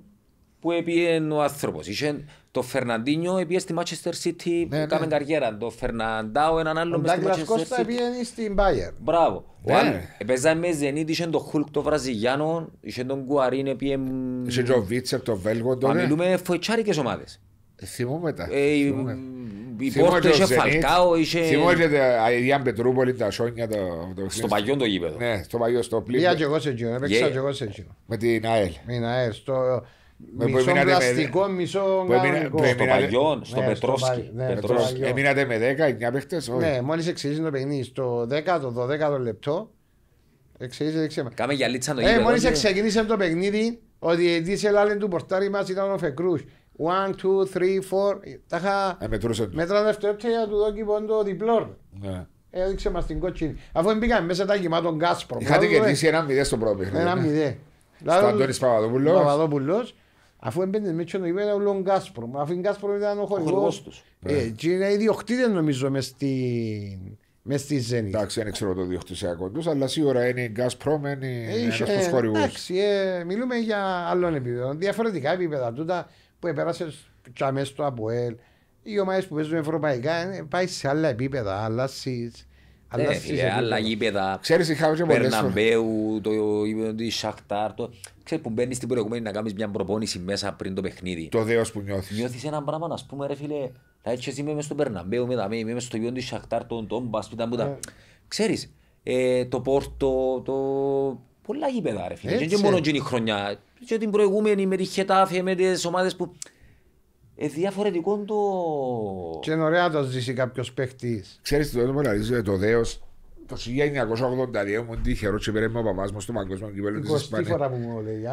που επίεν ο άνθρωπος. Είχε το Φερναντίνιο πήγε στη Manchester City ναι, που ναι. καριέρα. Το Φερναντάο έναν άλλο μέσα στη Manchester Κώστα City. πήγαινε στην Bayern. Μπράβο. Ναι. Ο άλλο. Επέζα με Ζενίτ, είχε τον Χουλκ το Βραζιλιάνο, είχε τον Κουαρίν, πήγε... Είχε τον Βίτσερ, τον Βέλγο. Τώρα. Ε. Μιλούμε φοητσάρικες ομάδες. Ε, Θυμώ μετά. Ε, η Πόρτο είχε Φαλκάο, είχε... και η Ιαν Πετρούπολη, τα Σόνια, το... Στο παλιό το γήπεδο. Ναι, στο παλιό, στο πλήμα. Πήγα και εγώ σε εκείνο, έπαιξα και εγώ σε εκείνο. Με την ΑΕΛ. Με την ΑΕΛ, στο... Μισό πλαστικό, μισό κανονικό. Στο Παγιόν, ναι, Πετρόσκι. Ναι, Εμείνατε με δέκα. παίχτες, Ναι, μόλις το παιχνίδι, στο 10, το 12 λεπτό, Κάμε γυαλίτσα. το ε, Μόλις ξεκίνησε το παιχνίδι, ο διαιτής του πορτάρι μας ήταν ο Φεκρούς. 1, 2, 3, 4, Μέτρα δευτερόλεπτα για του δόκι ναι. ε, Έδειξε μας την κότσινη. Αφού μπήκαμε μέσα τα Αφού έμπαινε με τσιόνο υπέρα ο Λον Γκάσπρομ, αφού η Γκάσπρομ ήταν ο χορηγός τους. Ε, ναι. και είναι ιδιοκτήτη, νομίζω μες στη, Μες στη Ζένη. Εντάξει, δεν ξέρω το διοκτησιακό τους, αλλά σίγουρα είναι η Γκάσπρομ, είναι ε, ένας από τους χορηγούς. Εντάξει, ε, μιλούμε για άλλων επίπεδων. Διαφορετικά επίπεδα τούτα που επέρασε τσαμές στο Αποέλ, οι ομάδες που παίζουν ευρωπαϊκά ε, πάει σε άλλα επίπεδα, άλλα αλλάσεις. Ναι, άλλα γήπεδα, Περναμπέου, το γήπεδο τη Ξέρεις που μπαίνεις την προηγούμενη να κάνεις μια προπόνηση μέσα πριν το παιχνίδι. Το δέος που νιώθεις. Νιώθεις ένα πράγμα, να πούμε ρε φίλε, θα έτσι εσύ είμαι μες στο Περναμπέου, είμαι μες στο γήπεδο Σαχτάρτο, τον Τόμπας, πίτα μπούτα. Ε. Ξέρεις, ε, το Πόρτο, το... Πολλά γήπεδα ρε φίλε. Και μόνο η χρονιά. Και την προηγούμενη με τη Χετάφια, με τις ομάδες που ε, διαφορετικό το. Και είναι ωραία το ζήσει κάποιος παίχτης. Ξέρεις το έντομο να ε, το δέος. Το 1982 μου τύχερό και πήρε ο παπάς μου στο παγκόσμιο κυβέρνημα τη Ισπανία. φορά που μου λέει,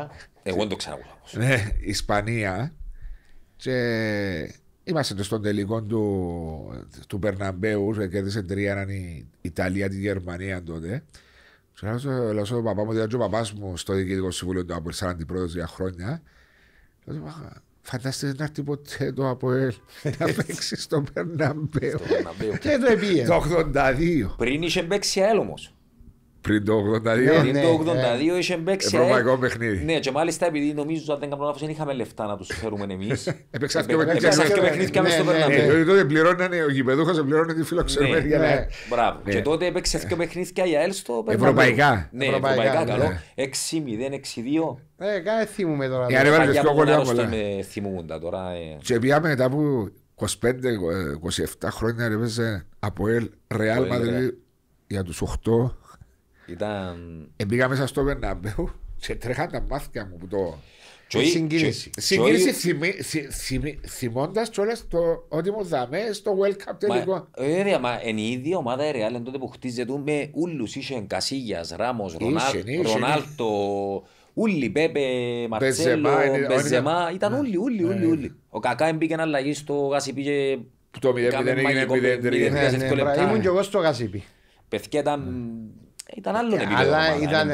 Εγώ δεν το ξέρω. Ναι, Ισπανία. Και είμαστε στον τελικό του, του Περναμπέου. Ε, κέρδισε τρία η Ιταλία τη Γερμανία τότε. Ξέρω στον παπά μου, δηλαδή ο παπάς μου στο διοικητικό συμβούλιο του Άμπολ, σαν αντιπρόεδρος για χρόνια. Φαντάστε να έρθει ποτέ το Αποέλ να παίξει στο Περναμπέο. Και το επίε. Το 82. Πριν είχε παίξει αέλ πριν το 82. Ναι, Πριν ναι, το 82 ναι. είχε παίξει. Ευρωπαϊκό ε, παιχνίδι. Ναι, και μάλιστα επειδή νομίζω ότι δεν κάνω λάθος, δεν είχαμε λεφτά να τους φέρουμε εμείς. Επέξα και ε, παιχνίδια μέσα ναι, στο Γιατί ναι, ε, Τότε πληρώνανε, ο γηπεδούχος πληρώνε τη φιλοξενία. Μπράβο. Και τότε έπαιξες και παιχνίδια για έλστο. Ευρωπαϊκά. Ναι, ευρωπαϊκά καλό. 6-0, 6-2. Ε, κάνε θυμούμε τώρα. Για ε, να ανέβαλε πιο πολλά πολλά. Θυμούν τα τώρα. Και πια μετά από 25-27 χρόνια έπαιζε από ελ Ρεάλ Μαδρίδη για τους 8 ήταν... Εμπήκα μέσα στο Βερναμπέου και τρέχαν τα μάθηκα μου που το... Συγκίνηση. Συγκίνηση θυμώντα το ότι μου δαμέ στο World Cup τελικό. Ωραία, μα η ίδια ομάδα Ρεάλ τότε που χτίζεται με ούλους. είσαι Κασίγια, Ρονάλτο, Ούλοι, Πέπε, Μαρτσέλο, Μπεζεμά. Ήταν ούλοι, ούλοι, ούλοι. Ο Κακά στο Γασίπι και. Το ήταν άλλο επίπεδο. Αλλά ήταν.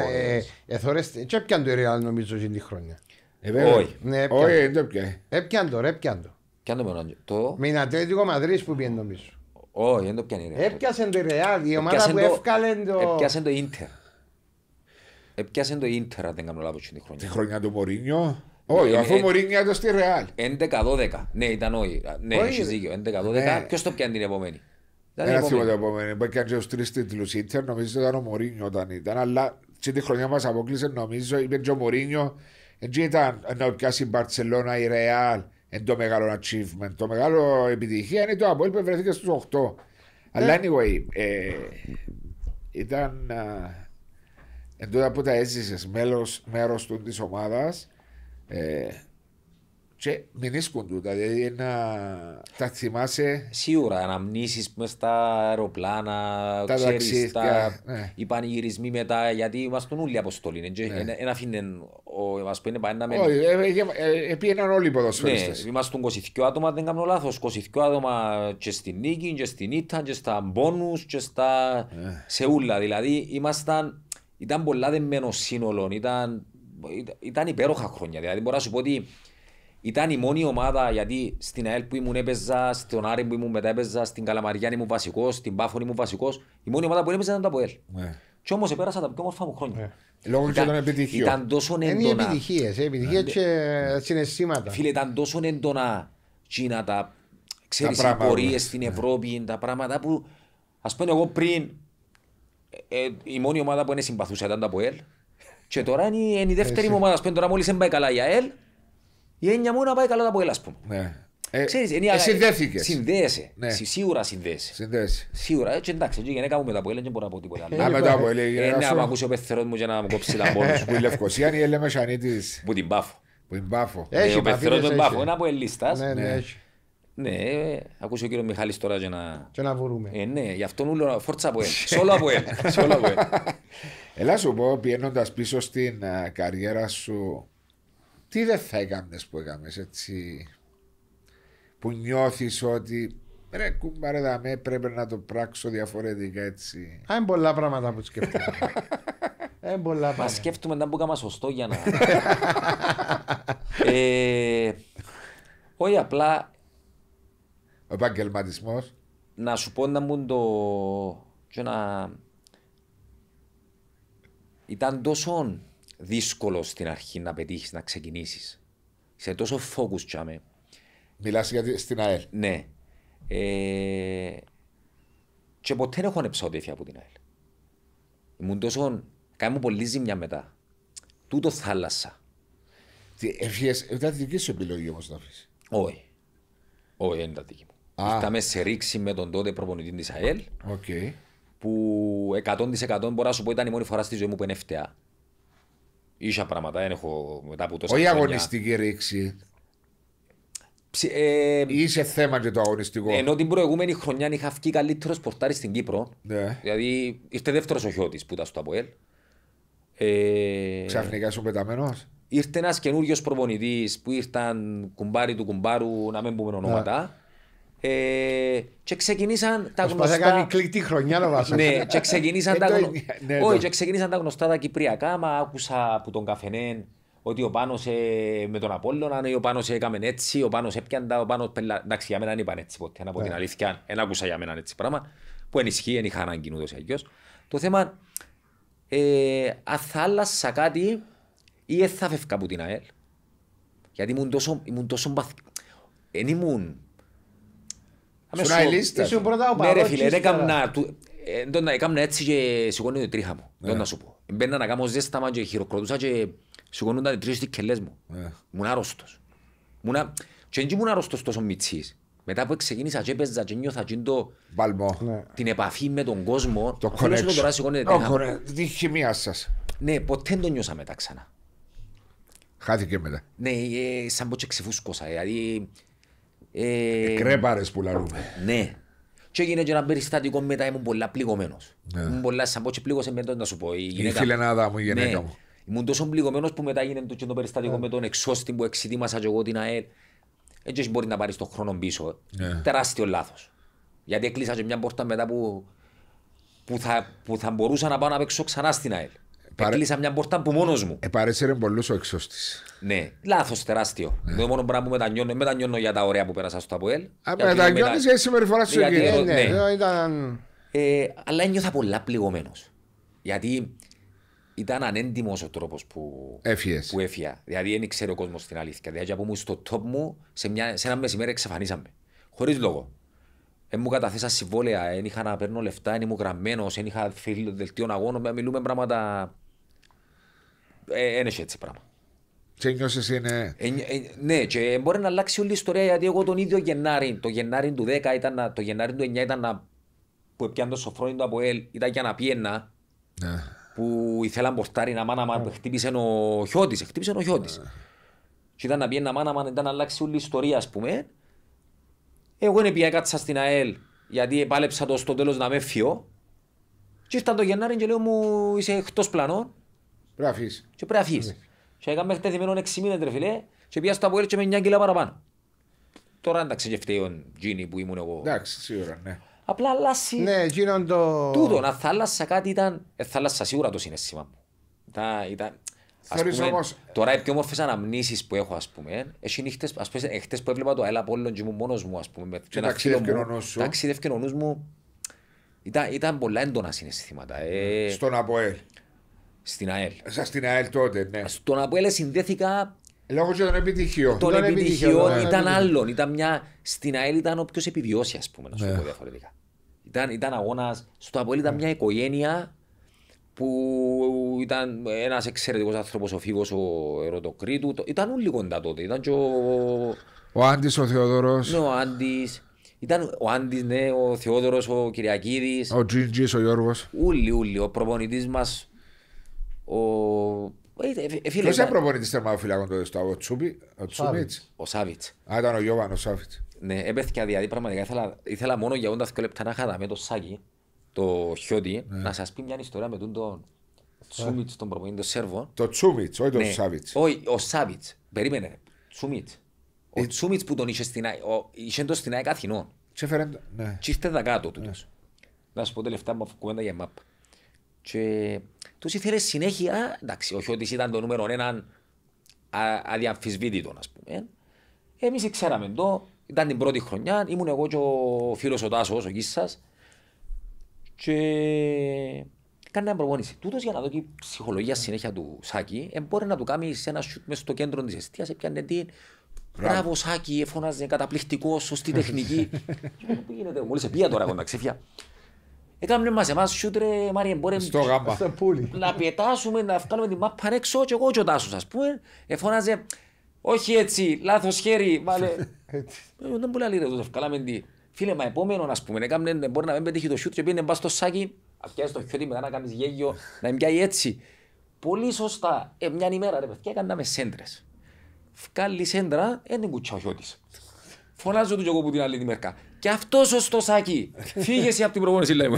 Εθώρες, και ε, ε, ε, έπιαν το Ρεάλ νομίζω την χρόνια. Όχι. Ναι, όχι, δεν έπιαν. Έπιαν το, έπιαν το. Ποια το μόνο. Το... Με την Ατλέτικο Μαδρίς που πιέν νομίζω. Όχι, δεν το πιάνει. Έπιασε το Ρεάλ, η ομάδα που έφκαλε το... Έπιασε το Ίντερ. Έπιασε το Ίντερ, αν δεν κάνω λάθος την χρόνια. Την χρόνια του Μωρίνιο. Ναι, όχι, ναι, αφού Μωρίνιο ήταν στη Ρεάλ. 11-12. Ναι, ήταν όχι. Ναι, έχεις δίκιο. 11-12. Ποιος το πιάνει την επόμενη. Ένα τίποτα επόμενο. Μπορεί και τους τρεις τίτλους. Ιντερ νομίζω ήταν ο Μωρίνιο όταν ήταν. Αλλά και τη χρονιά μας αποκλείσε νομίζω. Είπε και ο Μωρίνιο. Έτσι ήταν να πιάσει η Μπαρτσελώνα, η Ρεάλ. Εν το μεγάλο achievement. Το μεγάλο επιτυχία είναι το απόλυτο βρεθήκε στους 8. Αλλά anyway, ε, ήταν εν τότε που τα έζησες μέλος, μέρος του της ομάδας. Ε, και μην ρίσκουν τούτα, δηλαδή να τα θυμάσαι... Σίγουρα, να μνήσεις μες στα αεροπλάνα, τα ξέρεις, ταξίδια, τα... ναι. οι πανηγυρισμοί μετά, γιατί ήμασταν όλοι αποστολή, ναι. ένα ο μας πένε πάνε να μένουν. Όχι, επίεναν ε, ε, ε, όλοι οι ποδοσφαιριστές. Ναι, ήμασταν 22 άτομα, δεν κάνω λάθος, 22 άτομα και στην Νίκη, και στην Ήττα, και στα Μπόνους, και στα ναι. Σεούλα, δηλαδή ήμασταν... Ήταν πολλά δεμένο σύνολο, ήταν, ήταν υπέροχα χρόνια. Δηλαδή, μπορώ να σου πω ότι ήταν η μόνη ομάδα γιατί στην ΑΕΛ που ήμουν έπαιζα, στον Άρη που ήμουν μετά έπαιζα, στην Καλαμαριάνη ήμουν βασικός, στην Πάφων ήμουν βασικός. Η μόνη ομάδα που έπαιζα ήταν το ΑΠΟΕΛ. Ναι. Και όμως επέρασα τα πιο όμορφα μου χρόνια. Ναι. Λόγω ήταν, και των επιτυχιών. Ήταν τόσο έντονα. Είναι επιτυχίε, επιτυχίες ναι. και συναισθήματα. Φίλε, ήταν τόσο έντονα Κίνα τα ξέρεις οι πορείε στην ναι. Ευρώπη, ναι. τα πράγματα που ας πούμε εγώ πριν. Ε, ε, η μόνη ομάδα που είναι συμπαθούσα ήταν το ΑΠΟΕΛ. Και τώρα είναι, είναι η δεύτερη ε, μου ομάδα. Ας πούμε τώρα μόλις δεν πάει καλά η ΑΕΛ, η έννοια μου να πάει καλά τα πουέλα, ας πούμε. Ναι. Ε, Ξέρεις, είναι, ε, συνδέθηκες. Συνδέεσαι. Ναι. Σίγουρα συνδέεσαι. Συνδέεσαι. Σίγουρα. Έτσι εντάξει, η γυναίκα μου μετά που έλεγε δεν μπορώ να πω τίποτα. Α, μετά ε, που έλεγε. Ε, να μ' ακούσει ο πεθερός μου για να μου κόψει τα μπόνους. Που η Λευκοσία είναι η Ελέμα τη. Που την πάφω. Που την πάφω. Ε, έχει ο πεθερό τον πάφω. Ένα από ελίστας. Ναι, ναι, ναι. ναι ακούσε ο κύριος Μιχάλης τώρα για να... Και να βρούμε. Ε, ναι, γι' αυτόν ούλο φόρτσα από ελ. Σόλο από ελ. Έλα σου πω, πιένοντας πίσω στην καριέρα σου τι δεν θα έκανε που έκανε έτσι. Που νιώθεις ότι ρε κουμπάρε δαμέ πρέπει να το πράξω διαφορετικά έτσι. Α, είναι πολλά πράγματα που σκέφτομαι. είναι πολλά πράγματα. Μα σκέφτομαι να μπούκαμε σωστό για να... Ε, όχι απλά... Ο επαγγελματισμός. Να σου πω να μου το... Και να... Ήταν τόσο δύσκολο στην αρχή να πετύχεις να ξεκινήσεις. Σε τόσο focus τσάμε. Μιλάς για στην ΑΕΛ. Ναι. Ε, και ποτέ δεν έχω ανεψότητα από την ΑΕΛ. Ήμουν τόσο. μου πολύ ζημιά μετά. Τούτο θάλασσα. Έφυγες, ε, ήταν δική σου επιλογή όμως να αφήσει. Όχι. Όχι, δεν ήταν δική μου. Ήρθαμε σε ρήξη με τον τότε προπονητή της ΑΕΛ. Okay. Που 100% μπορώ να σου πω ήταν η μόνη φορά στη ζωή μου που είναι φταία ίσα πράγματα, δεν έχω μετά από τόσα Όχι αγωνιστική ρήξη. Ε, είσαι θέμα και το αγωνιστικό. Ενώ την προηγούμενη χρονιά είχα βγει καλύτερος πορτάρι στην Κύπρο. Ναι. Δηλαδή ήρθε δεύτερος ο Χιώτης που ήταν στο Αποέλ. Ε, Ξαφνικά σου πεταμένος. Ήρθε ένας καινούριος προπονητής που ήρθαν κουμπάρι του κουμπάρου, να μην πούμε ναι. ονόματα. Ε, και ξεκινήσαν τα γνωστά. Μα έκανε κλικ χρονιά να βάζω. ναι, και ξεκινήσαν, ε, τα... Ναι, ναι, Όχι, και ξεκινήσαν τα γνωστά τα κυπριακά. Μα άκουσα από τον καφενέν ότι ο πάνω ε, με τον Απόλλωνα, ναι, ο πάνω ε, έκαμε έτσι, ο πάνω έπιαντα, ο πάνω Πελα... Εντάξει, για μένα δεν είπαν έτσι ποτέ. Από την αλήθεια, δεν άκουσα για μένα έτσι πράγμα. Που ενισχύει, δεν είχα ανάγκη ούτως ή αλλιώς. Το θέμα, ε, αν θα άλλασα κάτι ή θα φεύγα από την ΑΕΛ. Γιατί ήμουν τόσο, ήμουν τόσο μπαθ... Εν ήμουν σου Ήσουν πρώτα ο Ναι ρε φίλε, ε, έτσι και σηκώνει τρίχα μου. Δεν ναι. να σου πω. Μπαίνα να και χειροκροτούσα και σηκώνονταν τρεις ναι. άρρωστος. Και δεν ήμουν άρρωστος τόσο μητσής. Μετά που ξεκίνησα και έπαιζα και νιώθα και το... Ναι. Την επαφή με τον κόσμο. Το κονέξο. Τώρα χημεία σας. Ναι, ποτέ δεν το νιώσα μετά ξανά. Χάθηκε μετά. Ναι, ε, σαν ξεφούσκωσα. Ε, δηλαδή, ε, Κρέπαρες που λαλούμε. Ναι. Και έγινε και ένα περιστατικό μετά ήμουν πολλά πληγωμένος. Ναι. Ήμουν πολλά σαν πότσι πλήγωσε με να σου πω. Η, γυναίκα... η φιλενάδα μου, η γυναίκα ναι. μου. Ήμουν τόσο πληγωμένος που μετά έγινε το, το περιστατικό ναι. με τον εξώστη που εξειδήμασα και εγώ την ΑΕΛ. Έτσι μπορεί να πάρεις τον χρόνο πίσω. Ναι. Τεράστιο λάθος. Γιατί έκλεισα μια πόρτα μετά που, που, θα, που θα μπορούσα να πάω να παίξω ξανά στην ΑΕΛ. Παρε... Έκλεισα μια πόρτα που μόνος μου. Ε, ένα πολλούς ο εξώστη. Ναι, λάθος τεράστιο. Ναι. Το μόνο πράγμα που μετανιώνω, μετανιώνω για τα ωραία που πέρασα στο Αποέλ. Α, μετανιώνει για τη συμπεριφορά σου, γιατί, ναι, ναι. ναι. Ήταν... Ε, αλλά ένιωθα πολλά πληγωμένος. Γιατί ήταν ανέντιμος ο τρόπος που, Έφυγες. που έφυγα. Δηλαδή δεν ήξερε ο κόσμος την αλήθεια. Δηλαδή από μου στο top μου σε, μια, σε ένα μεσημέρι εξαφανίσαμε. Χωρίς λόγο. Δεν μου καταθέσα συμβόλαια, δεν είχα να παίρνω λεφτά, δεν ήμουν γραμμένος, δεν είχα δελτίο αγώνων. Μιλούμε πράγματα δεν ε, έτσι πράγμα. Και νιώσες είναι... Ε, ε, ναι, και μπορεί να αλλάξει όλη η ιστορία γιατί εγώ τον ίδιο Γενάρη, το Γενάρη του 10 ήταν, το Γενάρη του 9 ήταν που έπιανε το σοφρόνι του από ελ, ήταν για να πιένα. Ναι. Που να πορτάρι να μάνα, μάνα, ναι. χτύπησε ο Χιώτης, χτύπησε ο Χιώτης. Ναι. Και ήταν να πιένα μάνα, μάνα, ήταν να αλλάξει όλη η ιστορία ας πούμε. Εγώ είναι πια κάτσα στην ΑΕΛ γιατί επάλεψα το στο τέλος να με φιώ. Και ήρθα το Γενάρη και λέω μου είσαι εκτός πλανών Πρέπει να αφήσεις. Και πρέπει να αφήσεις. Και έκαμε χτεθειμένο 6 μήνες τρεφιλέ και πήγα στο Αποέλ και με 9 κιλά παραπάνω. Τώρα εντάξει και φταίει ο Τζίνι που ήμουν εγώ. Εντάξει, σίγουρα, ναι. Απλά αλλάσει. Ναι, γίνον το. Τούτο, να θάλασσα κάτι ήταν. Ε, θάλασσα σίγουρα το συνέστημα μου. Ήταν. ήταν... Ας πούμε, όμως... Τώρα οι πιο όμορφες αναμνήσεις που έχω, ας πούμε, έχει νύχτες. Ας πούμε, εχθέ που έβλεπα το Έλα Πόλον και ήμουν μόνος μου, ας πούμε. Και ένα φίλο μου. Ταξίδευκε ο μου. Ήταν, ήταν πολλά έντονα συναισθήματα. Ε... Στον Αποέλ. Στην ΑΕΛ. Ε, Σα στην ΑΕΛ τότε, ναι. Στον Αποέλ συνδέθηκα. Λόγω και των επιτυχιών. Των επιτυχιών ναι. ήταν άλλων. Ήταν μια... Στην ΑΕΛ ήταν ο πιο επιβιώσει, ας πούμε, να σου ναι. πω διαφορετικά. Ήταν, ήταν αγώνας. Στο Αποέλ ήταν μια οικογένεια που ήταν ένας εξαιρετικός άνθρωπος ο φίλο ο Ερωτοκρήτου. Ήταν όλοι κοντά τότε. Ήταν και ο. Ο ο Θεοδωρό. Ναι, ο Άντι. Ήταν ο Άντι, ναι, ο Θεόδωρος ο Κυριακίδης. Ο Τζίρτζης ο Γιώργος. Ούλοι, ούλοι. Ο προπονητής μας ο... Ε, ε, ε, Ποιος είναι προπονητής θερμαδοφυλάκων τότε στο ο Τσούπι, ο Τσούπιτς. Ο Σάβιτς. Α, ήταν ο Γιώβαν, ο Σάβιτς. Ναι, έπαιθηκε δηλαδή πραγματικά ήθελα, ήθελα μόνο για όντας δύο λεπτά να είχα με το Σάκι, το Χιώτη, ναι. να σας πει μια ιστορία με τον τον Τσούμιτς, τον προπονητή των Σέρβων. Το Τσούμιτς, όχι τον ναι. Σάβιτς. Όχι, ο Σάβιτς, περίμενε, Τσούμιτς. Ο ε... Τσούμιτς που τον είχε στην ΑΕ, είχε το στην ΑΕ Αθηνών. Και έφερε, ναι. Και ήρθε δακάτω τούτος. Ναι. Να σου πω τελευταία μου κουβέντα για μάπα. Και τους ήθελε συνέχεια, εντάξει, όχι ότι ήταν το νούμερο έναν αδιαμφισβήτητο, ας πούμε. Εμείς ξέραμε το, ήταν την πρώτη χρονιά, ήμουν εγώ και ο φίλος ο Τάσος, ο σα. Και κάνει μια προπόνηση. Τούτος για να δω και η ψυχολογία συνέχεια του Σάκη, ε, μπορεί να του κάνει σε ένα σουτ μέσα στο κέντρο της αιστείας, έπιανε την. Μπράβο, Σάκη, εφώναζε καταπληκτικός, σωστή τεχνική. Τι γίνεται, μόλις πία τώρα ξέφια. Έκαμε μας εμάς σιούτρε Μάριε Μπόρε Στο γάμπα Να πιετάσουμε, να βγάλουμε την μάπα έξω και εγώ και ο Τάσος ας πούμε Εφώναζε όχι έτσι, λάθος χέρι, βάλε ε, Δεν μπορεί να λέει το βγάλαμε τι Φίλε μα επόμενο ας πούμε, έκαμε, ε, μπορεί να μην πετύχει το σιούτ και πήγαινε μπας στο σάκι Αφιάζεις το χιόνι μετά να κάνεις γέγιο, να μην πιάει έτσι Πολύ σωστά, ε, μια ημέρα ρε παιδιά με σέντρες Βγάλεις σέντρα, δεν κουτσά ο χιώτης Φωνάζω του και εγώ που την άλλη τη μερκά και αυτός ο Στοσάκη. Φύγεσαι από την προπόνηση, λέει μου.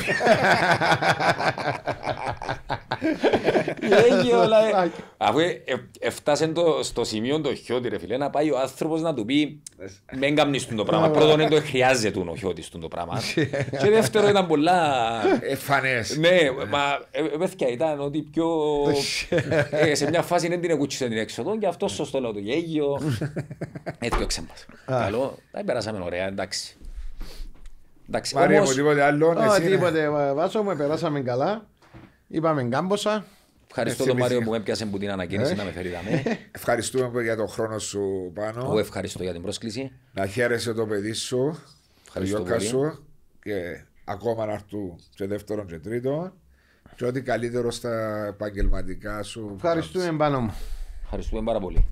όλα. Αφού ε, ε, έφτασε στο σημείο το χιότι, ρε φίλε, να πάει ο άνθρωπος να του πει Μην κάμνει το πράγμα. Πρώτον, δεν το χρειάζεται ο χιότι το πράγμα. Και δεύτερο, ήταν πολλά. Εφανέ. Ναι, μα ε, βέβαια ήταν ότι πιο. Σε μια φάση δεν την εκούτσισε την έξοδο και αυτός σωστό λέω το Γέγιο. Έτσι το ξέμπασε. Καλό. Τα περάσαμε ωραία, εντάξει. Εντάξει, Μάρια τίποτε άλλο. Oh, τίποτε, βάσο περάσαμε καλά. Είπαμε γκάμποσα. Ευχαριστώ τον Μάριο που με έπιασε που την ανακοίνηση ε. να με φέρει δαμέ. Ευχαριστούμε για τον χρόνο σου πάνω. Εγώ ευχαριστώ για την πρόσκληση. Να χαίρεσαι το παιδί σου, το γιόκα σου και ακόμα να έρθουν και δεύτερον και τρίτον και ό,τι καλύτερο στα επαγγελματικά σου. Ευχαριστούμε πάνω μου. Ευχαριστούμε πάρα πολύ.